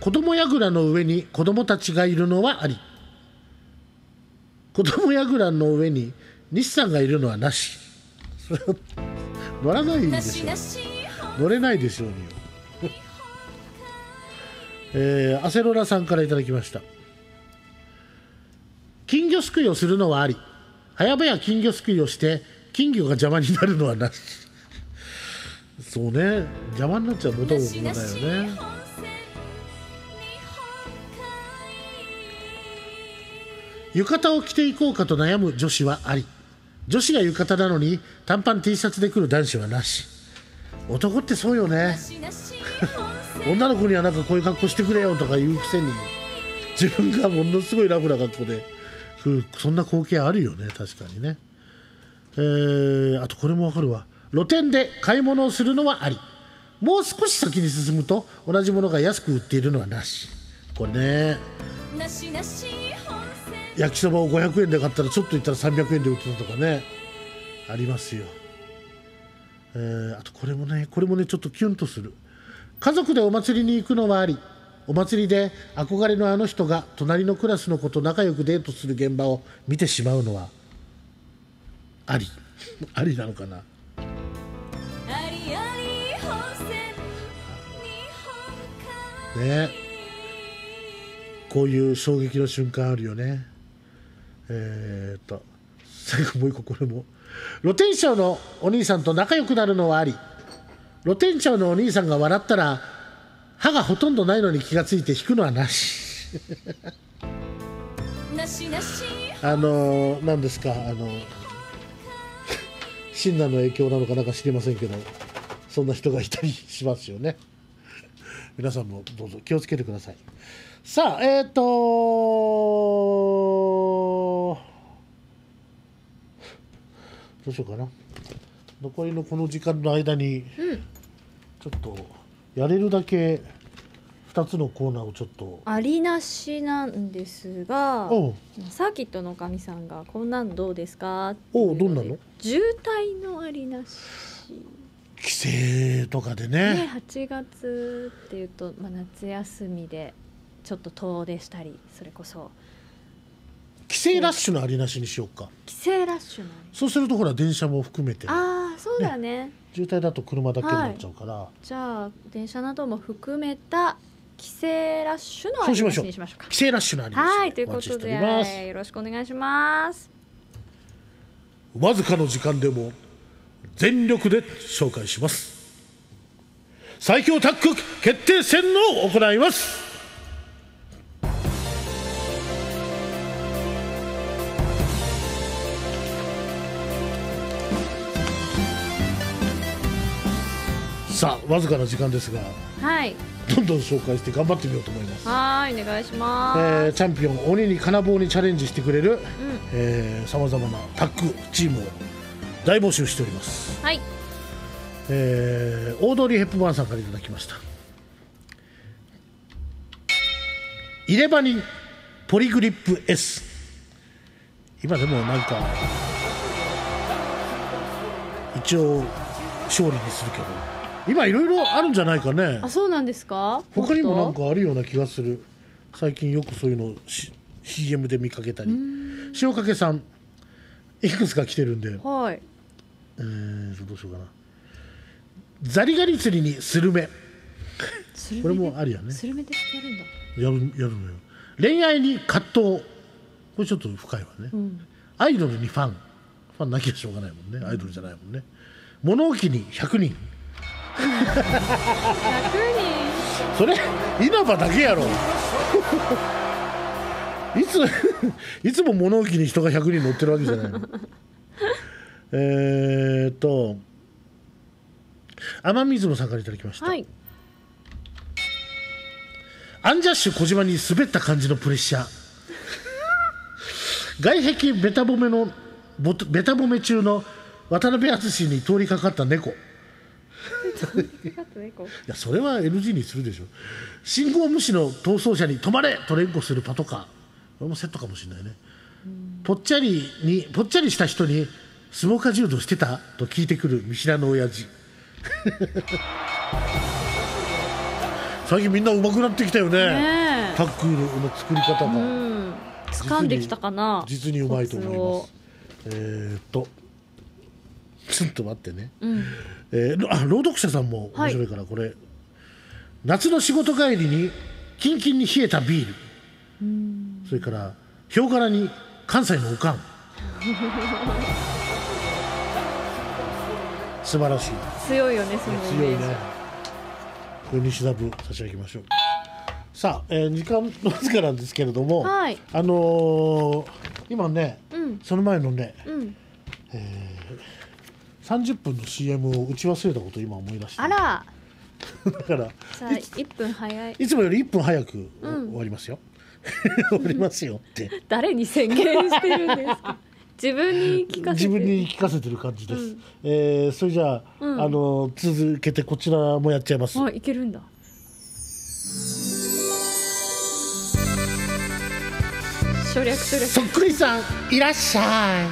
子供櫓の上に子供たちがいるのはあり子供櫓の上に西さんがいるのはなし乗らないでしょ乗れないでしょうによ えー、アセロラさんからいただきました金魚すくいをするのはあり早々金魚すくいをして金魚が邪魔になるのはなし そうね邪魔になっちゃうとも子もだよね浴衣を着ていこうかと悩む女子はあり女子が浴衣なのに短パン T シャツで来る男子はなし男ってそうよね女の子にはなんかこういう格好してくれよとか言うくせに自分がものすごいラブな格好でそんな光景あるよね確かにねえー、あとこれもわかるわ露店で買い物をするのはありもう少し先に進むと同じものが安く売っているのはなしこれね焼きそばを500円で買ったらちょっと行ったら300円で売ってたとかねありますよえー、あとこれもねこれもねちょっとキュンとする家族でお祭りに行くのはありお祭りで憧れのあの人が隣のクラスの子と仲良くデートする現場を見てしまうのはありありなのかなねこういう衝撃の瞬間あるよねえー、っと最後もう一個これも。露天商のお兄さんと仲良くなるのはあり露天商のお兄さんが笑ったら歯がほとんどないのに気が付いて引くのはなしあの何ですかあの親鸞の影響なのかなんか知りませんけどそんな人がいたりしますよね皆さんもどうぞ気をつけてくださいさあえっ、ー、とどうしようかな残りのこの時間の間に、ちょっとやれるだけ2つのコーナーをちょっとありなしなんですがサーキットのおかみさんが「こんなんどうですか?」おどんなの渋滞のありなし帰省とかでねね8月っていうと、まあ、夏休みでちょっと遠出したりそれこそ帰省ラッシュのありなしにしようか帰省ラッシュのそうするとほら電車も含めてああそうだね渋滞だと車だけになっちゃうから、はい、じゃあ電車なども含めた帰省ラッシュのありなしにしましょうか帰省ラッシュのありなしはいということで、よろしくお願いしますわずかの時間でも全力で紹介します最強タッグ決定戦を行いますさあわずかな時間ですがはいどんどん紹介して頑張ってみようと思いますはいお願いします、えー、チャンピオン鬼に金棒にチャレンジしてくれるさまざまなタッグチームを大募集しておりますはい、えー、オードリー・ヘップバーンさんからいただきました入れ歯にポリグリップ S 今でもなんか一応勝利にするけど今いろいろあるんじゃないかねあそうなんですか他にもなんかあるような気がする最近よくそういうのを CM で見かけたり塩かけさんいくつか来てるんではいえー、どうしようかなザリガニ釣りにスルメこれもあるやねスルメでやるんだやるやるのよ恋愛に葛藤これちょっと深いわね、うん、アイドルにファンファンなきゃしょうがないもんねアイドルじゃないもんね物置に100人 それ稲葉だけやろ いついつも物置に人が100人乗ってるわけじゃないの えっと雨水もさんからいただきました、はい、アンジャッシュ小島に滑った感じのプレッシャー外壁ベタ褒めのベタ褒め中の渡辺淳に通りかかった猫やそれは NG にするでしょ信号無視の逃走車に「止まれ!」と連呼するパトカーこれもセットかもしれないねぽっちゃりにぽっちゃりした人に「スモーカー柔道してた?」と聞いてくる見知らぬ親父 最近みんな上手くなってきたよねタックルの作り方が掴んできたかな実にうまいと思いますえー、っとちょっと待ってね、うんえー、あ朗読者さんも面白いから、これ、はい、夏の仕事帰りにキンキンに冷えたビールそれからヒョウ柄に関西のおかん 素晴らしい強いよねその強いねこれ西田ブ差し上げましょうさあ、えー、時間のずかなんですけれども、はい、あのー、今ね、うん、その前のね、うん、えー30分の CM を打ち忘れたこと今思い出してあらだからさあ1分早いいつもより1分早く、うん終わりますよ 終わりますよって誰に宣言してるんですか 自分に聞かせて自分に聞かせてる感じです、うんえーそれじゃあ,、うんあの続けてこちらもやっちゃいますあいけるんだ省略省略そっくりさんいらっしゃ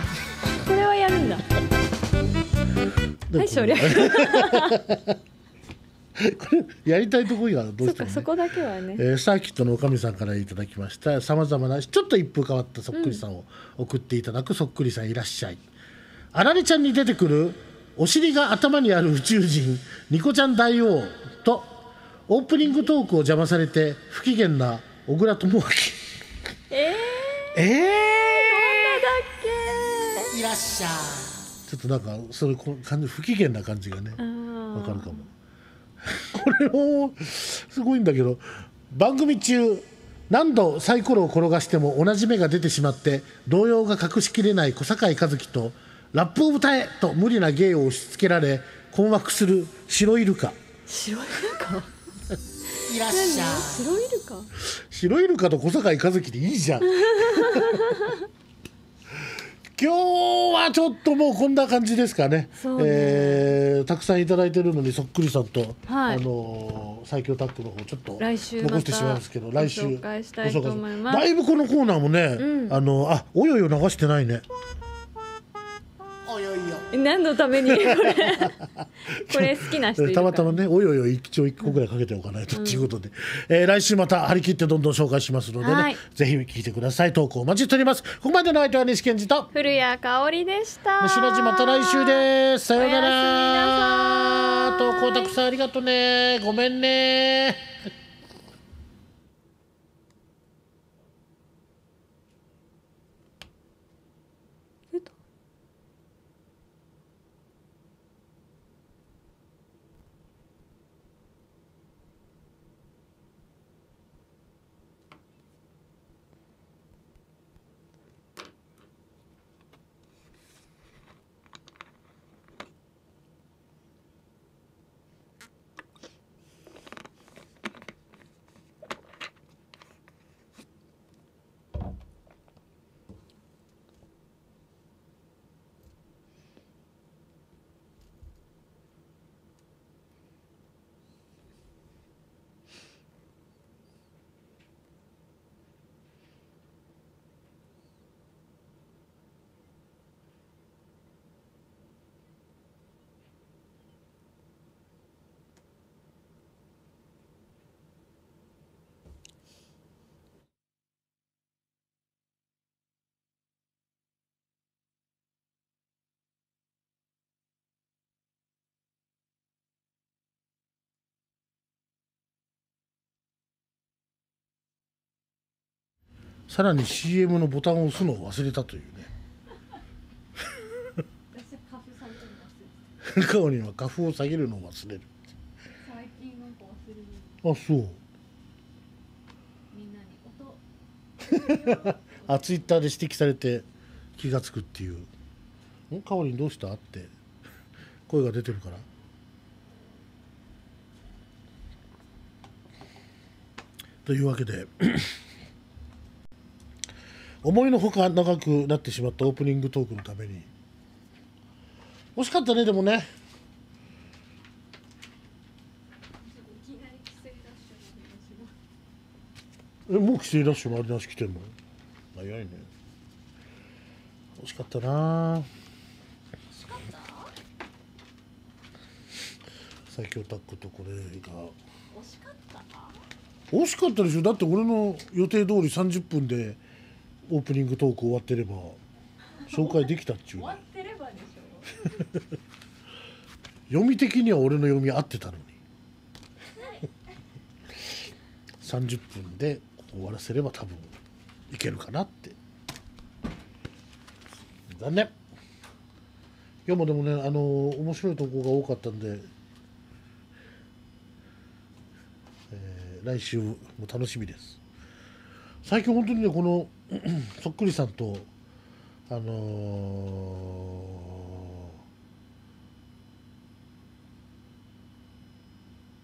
いこれはやるんだはい省略 これやりたいところがどうしても、ね、そこだけはね、えー、サーキットのおかみさんからいただきましたさまざまなちょっと一風変わったそっくりさんを送っていただく、そっくりさんいらっしゃいあられちゃんに出てくるお尻が頭にある宇宙人ニコちゃん大王とオープニングトークを邪魔されて不機嫌な小倉智明えー、えー、どんなだっけいらっしゃいちょっとなんかそれこ感じ不機嫌な感じがねわかるかも これもすごいんだけど番組中何度サイコロを転がしても同じ目が出てしまって動揺が隠しきれない小堺一樹とラップを歌えと無理な芸を押し付けられ困惑する白イルカ白イルカいらっしゃ白イルカ白イルカと小堺一樹でいいじゃん今日はちょっともうこんな感じですかね。ねえー、たくさんいただいてるのにそっくりさんと、はい、あのー、最強タッグの方ちょっと残してしまいますけど、来週ご紹介したいと思います。だいぶこのコーナーもね、うん、あのあおよよ流してないね。およいよ何のために これこれ好きな人たまたまねおよよ一応一個ぐらいかけておかないとっていうことで、うえー、来週また張り切ってどんどん紹介しますのでね、はい、ぜひ聞いてください投稿お待ちしておりますここまでの相手は西健二と古谷香織でした西野また来週ですさようならさ投稿たくさんありがとうねごめんねさらに CM のボタンを押すのを忘れたというね顔には花粉を下げるのを忘れる最近なんか忘れるあそうみんなに音 あツイッターで指摘されて気が付くっていう「かおりんどうした?」って声が出てるからというわけで思いのほか長くなってしまったオープニングトークのために惜しかったねでもねえもう帰省ラッシュのあれなし来てんの早いね惜しかったな最強タッグとこれが惜しかったでしょだって俺の予定通り30分でオープニングトーク終わってれば紹介できたっちゅう読み的には俺の読み合ってたのに30分で終わらせれば多分いけるかなって残念いやまあでもねあのー、面白い投稿が多かったんで、えー、来週も楽しみです最近本当にねこの そっくりさんとあのー、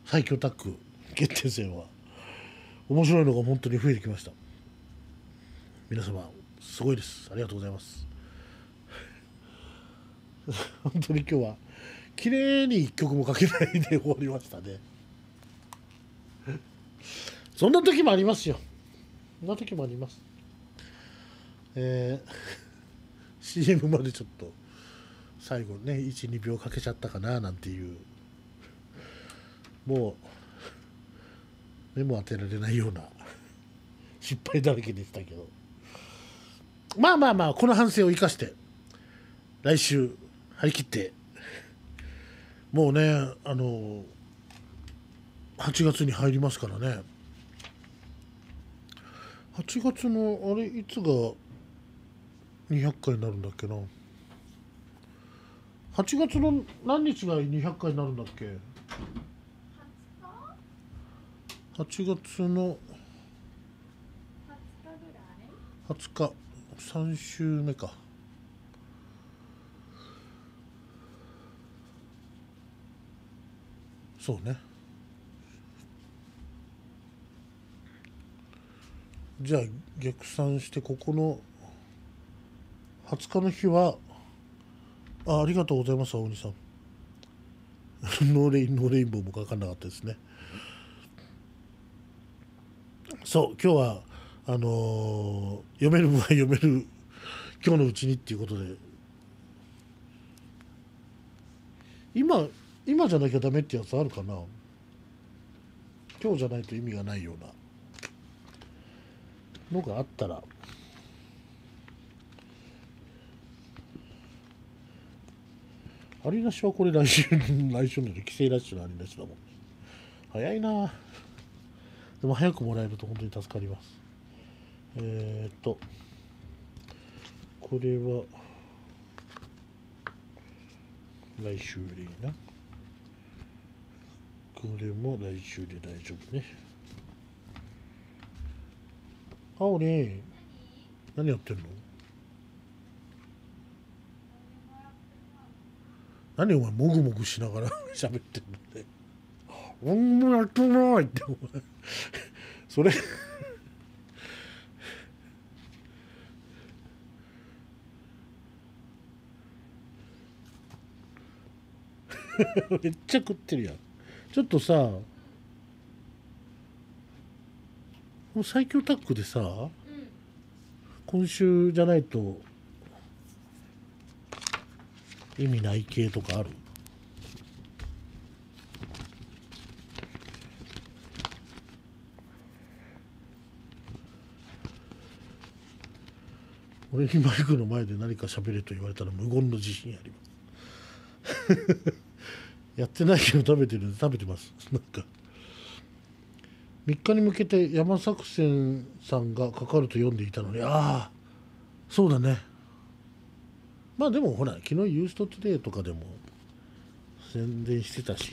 最強タッグ決定戦は面白いのが本当に増えてきました皆様すごいですありがとうございます 本当に今日は綺麗に一曲もかけないで終わりましたねそんな時もありますよそんな時もありますえー、CM までちょっと最後ね12秒かけちゃったかななんていうもう目も当てられないような失敗だらけでしたけどまあまあまあこの反省を生かして来週張り切ってもうねあの8月に入りますからね8月のあれいつが200回になるんだっけな8月の何日が200回になるんだっけ8月の20日3週目かそうねじゃあ逆算してここの20日の日はあありがとうございます青鬼さん ノーレインノーレインボーも書かなかったですねそう今日はあのー、読める分は読める今日のうちにっていうことで今今じゃなきゃダメってやつあるかな今日じゃないと意味がないようなのがあったらありはこれ来週、来週の規制ラッシュのあり出しだもん。早いなでも早くもらえると本当に助かります。えー、っと、これは、来週でいいな。これも来週で大丈夫ね。あお何やってんの何お前もぐもぐしながら 喋ってるので「あんまやってない」ってお前それ めっちゃ食ってるやんちょっとさ最強タッグでさ、うん、今週じゃないと意味ない系とかある俺にマイクの前で何か喋れと言われたら無言の自信あります やってないけど食べてるんで食べてますなんか3日に向けて山作戦さんがかかると読んでいたのにああそうだねまあでもほら昨日ユーストトゥデイとかでも宣伝してたし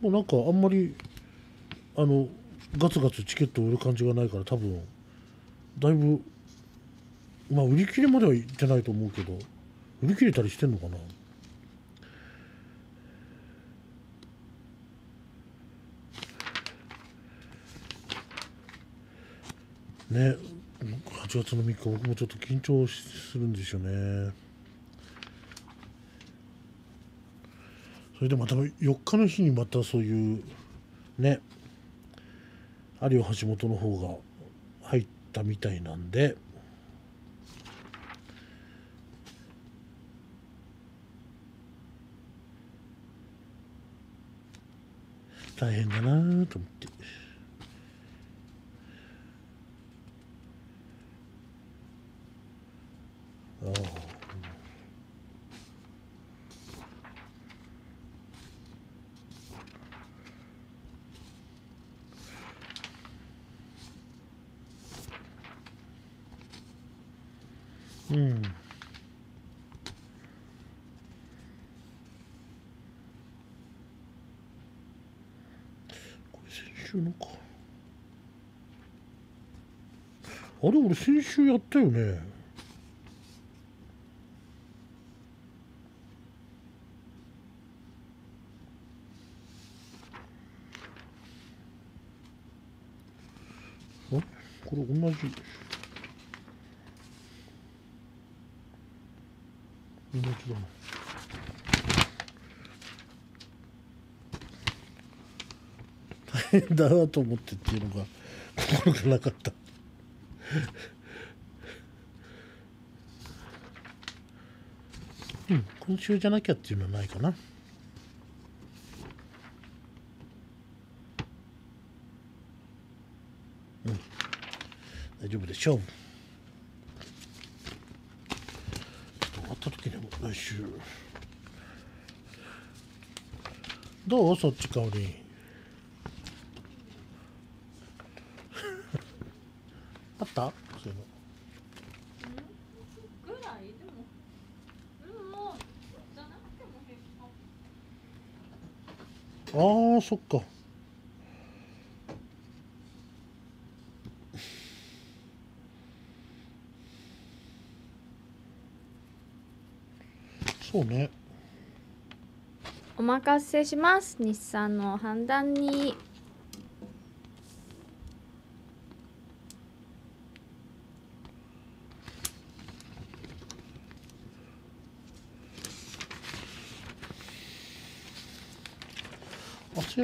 もうなんかあんまりあのガツガツチケット売る感じがないから多分だいぶまあ売り切れまではいってないと思うけど売り切れたりしてんのかなね1月の3日僕もちょっと緊張するんですよねそれでまた4日の日にまたそういうね有尾橋本の方が入ったみたいなんで大変だなと思って。うん。これ先週のか。あれ俺先週やったよね。変だなと思ってっていうのが心がなかったうん今週じゃなきゃっていうのはないかなうん大丈夫でしょう終わった時にも来週どうそっち香りったそういうのあーそっかそうねお任せします日産の判断に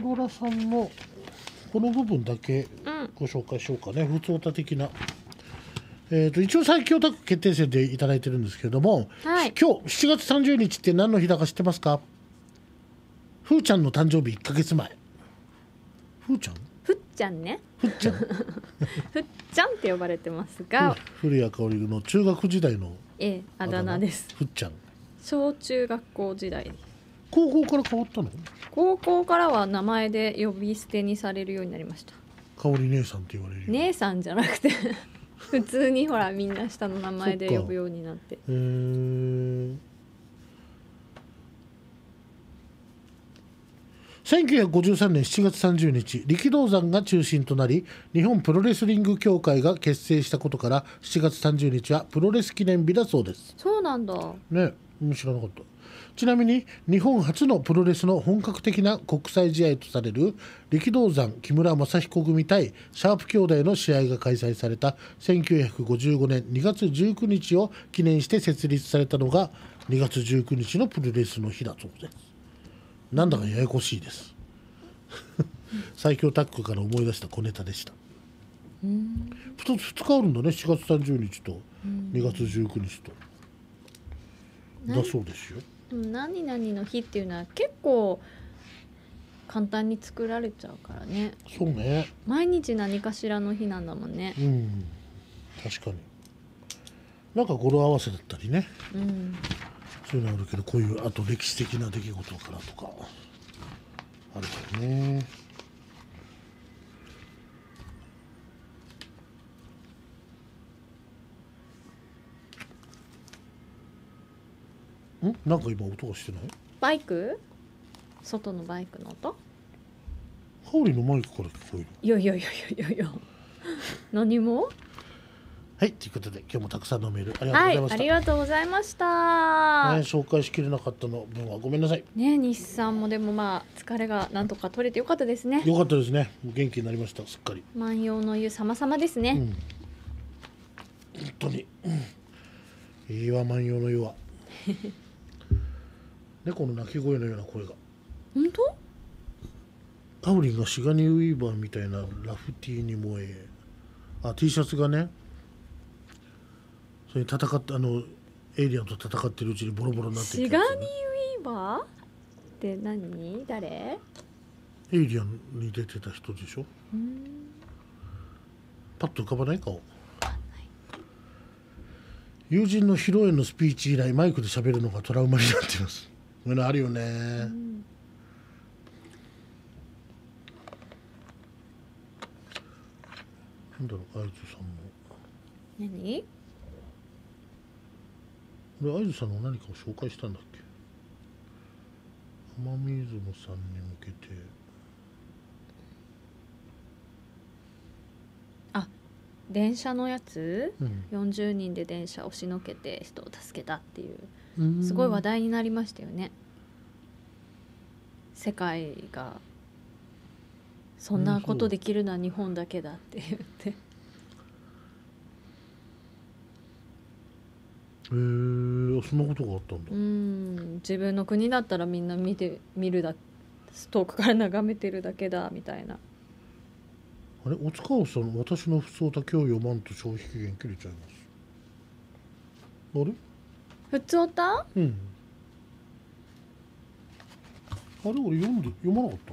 ペロラさんのこの部分だけご紹介しようかね、うん、普通歌的な。えーと、一応最強タッグ決定戦で頂いてるんですけれども、はい、今日7月30日って何の日だか知ってますかふーちゃんの誕生日1か月前ふーちゃんふっちゃんねふっちゃん ふっちゃんって呼ばれてますが古谷香織の中学時代のええあだ名ですふっちゃん小中学校時代高校から変わったの高校からは名前で呼び捨てにされるようになりました香り姉さんって言われる姉さんじゃなくて普通にほらみんな下の名前で呼ぶようになってうん1953年7月30日力道山が中心となり日本プロレスリング協会が結成したことから7月30日はプロレス記念日だそうですそうなんだね知らなかったちなみに日本初のプロレスの本格的な国際試合とされる力道山木村正彦組対シャープ兄弟の試合が開催された1955年2月19日を記念して設立されたのが2月19日のプロレスの日だそうですなんだかややこしいです 最強タッグから思い出した小ネタでした2つ2日あるんだね7月30日と2月19日と、だそうですよ。何々の日っていうのは結構簡単に作られちゃうからねそうね毎日何かしらの日なんだもんねうん確かになんか語呂合わせだったりね、うん、そういうのあるけどこういうあと歴史的な出来事からとかあるからねんなんか今音がしてないバイク外のバイクの音ハオリのマイクから聞こえるいやいやいやいやいやいや 何もはいということで今日もたくさんのメールありがとうございました、はい、ありがとうございました、ね、紹介しきれなかったの分はごめんなさいね西さんもでもまあ疲れがなんとか取れてよかったですねよかったですね元気になりましたすっかり万葉の湯様々ですね、うん、本当に、うん、いいわ万葉の湯は 猫の鳴き声のような声が本当タオリンがシガニーウィーバーみたいなラフティーに燃えあ T シャツがねそれ戦ってあのエイリアンと戦ってるうちにボロボロになってきた、ね、シガニーウィーバーって何誰エイリアンに出てた人でしょパッと浮かばない顔友人の披露宴のスピーチ以来マイクで喋るのがトラウマになっていますそういうのあるよね、うん、なんだろうあいずさんも何俺いずさんの何かを紹介したんだっけ天水雲さんに向けてあ電車のやつ、うん、40人で電車押しのけて人を助けたっていうすごい話題になりましたよね。世界がそんなことできるのは日本だけだって言って。へえそんなことがあったんだうん自分の国だったらみんな見て見るだ遠くから眺めてるだけだみたいなあれお塚さん私の不相だけを読まんと消費期限切れちゃいますあれ普通歌うんあれ俺読んで読まなかった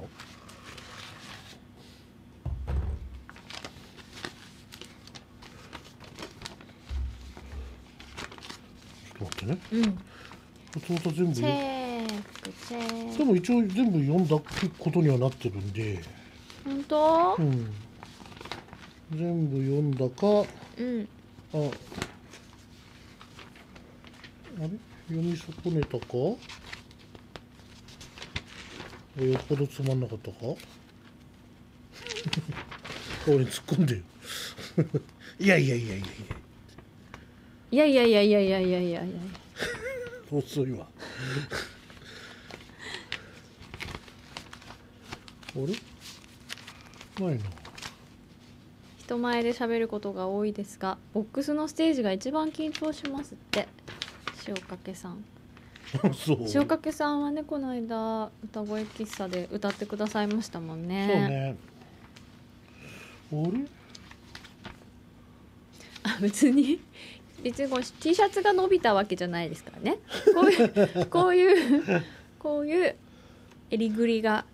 ちょっと待ってねうん普通歌全部でも一応全部読んだことにはなってるんで本当うん全部読んだか、うん、ああれ読み損ねたかよっぽどつまんなかったか 俺突っ込んでよいやいやいやいやいやいやいやいやいやいやいやいや遅いわあれないな人前で喋ることが多いですがボックスのステージが一番緊張しますって塩かけさん 塩かけさんはねこの間歌声喫茶で歌ってくださいましたもんねそうねあれあ別に別にこう T シャツが伸びたわけじゃないですからねこういう こういうこういうえりぐりが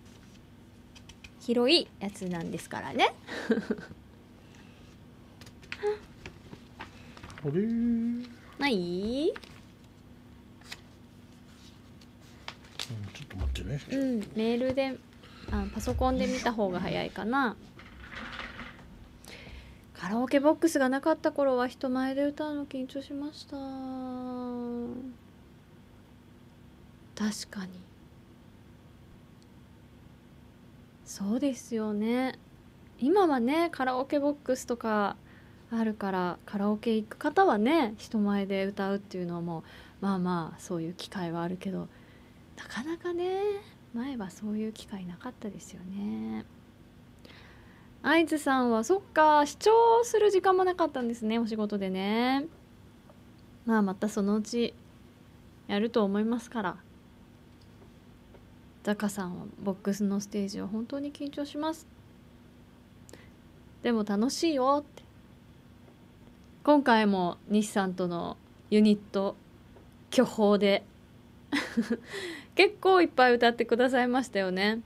広いやつなんですからねあれないとってね、うん、メールであパソコンで見た方が早いかなカラオケボックスがなかった頃は人前で歌うの緊張しました確かにそうですよね今はねカラオケボックスとかあるからカラオケ行く方はね人前で歌うっていうのはもうまあまあそういう機会はあるけどなかなかね前はそういう機会なかったですよね会津さんはそっか視聴する時間もなかったんですねお仕事でねまあまたそのうちやると思いますからザカさんはボックスのステージは本当に緊張しますでも楽しいよって今回も西さんとのユニット巨峰で結構いっぱい歌ってくださいましたよね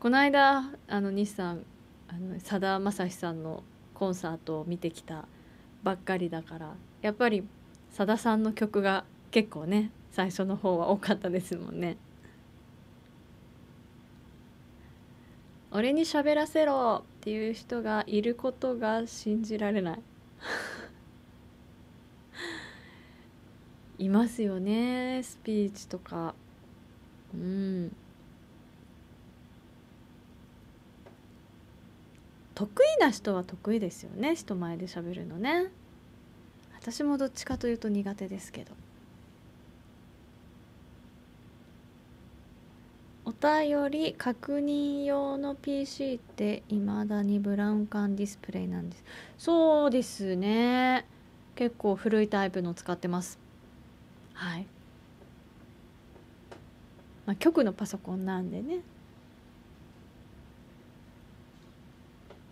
この間あの西さんあのさだまさしさんのコンサートを見てきたばっかりだからやっぱりさださんの曲が結構ね最初の方は多かったですもんね。俺に喋らせろっていう人がいることが信じられないいますよねスピーチとかうん得意な人は得意ですよね人前で喋るのね私もどっちかというと苦手ですけどお便り確認用の PC っていまだにブラウン管ディスプレイなんですそうですね結構古いタイプの使ってますはい、まあ、局のパソコンなんでね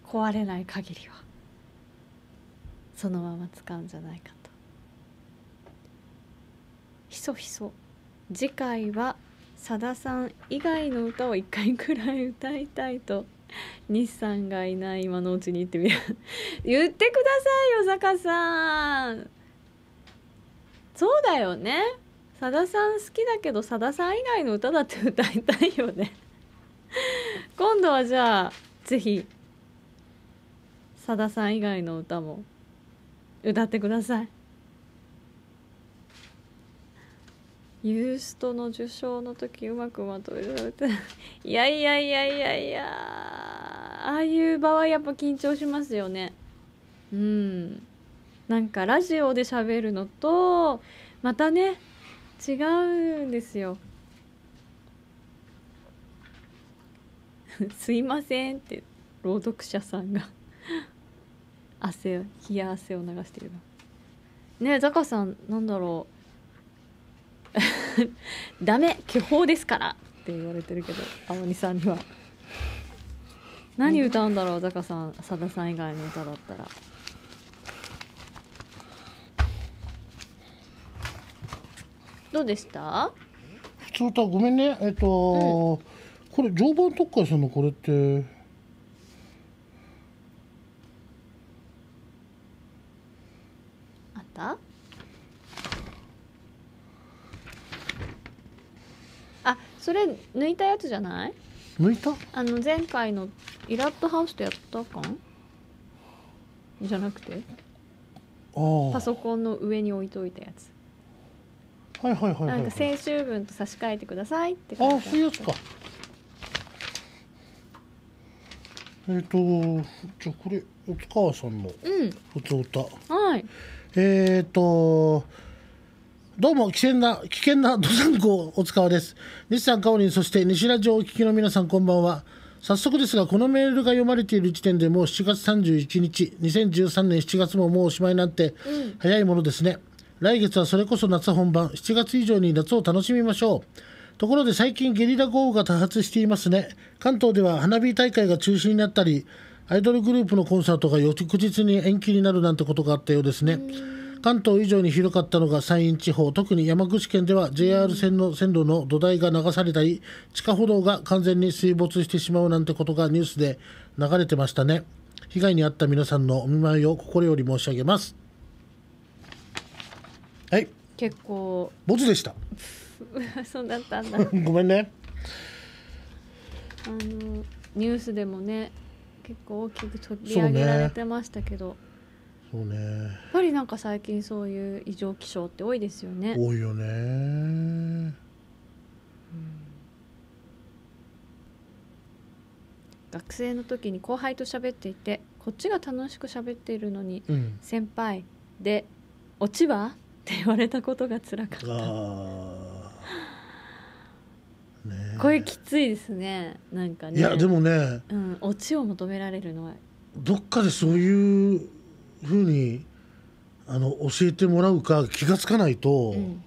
壊れない限りはそのまま使うんじゃないかとひそひそ次回はさださん以外の歌を1回くらい歌いたいと西さんがいない今のうちに言ってみる 言ってくださいよ坂さんそうだよねさださん好きだけどさださん以外の歌だって歌いたいよね 今度はじゃあぜひさださん以外の歌も歌ってくださいユーストの受賞の時うまくまとめられていやいやいやいやいやああいう場はやっぱ緊張しますよねうんなんかラジオで喋るのとまたね違うんですよすいませんって朗読者さんが汗を冷や汗を流してるねえザカさんなんだろう ダメ気泡ですからって言われてるけど青鬼さんには何歌うんだろうザカさんさださん以外の歌だったら。どうでした普通とごめんねえっと、これ常磐特化するのこれってあったあそれ抜いたやつじゃない抜いたあの前回のイラットハウスとやったかんじゃなくてああパソコンの上に置いといたやつはいはいはい、はい、なんか先週分と差し替えてくださいって感じあそういうやつかえっ、ー、とじゃあこれ沖川さんの普お歌、うん、はいえっ、ー、とどうも危険な危険な登山口お塚です西さんかおりんそして西ラジオお聞きの皆さんこんばんは早速ですがこのメールが読まれている時点でもう7月31日2013年7月ももうおしまいなんて早いものですね、うん来月はそれこそ夏本番7月以上に夏を楽しみましょうところで最近ゲリラ豪雨が多発していますね関東では花火大会が中止になったりアイドルグループのコンサートが翌日に延期になるなんてことがあったようですね関東以上に広かったのが山陰地方特に山口県では JR 線の線路の土台が流されたり地下歩道が完全に水没してしまうなんてことがニュースで流れてましたね被害に遭った皆さんのお見舞いを心より申し上げますはい結構ボツでした そうだったんだ ごめんねあのニュースでもね結構大きく取り上げられてましたけどそうね、やっぱりなんか最近そういう異常気象って多いですよね多いよね、うん、学生の時に後輩と喋っていてこっちが楽しく喋っているのに、うん、先輩で「落ちは?」って言われたことが辛かったね、これきついですねなんかねいやでもね、うん、オチを求められるのはどっかでそういうふうにあの教えてもらうか気が付かないと、うん、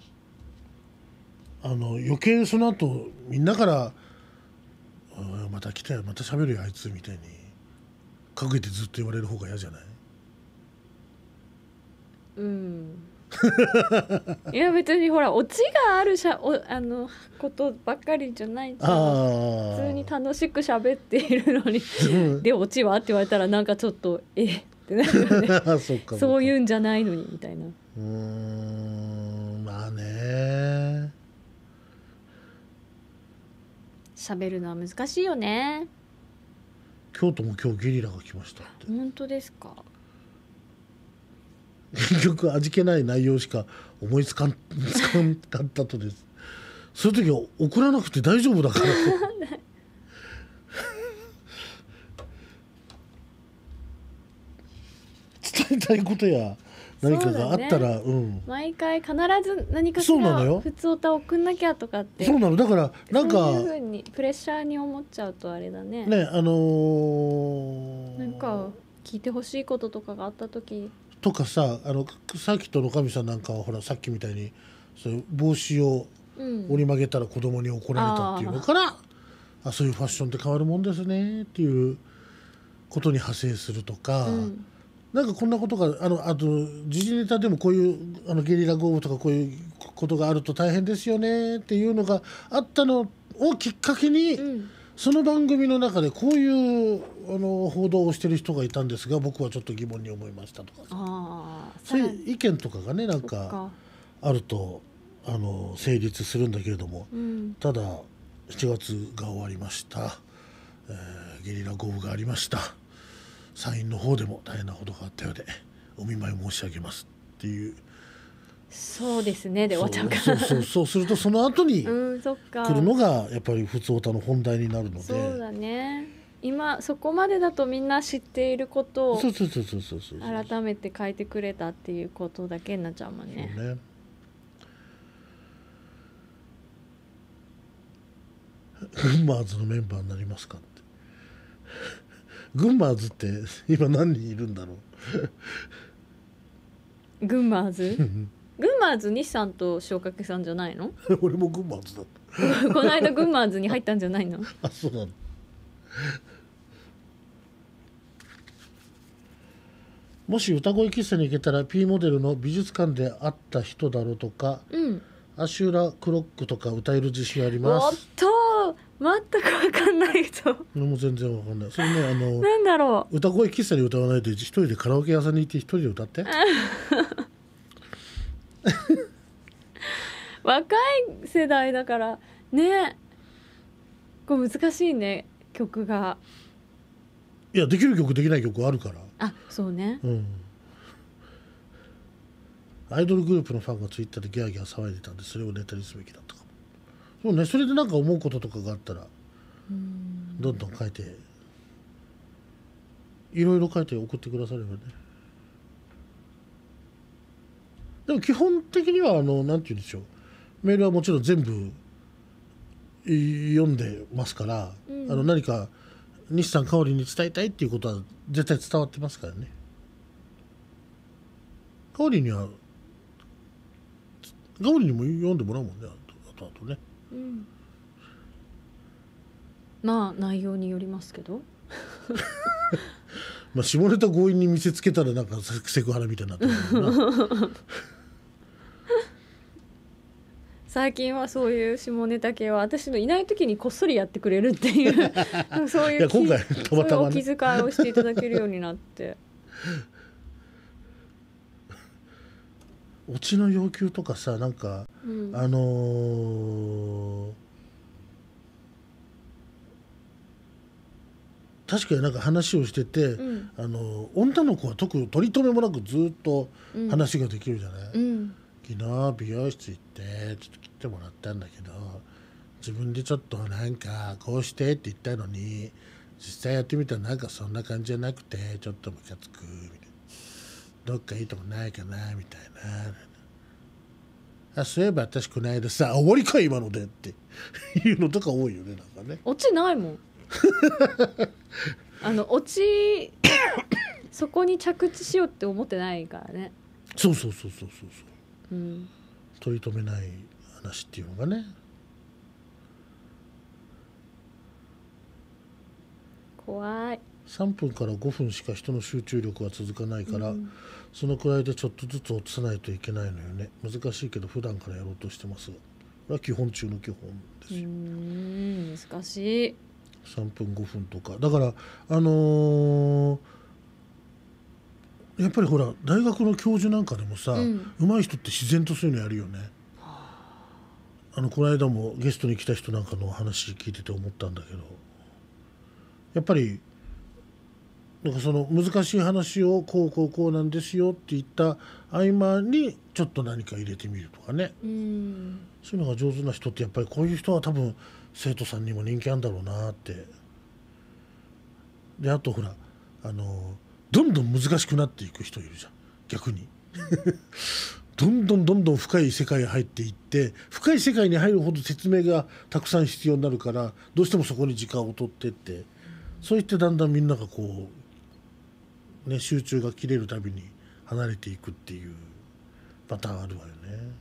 あの余計その後みんなから「また来たよまた喋るよあいつ」みたいにかけてずっと言われる方が嫌じゃないうんいや別にほらオチがあるしゃおあのことばっかりじゃないじゃ普通に楽しく喋っているのにでオチはって言われたらなんかちょっとえってなるよね そういうんじゃないのにみたいなうんまあね喋るのは難しいよね京都も今日ゲリラが来ましたって本当ですか結局味気ない内容しか思いつかんつかんかったとですそういう時は送らなくて大丈夫だから 伝えたいことや何かがあったらう、ね,、ん毎回必ず何かしら普通歌送んなきゃとかってそうなのだからなんかそういうふうにプレッシャーに思っちゃうとあれだねねあのー、なんか聞いてほしいこととかがあった時とかさあのさっきと野上さんなんかはほらさっきみたいにそう帽子を折り曲げたら子供に怒られたっていうのから、うん、あそういうファッションって変わるもんですねっていうことに派生するとか。うんなんかこんなことがあのあと時事ネタでもこういうあのゲリラ豪雨とかこういうことがあると大変ですよねっていうのがあったのをきっかけに、うん、その番組の中でこういうあの報道をしてる人がいたんですが僕はちょっと疑問に思いましたとかあそういう意見とかがねなんかあるとあの成立するんだけれども、うん、ただ7月が終わりました、えー、ゲリラ豪雨がありました山陰の方でも大変なことがあったようでお見舞い申し上げますっていう。そうですねで終わっちゃうからそうそうするとその後に来るのがやっぱり普通たの本題になるので、うん、そうだね今そこまでだとみんな知っていることを改めて書いてくれたっていうことだけになっちゃうもんね。ね群馬ーズのメンバーになりますかって群馬 ーズって今何人いるんだろう群馬 ーズ群馬ーズ西さんと塩かさんじゃないの 俺も群馬ーズだったこの間群馬ーズに入ったんじゃないのあそうなのもし歌声喫茶に行けたら P モデルの美術館で会った人だろうとか、うん、アシュラクロックとか歌える自信あります。おっと全く分かんない人。もう全然分かんない。それねあのなんだろう歌声喫茶に歌わないで一人でカラオケ屋さんに行って一人で歌って。若い世代だからねこう難しいね曲が。いやできる曲できない曲あるから。あそうね、うん、アイドルグループのファンがツイッターでギャーギャー騒いでたんでそれをネタにすべきだったかそうねそれで何か思うこととかがあったらどんどん書いていろいろ書いて送ってくださればねでも基本的にはあのなんて言うんでしょうメールはもちろん全部読んでますから、うん、あの何か西さん香織に伝えたいっていうことは絶対伝わってますからね香織には香織にも読んでもらうもんねあとあとね、うん、まあ内容によりますけど まあ下ネタ強引に見せつけたらなんかセクハラみたいになってるな最近はそういう下ネタ系は私のいない時にこっそりやってくれるっていう そういう気い今回たまたま、ね、気遣いをしていただけるようになって。オチの要求とかさなんか、うん、あのー、確かになんか話をしてて、うん、あの女の子は特に取り留めもなくずっと話ができるじゃない。うん昨日美容室行ってちょっと切ってもらったんだけど自分でちょっとなんかこうしてって言ったのに実際やってみたらなんかそんな感じじゃなくてちょっとムカつくみたいなどっかいいとこないかなみたいなあそういえば私この間さ「終わりか今ので」っていうのとか多いよねなんかね落ちないもんあの落ちそこに着地しようって思ってないからねそうそうそうそうそうそううん、取り留めない話っていうのがね怖い3分から5分しか人の集中力は続かないから、うん、そのくらいでちょっとずつ落とさないといけないのよね難しいけど普段からやろうとしてますこれは基本中の基本ですようん難しい3分5分とかだからあのーやっぱりほら大学の教授なんかでもさ、うん、上手い人って自然とそういうのやるよね。あのこの間もゲストに来た人なんかの話聞いてて思ったんだけどやっぱりなんかその難しい話をこうこうこうなんですよって言った合間にちょっと何か入れてみるとかね、うん、そういうのが上手な人ってやっぱりこういう人は多分生徒さんにも人気あるんだろうなって。であとほらあのどんどん難しくなっていく人いるじゃん逆に どんどんどんどん深い世界に入っていって深い世界に入るほど説明がたくさん必要になるからどうしてもそこに時間を取ってってそう言ってだんだんみんながこう、ね、集中が切れるたびに離れていくっていうパターンあるわよね。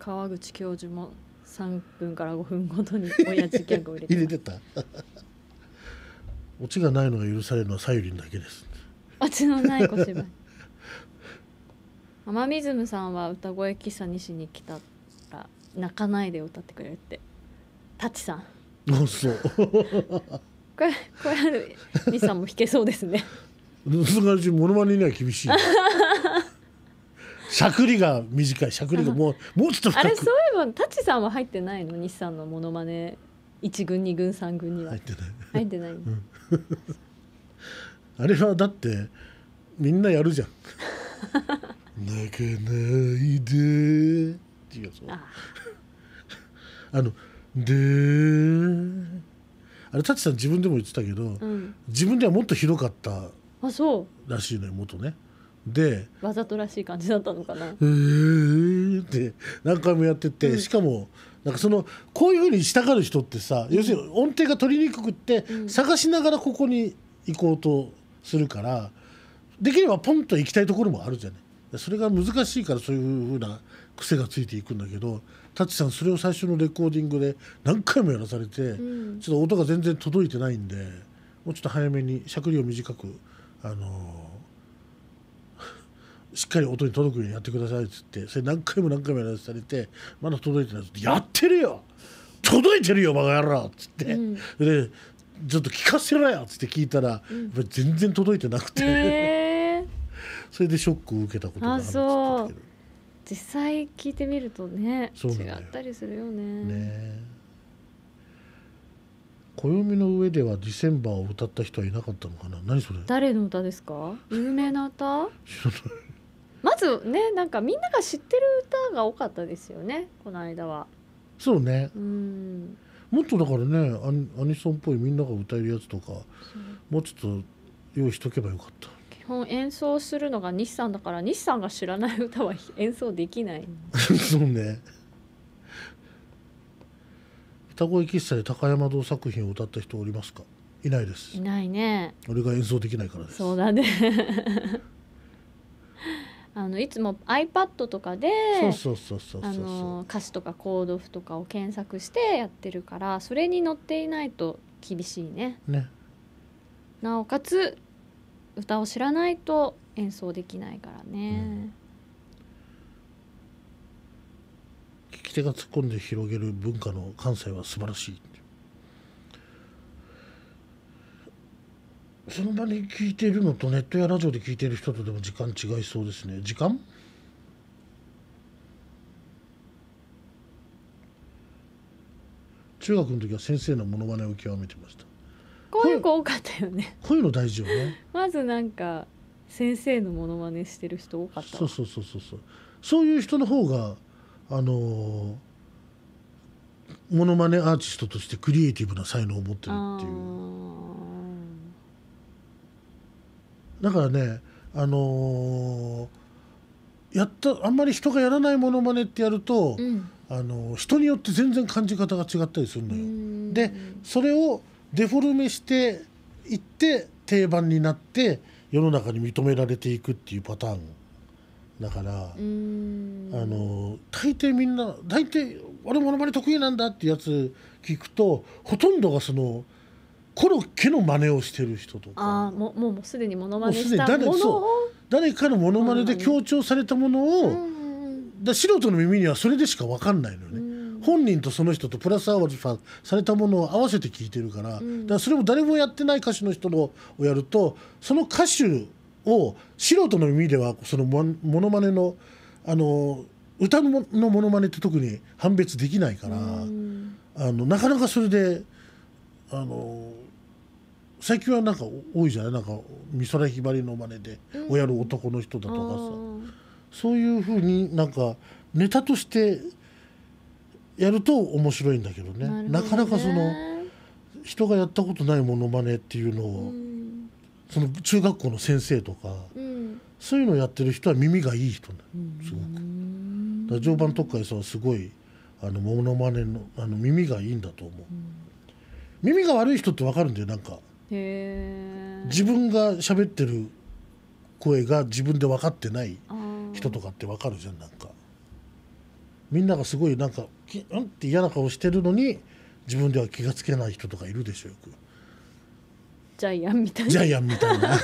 川口教授も3分から5分ごとに親父ギャグを入れて 入れてたオチがないのが許されるのはさゆりんだけですオチのない小芝居天水むさんは歌声喫茶にしに来たら泣かないで歌ってくれるってタチさんあそうこれこれあるミさんも弾けそうですねそのうちモノマネには厳しいしゃくりが短いしゃくりがもうもうちょっとあれそういえばタチさんは入ってないの西さんのモノマネ一軍二軍三軍には入ってない入ってない、うん、あれはだってみんなやるじゃん「泣けないで」っていうや あの「で」あれ舘さん自分でも言ってたけど、うん、自分ではもっとひどかったあそうらしいのよ元ねでわざとらしい感じだったのかな「えー」って何回もやってて、うん、しかも「なんかそのこういうふうにしたがる人ってさ、要するに音程が取りにくくって、探しながらここに行こうとするからできればポンと行きたいところもあるじゃないそれが難しいからそういうふうな癖がついていくんだけどタッチさんそれを最初のレコーディングで何回もやらされて、うん、ちょっと音が全然届いてないんでもうちょっと早めにしゃくりを短く、あのしっかり音に届くようにやってくださいっつってそれ何回も何回もやらされてまだ届いてないっつって「やってるよ届いてるよバカ野郎」っつって、うん、でちょっと聞かせろよっつって聞いたら、やっぱり全然届いてなくて、えー、それでショックを受けたことがあるっつって実際聞いてみるとね違ったりするよね。ね暦の上ではディセンバーを歌った人はいなかったのかな何それ誰の歌ですか有名な歌 まずねなんかみんなが知ってる歌が多かったですよねこの間はそうねうんもっとだからねアニソンっぽいみんなが歌えるやつとかもうちょっと用意しとけばよかった基本演奏するのが西さんだから西さんが知らない歌は演奏できない そうね歌声喫茶で高山堂作品を歌った人おりますかいないですいないね俺が演奏できないからですそうだねあのいつも iPad とかで歌詞とかコード譜とかを検索してやってるからそれに載っていないと厳しいね。ねなおかつ歌を知らないと演奏できないからね。うん聞き手が突っ込んで広げる文化の関西は素晴らしいその場で聞いてるのとネットやラジオで聞いてる人とでも時間違いそうですね時間中学の時は先生のモノマネを極めてましたこういう子多かったよねこういうの大事よねまずなんか先生のモノマネしてる人多かったそうそうそうそうそういう人の方があのー、モノマネアーティストとしてクリエイティブな才能を持ってるっていうだからねあのー、やったあんまり人がやらないものまねってやると、うん、あのー、人によって全然感じ方が違ったりするのよ。でそれをデフォルメしていって定番になって世の中に認められていくっていうパターンだからあの大抵みんな大抵俺ものまね得意なんだってやつ聞くとほとんどがその。コロッケの真似をしてる人とかあもうもうすでにモノマネしたものを誰かのモノマネで強調されたものを、だ素人の耳にはそれでしか分かんないのよね。本人とその人とプラスアワルファされたものを合わせて聞いてるから,、からそれも誰もやってない歌手の人のをやるとその歌手を素人の耳ではそのものまねのあの歌のものまねって特に判別できないから、あのなかなかそれであの最近はなんか多いじゃないなんか美空ひばりの真似で親の男の人だとかさ、そういうふうになんかネタとしてやると面白いんだけどねなかなかその人がやったことないものまねっていうのを、その中学校の先生とか、そういうのをやってる人は耳がいい人なんすごく。だ常磐特会さんはすごいあのものまねのあの耳がいいんだと思う、耳が悪い人ってわかるんだよなんか自分が喋ってる声が自分で分かってない人とかって分かるじゃんなんかみんながすごいなんかキュンって嫌な顔してるのに自分では気が付けない人とかいるでしょよくジャイアンみたいなジャイアンみたいな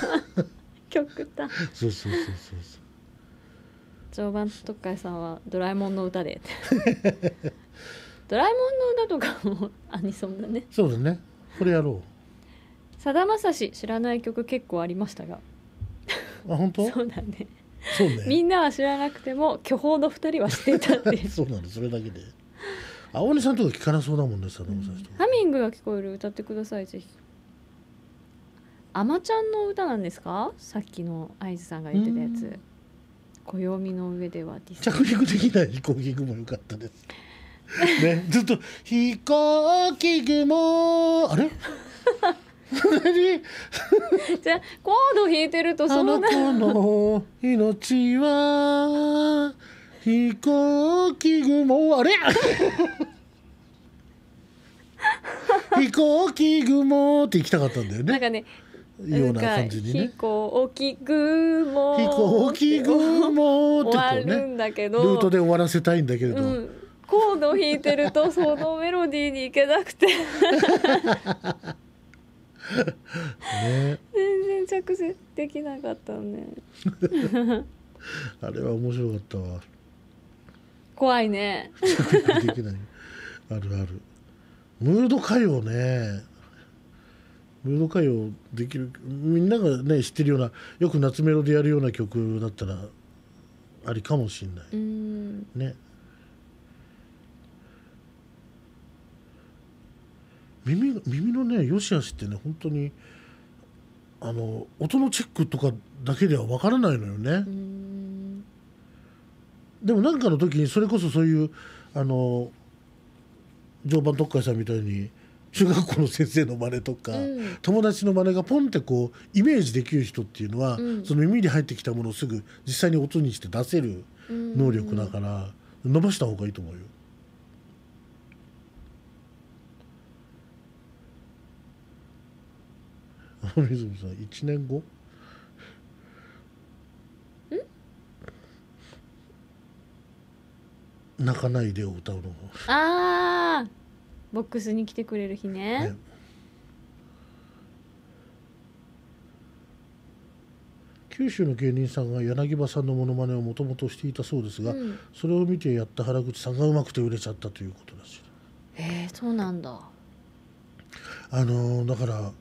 極端そうそうそうそうそう常磐特海さんは「ドラえもんの歌で」ドラえもんの歌とかもアニソンだねそうだねこれやろうさだまさし知らない曲結構ありましたがあ本当そうだねそうねみんなは知らなくても巨峰の二人は知っていたって そうなのそれだけで青根さんとか聞かなそうだもんねさだまさしと、うん、ハミングが聞こえる歌ってくださいぜひあまちゃんの歌なんですかさっきの会津さんが言ってたやつ暦の上では着陸できない飛行機雲よかったですねずっと飛行機雲あれ じゃコード弾いてるとそのあなたの命は飛行機雲あれ 飛行機雲って行きたかったんだよね。なんかねような感じにね。飛行機雲飛行機雲って、ね、終わるんだけど、ルートで終わらせたいんだけれど、うん、コード弾いてるとそのメロディーに行けなくて ね 全然着地できなかったね あれは面白かったわ怖いねできないあるあるムード歌謡ねムード歌謡できるみんながね知ってるようなよく夏メロでやるような曲だったらありかもしんないね耳耳のね良し悪しってね本当にあの音のチェックとかだけでは分からないのよね。でも何かの時にそれこそそういうあの常磐特会さんみたいに中学校の先生の真似とか、うん、友達の真似がポンってこうイメージできる人っていうのは、うん、その耳に入ってきたものをすぐ実際に音にして出せる能力だから、うん、伸ばした方がいいと思うよ。水野さん1年後泣かないでを歌うのああボックスに来てくれる日ねね九州の芸人さんが柳葉さんのものまねをもともとしていたそうですが、うん、それを見てやった原口さんがうまくて売れちゃったということですへえそうなんだあのだから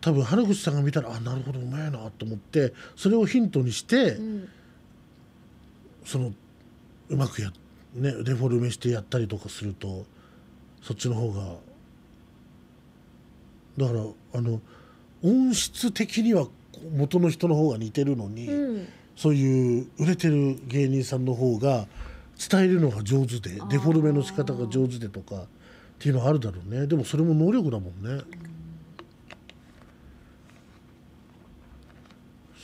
多分原口さんが見たらあなるほどうまいなと思ってそれをヒントにして、うん、そのうまくや、ね、デフォルメしてやったりとかするとそっちの方がだからあの音質的には元の人の方が似てるのに、うん、そういう売れてる芸人さんの方が伝えるのが上手でデフォルメの仕方が上手でとかっていうのはあるだろうねでもそれも能力だもんね。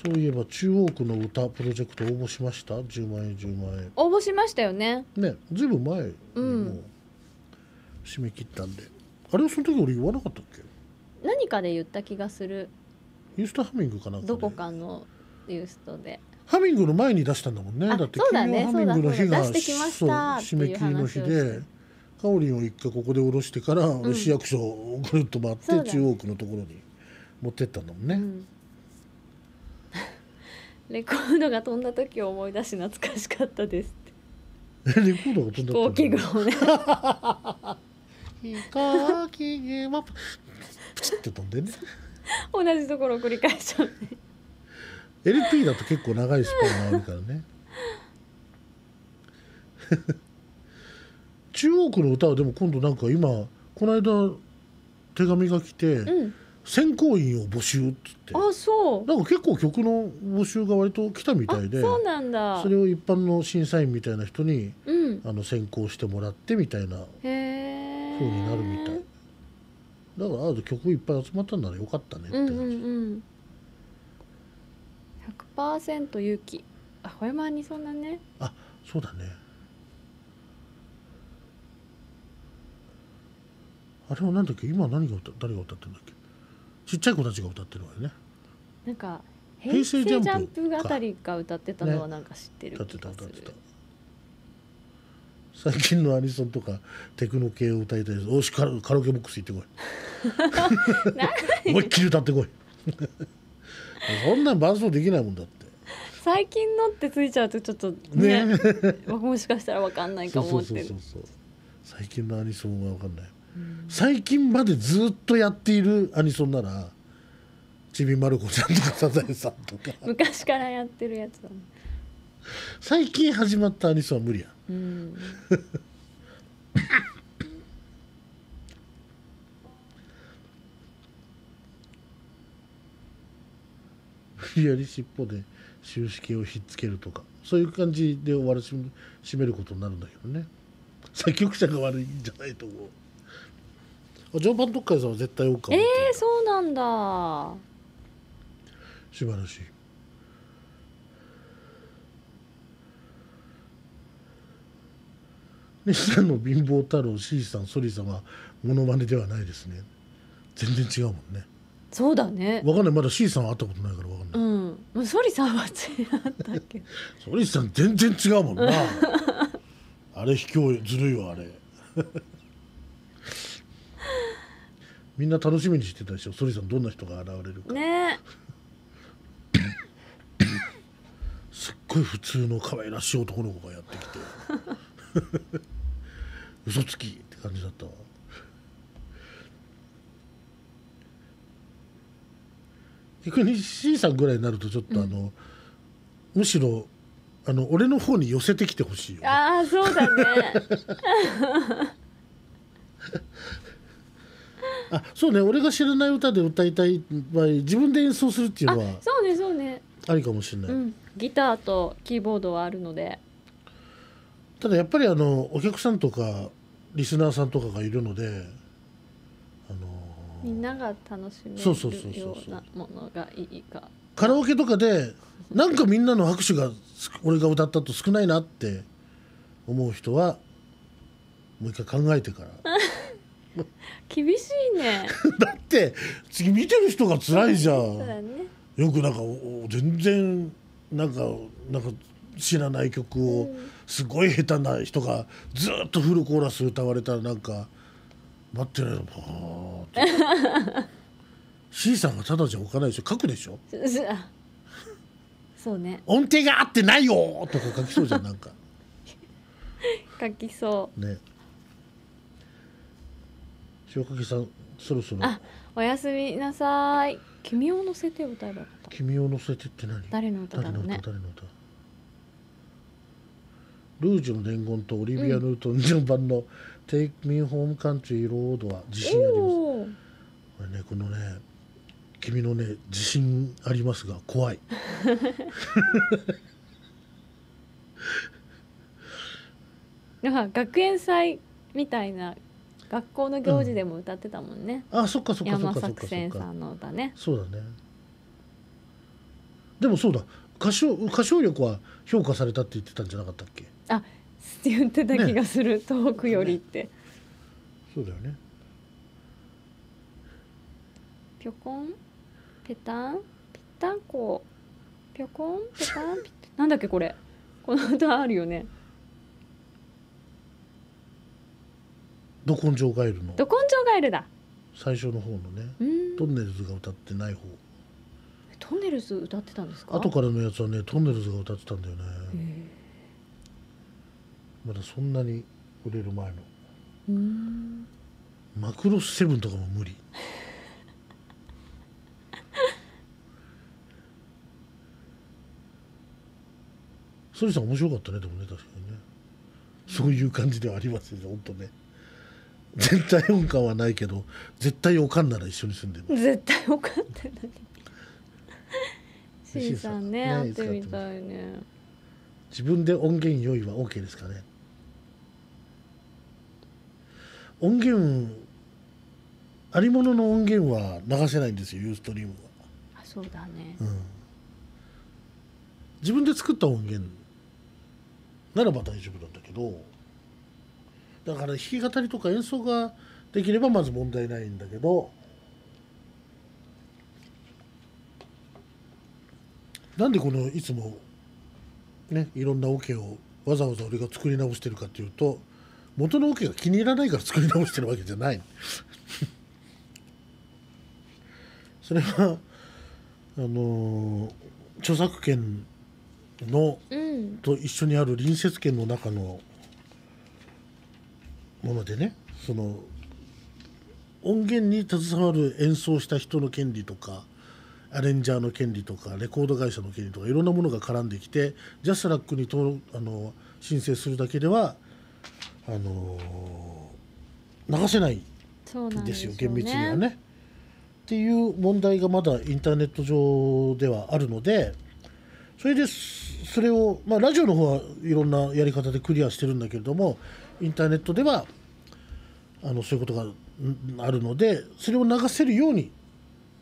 そういえば中央区の歌プロジェクト応募しました10万円10万円応募しましたよねねずいぶん前にもう締め切ったんで、あれはその時俺言わなかったっけ何かで言った気がするインスタハミングかなんかでどこかのユーストでハミングの前に出したんだもんねだってそうだねハミングの日が締め切りの日でカオリンを一回ここで下ろしてから、うん、市役所をぐるっと回って、中央区のところに持ってったんだもんね、うんレコードが飛んだ時を思い出し懐かしかったですえレコードが飛んだ飛行機具ね飛行機具もプって飛んでね 同じところを繰り返しちゃうね LP だと結構長いスパンがあるからね 中央区の歌はでも今度なんか今この間手紙が来て、うん選考員を募集っつってあそうなんか結構曲の募集が割と来たみたいでそうなんだそれを一般の審査員みたいな人に、うん、あの選考してもらってみたいなふうになるみたいだからあと曲いっぱい集まったんならよかったねって感じ、うんうんうん、100%勇気あ小にそんなねあそうだねあれは何だっけ今何が歌誰が歌ってんだっけちっちゃい子たちが歌ってるわよねなんか平成ジャンプあたりが歌ってたのはなんか知ってる気がする、ね、最近のアニソンとかテクノ系を歌いたいですおしカラカラオケボックス行ってこい 思いっきり歌ってこいそんな伴奏できないもんだって最近のってついちゃうとちょっとねねもしかしたらわかんないかもって最近のアニソンはわかんない最近までずっとやっているアニソンならちびまる子ちゃんとかサザエさんとか昔からやってるやつだ、ね、最近始まったアニソンは無理や、うん無理やり尻尾で終止形をひっつけるとかそういう感じで終わらし締めることになるんだけどね作曲者が悪いんじゃないと思う。常磐特会さんは絶対多かええー、そうなんだ素晴らしい西さんの貧乏太郎 C さんソリさんはモノマネではないですね全然違うもんねそうだねわかんないまだ C さんは会ったことないからわかんないうんソリさんは違ったっけ ソリさん全然違うもんなあれ卑怯ずるいわあれみんな楽しみにしてたでしょソリさんどんな人が現れるかねすっごい普通の可愛らしい男の子がやってきて 嘘つきって感じだったわ逆に C さんぐらいになるとちょっとあの、うん、むしろあの俺の方に寄せてきてほしいよ、ああそうだね あそうね俺が知らない歌で歌いたい場合自分で演奏するっていうのはそうねそうねありかもしれない、うん、ギターとキーボードはあるのでただやっぱりあのお客さんとかリスナーさんとかがいるので、あのー、みんなが楽しめるようなものがいいかカラオケとかでなんかみんなの拍手が俺が歌ったと少ないなって思う人はもう一回考えてから 厳しいね だって次見てる人が辛いじゃん、ね、よくなんか全然なんかなんか知らない曲をすごい下手な人がずっとフルコーラス歌われたらなんか待ってないのかな C さんがただじゃ置かないでしょ書くでしょそうね音程が合ってないよとか書きそうじゃんなんか書きそうね白掛さんそろそろあおやすみなさい君を乗せて歌えばか君を乗せてって何誰の歌だろうね誰の歌ルージュの伝言とオリビア・ヌートン・版の「Take Me Home Country Road」は自信ありますこれねこのね君のね自信ありますが怖い 学園祭みたいな学校の行事でも歌ってたもんね、あそっかそっかそっ山かそ作そさんの歌ねそうだねでもそうだ歌唱歌唱力は評価されたって言ってたんじゃなかったっけって言ってた気がする、遠くよりってそうだよねぴょこんぺたんぴったんこぴょこんぺたんなんだっけこれこの歌あるよねど根性ガエルのど根性ガエルだ最初の方のねんトンネルズが歌ってない方トンネルズ歌ってたんですか後からのやつはねトンネルズが歌ってたんだよねまだそんなに売れる前のマクロスセブンとかも無理 ソリさん面白かったねでもね確かにねそういう感じではありますよね本当ね絶対音感はないけど絶対おかんなら一緒に住んでる絶対おかんって何しんさんね会ってみたいね自分で音源用意は OK ですかね音源ありものの音源は流せないんですよユーストリームはあそうだね、うん、自分で作った音源ならば大丈夫なんだけどだから弾き語りとか演奏ができればまず問題ないんだけどなんでこのいつもねいろんなオ、ケをわざわざ俺が作り直してるかっていうと元のオ、ケが気に入らないから作り直してるわけじゃない それはあの著作権の、と一緒にある隣接権の中のものでねその音源に携わる演奏した人の権利とかアレンジャーの権利とかレコード会社の権利とかいろんなものが絡んできてジャスラックにとあの申請するだけではあの流せないんですよ、ね、厳密にはね。っていう問題がまだインターネット上ではあるのでそれでそれを、まあ、ラジオの方はいろんなやり方でクリアしてるんだけれどもインターネットではあのそういうことがあるのでそれを流せるように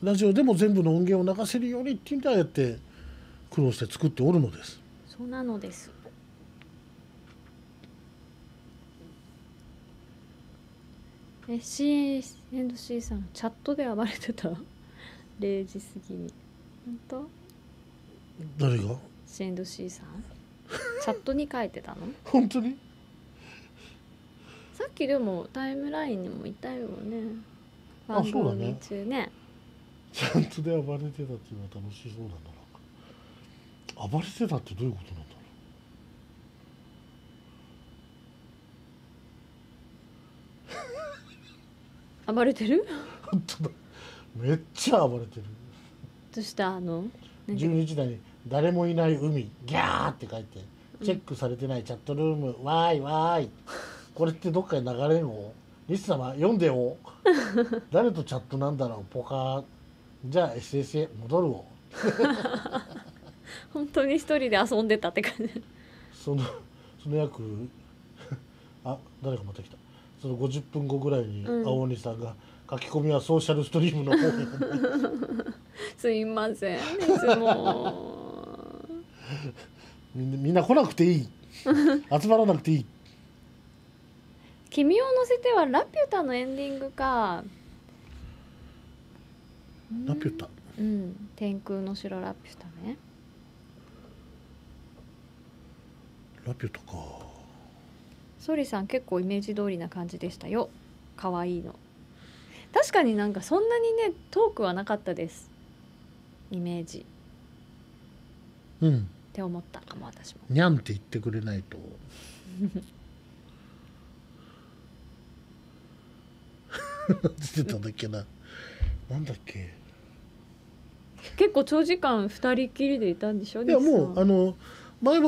ラジオでも全部の音源を流せるようにっていうんではやって苦労して作っておるのです。そうなのですえ C&C さんチャットで暴れてた0 時過ぎに本当誰が C&C さんチャットに書いてたの 本当にさっきでもタイムラインにもいたよねあ番そうだね組中ねちゃんとで暴れてたっていうのは楽しそうだななんか暴れてたってどういうことなんだろう。暴れてる本当だめっちゃ暴れてるどうしたあの十二時台に「誰もいない海ギャー」って書いてチェックされてないチャットルーム「わーいわーい」これってどっかに流れんをリス様読んでよ 誰とチャットなんだろうポカじゃあ SS へ戻るを 本当に一人で遊んでたって感じそのその約 あ誰かまた来たその50分後ぐらいに青鬼さんが、書き込みはソーシャルストリームの方にすいませんいつもみんな来なくていい集まらなくていい君を乗せてはラピュタのエンディングか。ラピュタ。うん、天空の城ラピュタね。ラピュタか。ソリさん結構イメージ通りな感じでしたよ。可愛いの。確かになんかそんなにねトークはなかったです。イメージ。うん。って思ったかも私も。にゃんって言ってくれないと。出てたんだっけななんだっけ結構長時間二人きりでいたんでしょいやもうあの前橋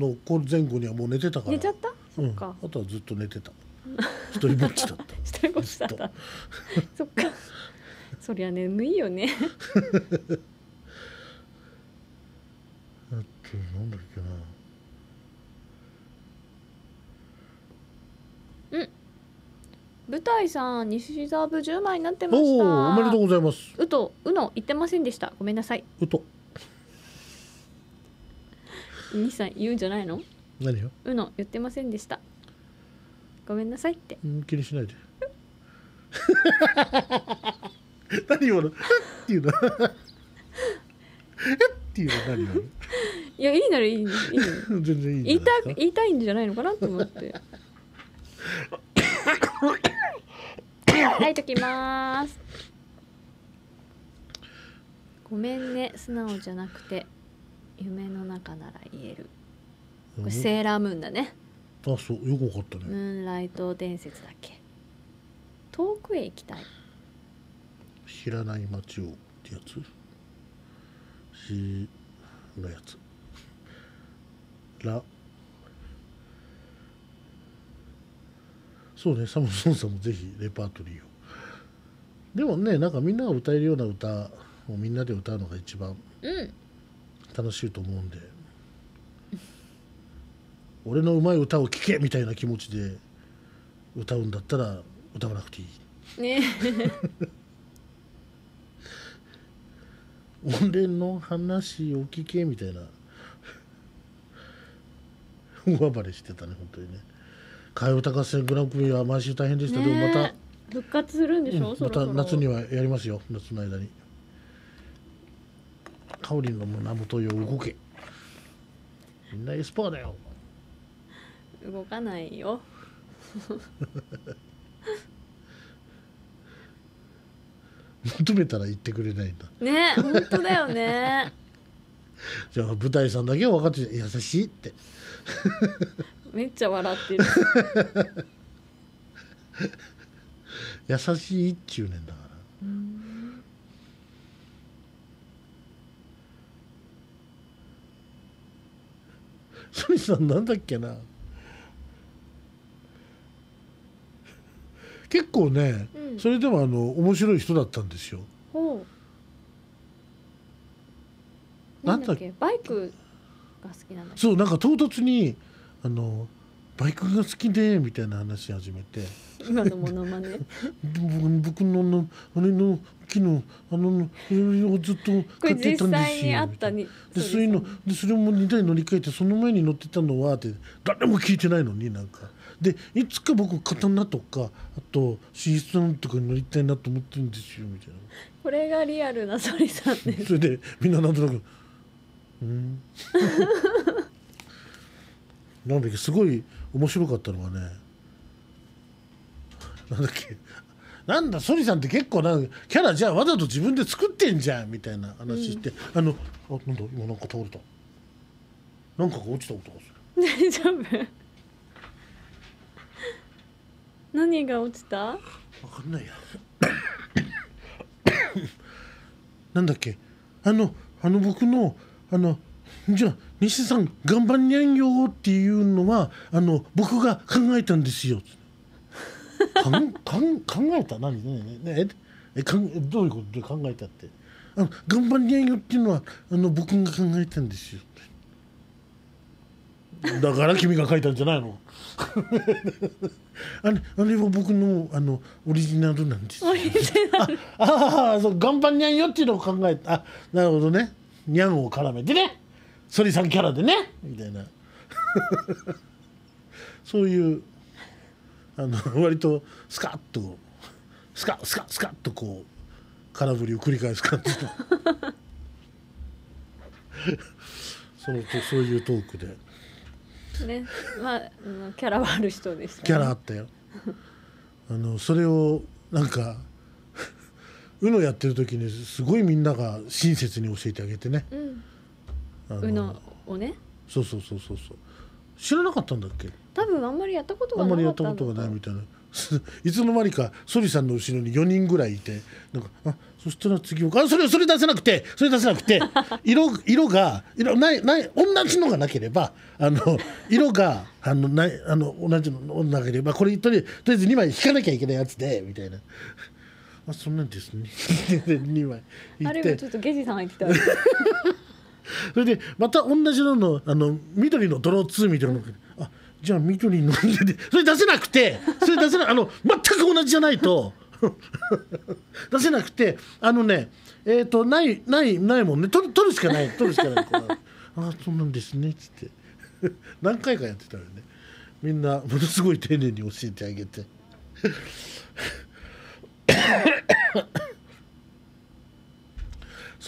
のこの前後にはもう寝てたから寝ちゃったうん、あとはずっと寝てた一人ぼっちだった 一人ぼっちだった そっかそりゃ眠いよねだってなんだっけな舞台さん西座部10枚になってましおおおめでとうございますうとうの言ってませんでしたごめんなさいうと西さん言うんじゃないの何ようの言ってませんでしたごめんなさいってん気にしないで 何今の「っていうの「っていうの 何今のいやいいならいいいいの 全然いいん言いじゃたないですか言いたいんじゃないのかなと思ってはい、ときます。ごめんね、素直じゃなくて、夢の中なら言える。これセーラームーンだね。あ、そう、よくわかったね。ムーンライト伝説だっけ。遠くへ行きたい。知らない街をってやつ。し、のやつ。ら。そうね、サムソンさんもぜひレパートリーを。でもねなんかみんなが歌えるような歌をみんなで歌うのが一番楽しいと思うんで、俺のうまい歌を聴けみたいな気持ちで歌うんだったら歌わなくていいね 俺の話を聞けみたいな上バれしてたね本当にね替え歌合戦グランプリは毎週大変でした、ね、でもまた復活するんでしょ、うん、また夏にはやりますよ夏の間にカオリンの胸元よ動けみんなエスパーだよ動かないよ 求めたら言ってくれないんだね本当だよね じゃあ舞台さんだけは分かって優しいってめっちゃ笑ってる 優しいっちゅうねんだから。ソニさんなんだっけな結構ね、うん、それでもあの面白い人だったんですよ。ほうなんだっけバイクが好きなんだそうなんか唐突にあのバイクが好きでみたいな話し始めて今のものまね僕のあれの木のあのそれをずっと買ってたんですよでそういうのでそれも2台乗り換えてその前に乗ってたのはって誰も聞いてないのになんかでいつか僕刀とかあと C3 とかに乗りたいなと思ってるんですよみたいなこれがリアルなソリさんですそれでみんななんとなく「うん」なんだっけすごい面白かったのがねなんだっけなんだソリさんって結構なキャラじゃあわざと自分で作ってんじゃんみたいな話して、うん、あのあなんだ今なんか倒れたなんかが落ちた音がする大丈夫何が落ちた分かんないや なんだっけあのあの僕のあのじゃあ西さん頑張んにゃんよ」っていうのはあの僕が考えたんですよ。かんかん考えた何ねねえかんどういうことで考えたってあの頑張んにゃんよっていうのはあの僕が考えたんですよ。だから君が書いたんじゃないの あれあれは僕のあのオリジナルなんですああそう「頑張んにゃんよ」っていうのを考えたあなるほどねにゃんを絡めてねソリさんキャラでねみたいな そういうあの割とスカッとスカスカスカッとこう空振りを繰り返す感じと そのそういうトークで。ね、まあキャラはある人です、ね、キャラあったよ。あのそれをなんか UNO やってる時にすごいみんなが親切に教えてあげてね。うんうなをねそうそうそうそうそう知らなかったんだっけ多分あんまりやったことがあんまりやったことがないみたいな いつの間にかソリさんの後ろに4人ぐらいいてなんかあそしたら次あそれそれ出せなくてそれ出せなくて 色色が色ないない同じのがなければあの色があのないあの同じのなければこれとりあえず2枚引かなきゃいけないやつでみたいな。あそんなんですね2 枚あれもちょっとゲジさん入ってたそれでまた同じののあの緑のー2みたいなのあじゃあ緑の、んでそれ出せなくてそれ出せなあの全く同じじゃないと 出せなくてあのねえっ、ー、とないないないもんね取る取るしかない取るしかないあそうなんですねっつって 何回かやってたらねみんなものすごい丁寧に教えてあげて。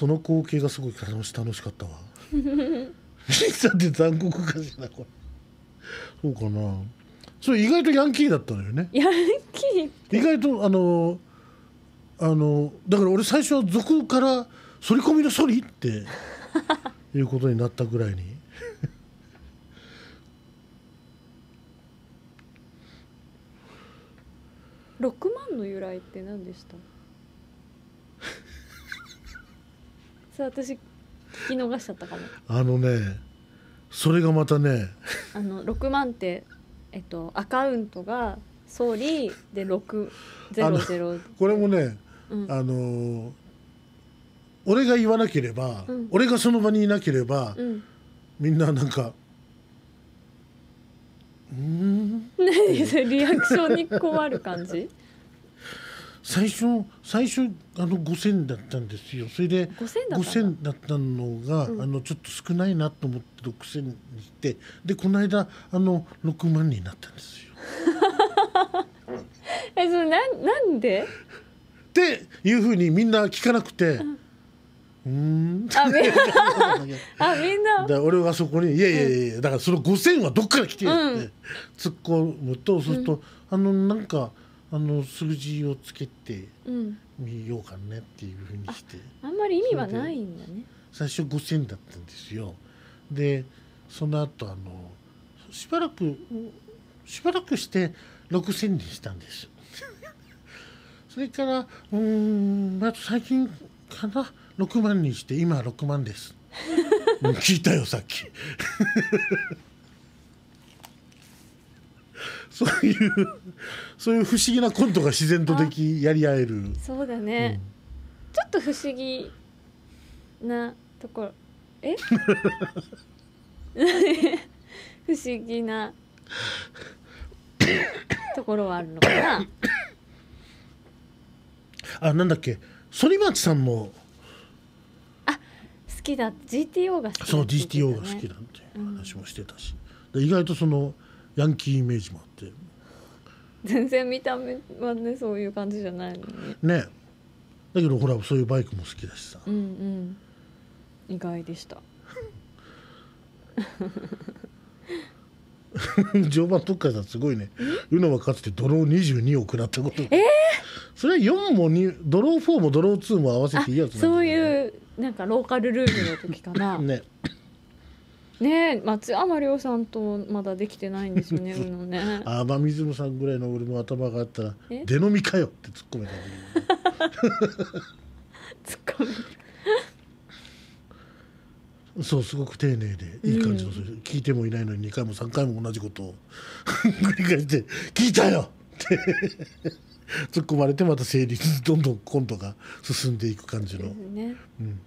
その光景がすごい楽し楽しかったわ兄 って残酷かしらこれそうかなそれ意外とヤンキーだったのよねヤンキー意外とあのあのだから俺最初は俗から反り込みの反りって いうことになったぐらいに6万の由来って何でしたそう私聞き逃しちゃったかもあのねそれがまたね あの6万ってえっとアカウントが総理で600これもね、うん、あの俺が言わなければ、うん、俺がその場にいなければ、うん、みんななんか「うん」何そリアクションに困る感じ最初最初あの5,000だったんですよそれで5,000だったのが、うん、あのちょっと少ないなと思って6,000にしてでこの間あの6万になったんですよ。えそのななんでっていうふうにみんな聞かなくて。うん。あ、みんな。あ、みんな。だ、俺はそこに、いやいやいや、だから、その五千はどっから来てるって。突っ込むと、そうすると、あの、なんか。あの数字をつけてみようかねっていうふうにして、あんまり意味はないんだね最初5,000だったんですよでその後あのしばらくしばらくして6,000にしたんです それからうんあと最近かな6万にして今6万です 聞いたよさっき そういうそういう不思議なコントが自然とできやり合えるそうだね、うん、ちょっと不思議なところえ 不思議なところはあるのかなあなんだっけ反町さんもあ好きだ GTO が好きね、そう GTO が好きだっていう話もしてたし、うん、意外とそのヤンキーイメージもあって。全然見た目はねそういう感じじゃないのにねだけどほらそういうバイクも好きだしさ、うんうん、意外でした常磐 特化さんすごいね宇野はかつてドロー22を食らったことええー、それは4も2ドロー4もドロー2も合わせていいやつ、ね、そういうなんかローカルルールの時かな ねね松山亮さんとまだできてないんですよね ねあまみさんぐらいの俺も頭があったら「出飲みかよ」って突っ込めた 突っ込そうすごく丁寧でいい感じの、うん、聞いてもいないのに2回も3回も同じことを 繰り返して「聞いたよ!」って突っ込まれてまた成立どんどんコントが進んでいく感じの、ねうん、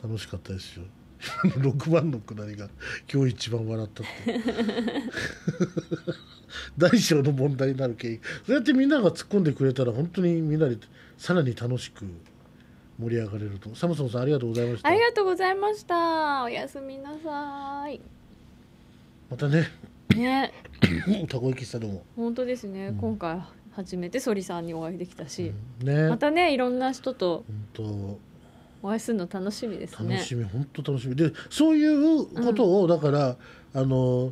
楽しかったですよ。6 番のくだりが今日一番笑ったって 大小の問題になる経緯そうやってみんなが突っ込んでくれたら本当にみんなでさらに楽しく盛り上がれるとサムソンさんありがとうございましたありがとうございましたおやすみなさいまたねね たこ焼きしたども本当ですね、うん、今回初めてソリさんにお会いできたし、うん、ね、またねいろんな人と本当お会いするの楽しみですね楽しみ本当楽しみでそういうことを、だからあの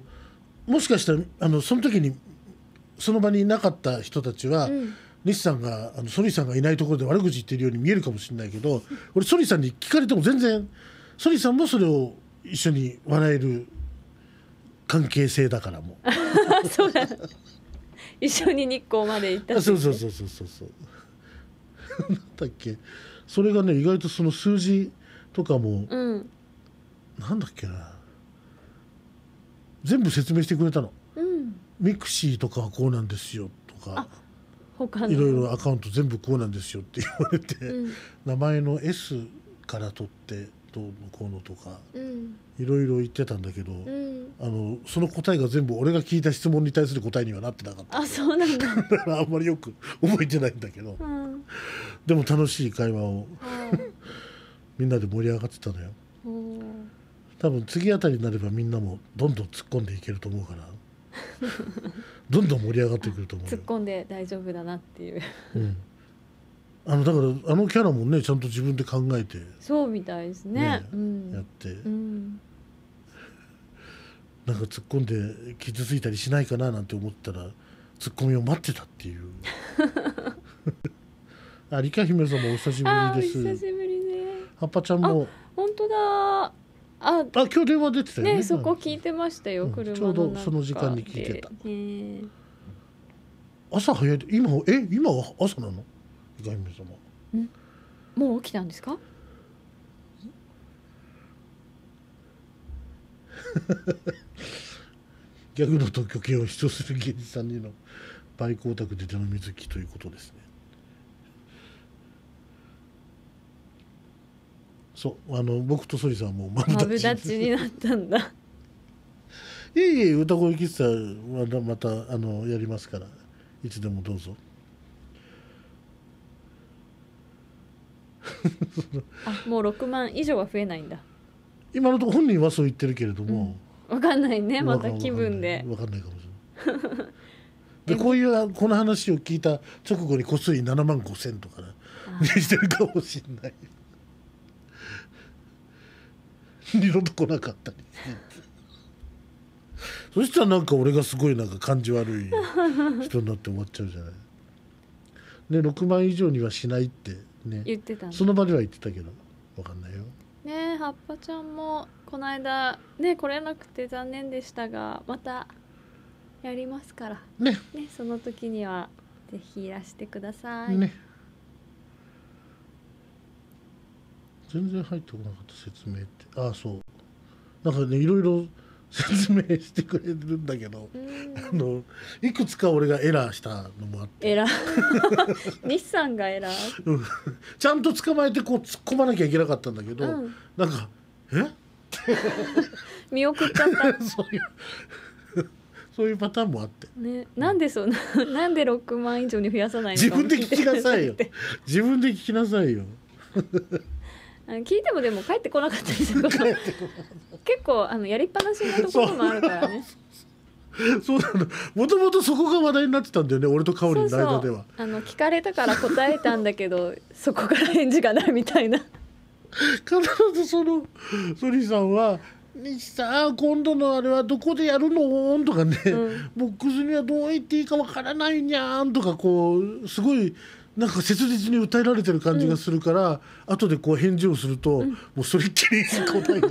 もしかしたらあのその時にその場にいなかった人たちは、うん西さんがあのソリさんがいないところで悪口言ってるように見えるかもしれないけど俺ソリさんに聞かれても全然ソリさんもそれを一緒に笑える関係性だからも そうだ一緒に日光まで行ったそうそうそうそうそうそうなんだっけそれがね意外とその数字とかも、うん、なんだっけな全部説明してくれたの、うん、ミクシーとかはこうなんですよとかいろいろアカウント全部こうなんですよって言われて、うん、名前の S から取ってどうのこうのとか、いろいろ言ってたんだけど、うん、あのその答えが全部俺が聞いた質問に対する答えにはなってなかったあそうなんだ あんまりよく覚えてないんだけど、うん、でも楽しい会話をみんなで盛り上がってたのよ多分次あたりになればみんなもどんどん突っ込んでいけると思うからどんどん盛り上がってくると思う突っ込んで大丈夫だなっていう、うん、あのだからあのキャラもねちゃんと自分で考えてそうみたいですね、ねうん、やって、うん、なんか突っ込んで傷ついたりしないかななんて思ったら突っ込みを待ってたっていう あ、リカ姫様お久しぶりです。久しぶりね。ハッパちゃんも。本当だ。あ、あ今日電話出てたよね。ねそこ聞いてましたよ、うん、車ちょうどその時間に聞いてた。えー、朝早い今え今は朝なの？リカ姫様。うん。もう起きたんですか？ギャグの特許権を主張する芸人さんにの売光沢で出の水木ということですね。そうあの僕とソリさんもマブマブダチになったんだ いえいえ歌声喫茶はまたあのやりますからいつでもどうぞ あもう6万以上は増えないんだ今のところ本人はそう言ってるけれども、わかんないねまた気分で分かんないかもしれない でこういうこの話を聞いた直後にこっそり7万5千とかねしてるかもしれない二度と来なかったりそしたらなんか俺がすごいなんか感じ悪い人になって終わっちゃうじゃない。ね6万以上にはしないってね言ってたその場では言ってたけどわかんないよ。ねえ葉っぱちゃんもこの間ね来れなくて残念でしたがまたやりますからねねその時にはぜひいらしてください。ね全然入ってこなかった説明ってああそうなんかねいろいろ説明してくれるんだけど、あのいくつか俺がエラーしたのもあってエラー西さんがエラー、ちゃんと捕まえてこう突っ込まなきゃいけなかったんだけど、うん、なんか「え 見送っちゃった そういう そういうパターンもあって、ね、なんでそんななんで6万以上に増やさないのか自分で聞きなさいよ自分で聞きなさいよ聞いてもでも帰ってこなかったりすること結構あのやりっぱなしのところもあるからね。そうなの。もともとそこが話題になってたんだよね。俺と香オの間では。あの聞かれたから答えたんだけど、そこから返事がないみたいな。必ずそのソリさんは。西さん今度のあれはどこでやるのとかね、うん、ボックスにはどう言っていいかわからないにゃんとかこうすごいなんか切実に歌えられてる感じがするから、うん、後でこう返事をすると、うん、もうそれっきり答えが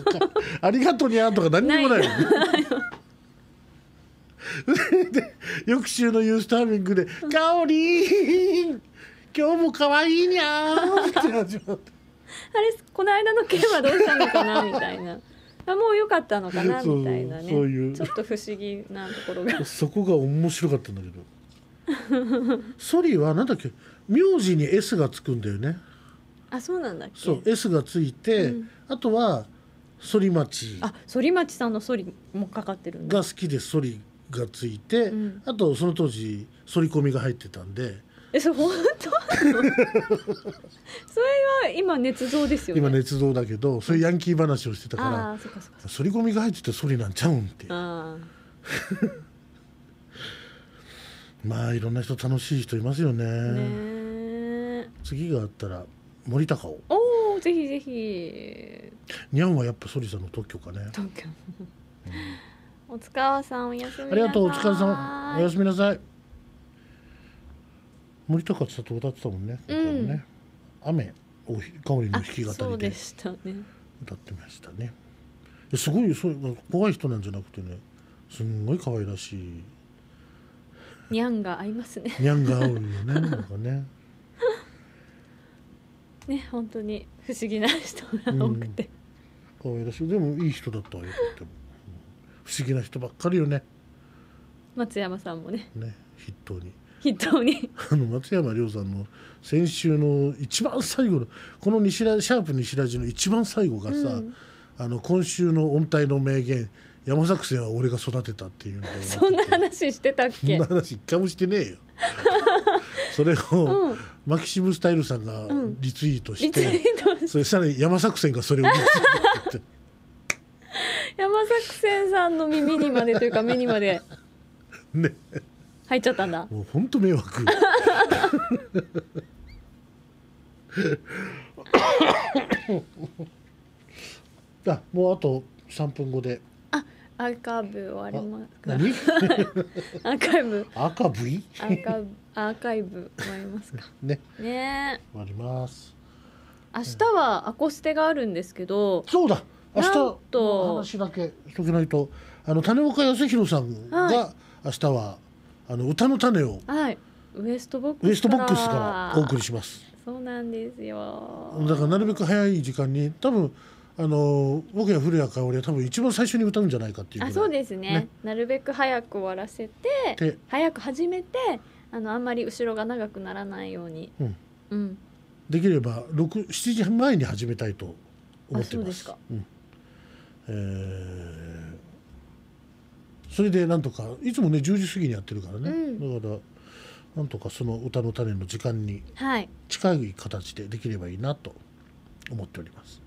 「ありがとうにゃ」とか何にもないよね。で翌週のユースターミングで「かおりん今日もかわいいにゃー」って始まって あれこの間の件はどうしたのかなみたいな。あもう良かったのかなみたいなねいうちょっと不思議なところがそこが面白かったんだけどソリーはなんだっけ名字に S がつくんだよねあそうなんだっけそう S がついて、うん、あとは反町あ反町さんの反りもかかってるが好きで反りがついて、うん、あとその当時反り込みが入ってたんでえそれ本当それは今捏造ですよ、ね、今捏造だけどそういうヤンキー話をしてたから反り込みが入ってて反りなんちゃうんっていう。まあいろんな人楽しい人いますよねね次があったら森高をおおぜひぜひにゃんはやっぱソリさんの特許かね特許、うん、お疲れわさんおやすみありがとうお疲れわさんおやすみなさい森高千里歌ってたもんね,、うん、ね雨をかおりの弾き語りでそうでしたね歌ってましたねすごいそう怖い人なんじゃなくてねすんごい可愛らしいにゃんが合いますねにゃんが合うよねなんかね ね本当に不思議な人が多くて、可愛らしいでもいい人だったよっても不思議な人ばっかりよね松山さんもねね筆頭に筆頭に あの松山亮さんの先週の一番最後のこの西ラ「シャープ西ラジ」の一番最後がさ、うんあの今週の音体の名言山作戦は俺が育てたっていうので そんな話してたっけそんな話一回もしてねえよ それを、うん、マキシム・スタイルさんがリツイートして、うん、それさらに山作戦がそれを山作戦さんの耳にまでというか目にまで ね入っちゃったんだもう本当迷惑あもうあと3分後で。アーカーブはあります アーカイブ。アーカブイ。アーカアーカイブもありますか。ね。ね。あります。明日はアコステがあるんですけど。そうだ。明日と。話だけしとけないと、あの種岡康弘さんが明日はあの歌の種を、はい、ウエストボックスウエストボックスからお送りします。そうなんですよ。だからなるべく早い時間に多分。あの僕や古谷香織は多分一番最初に歌うんじゃないかっていうあそうですね、ね、なるべく早く終わらせて早く始めてあのあんまり後ろが長くならないように、うん、うん、できれば7時前に始めたいと思ってます。うんえー、それでなんとかいつもね10時過ぎにやってるからね、うん、だからなんとかその歌の種の時間に近い形でできればいいなと思っております。はい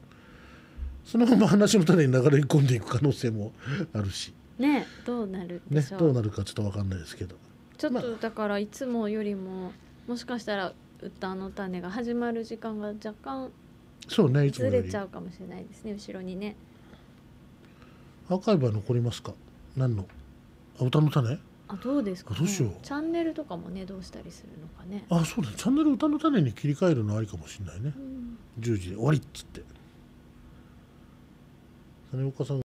そのまま話の種に流れ込んでいく可能性もあるしねどうなるねどうなるかちょっとわかんないですけどちょっと、だからいつもよりももしかしたら歌の種が始まる時間が若干そうねずれちゃうかもしれないですね後ろにねアーカイブは残りますか何のあ歌の種あどうですか、ね、どうしようチャンネルとかもねどうしたりするのかねあそうだ、ね、チャンネル歌の種に切り替えるのありかもしれないね、うん、時で終わりっつって金岡さん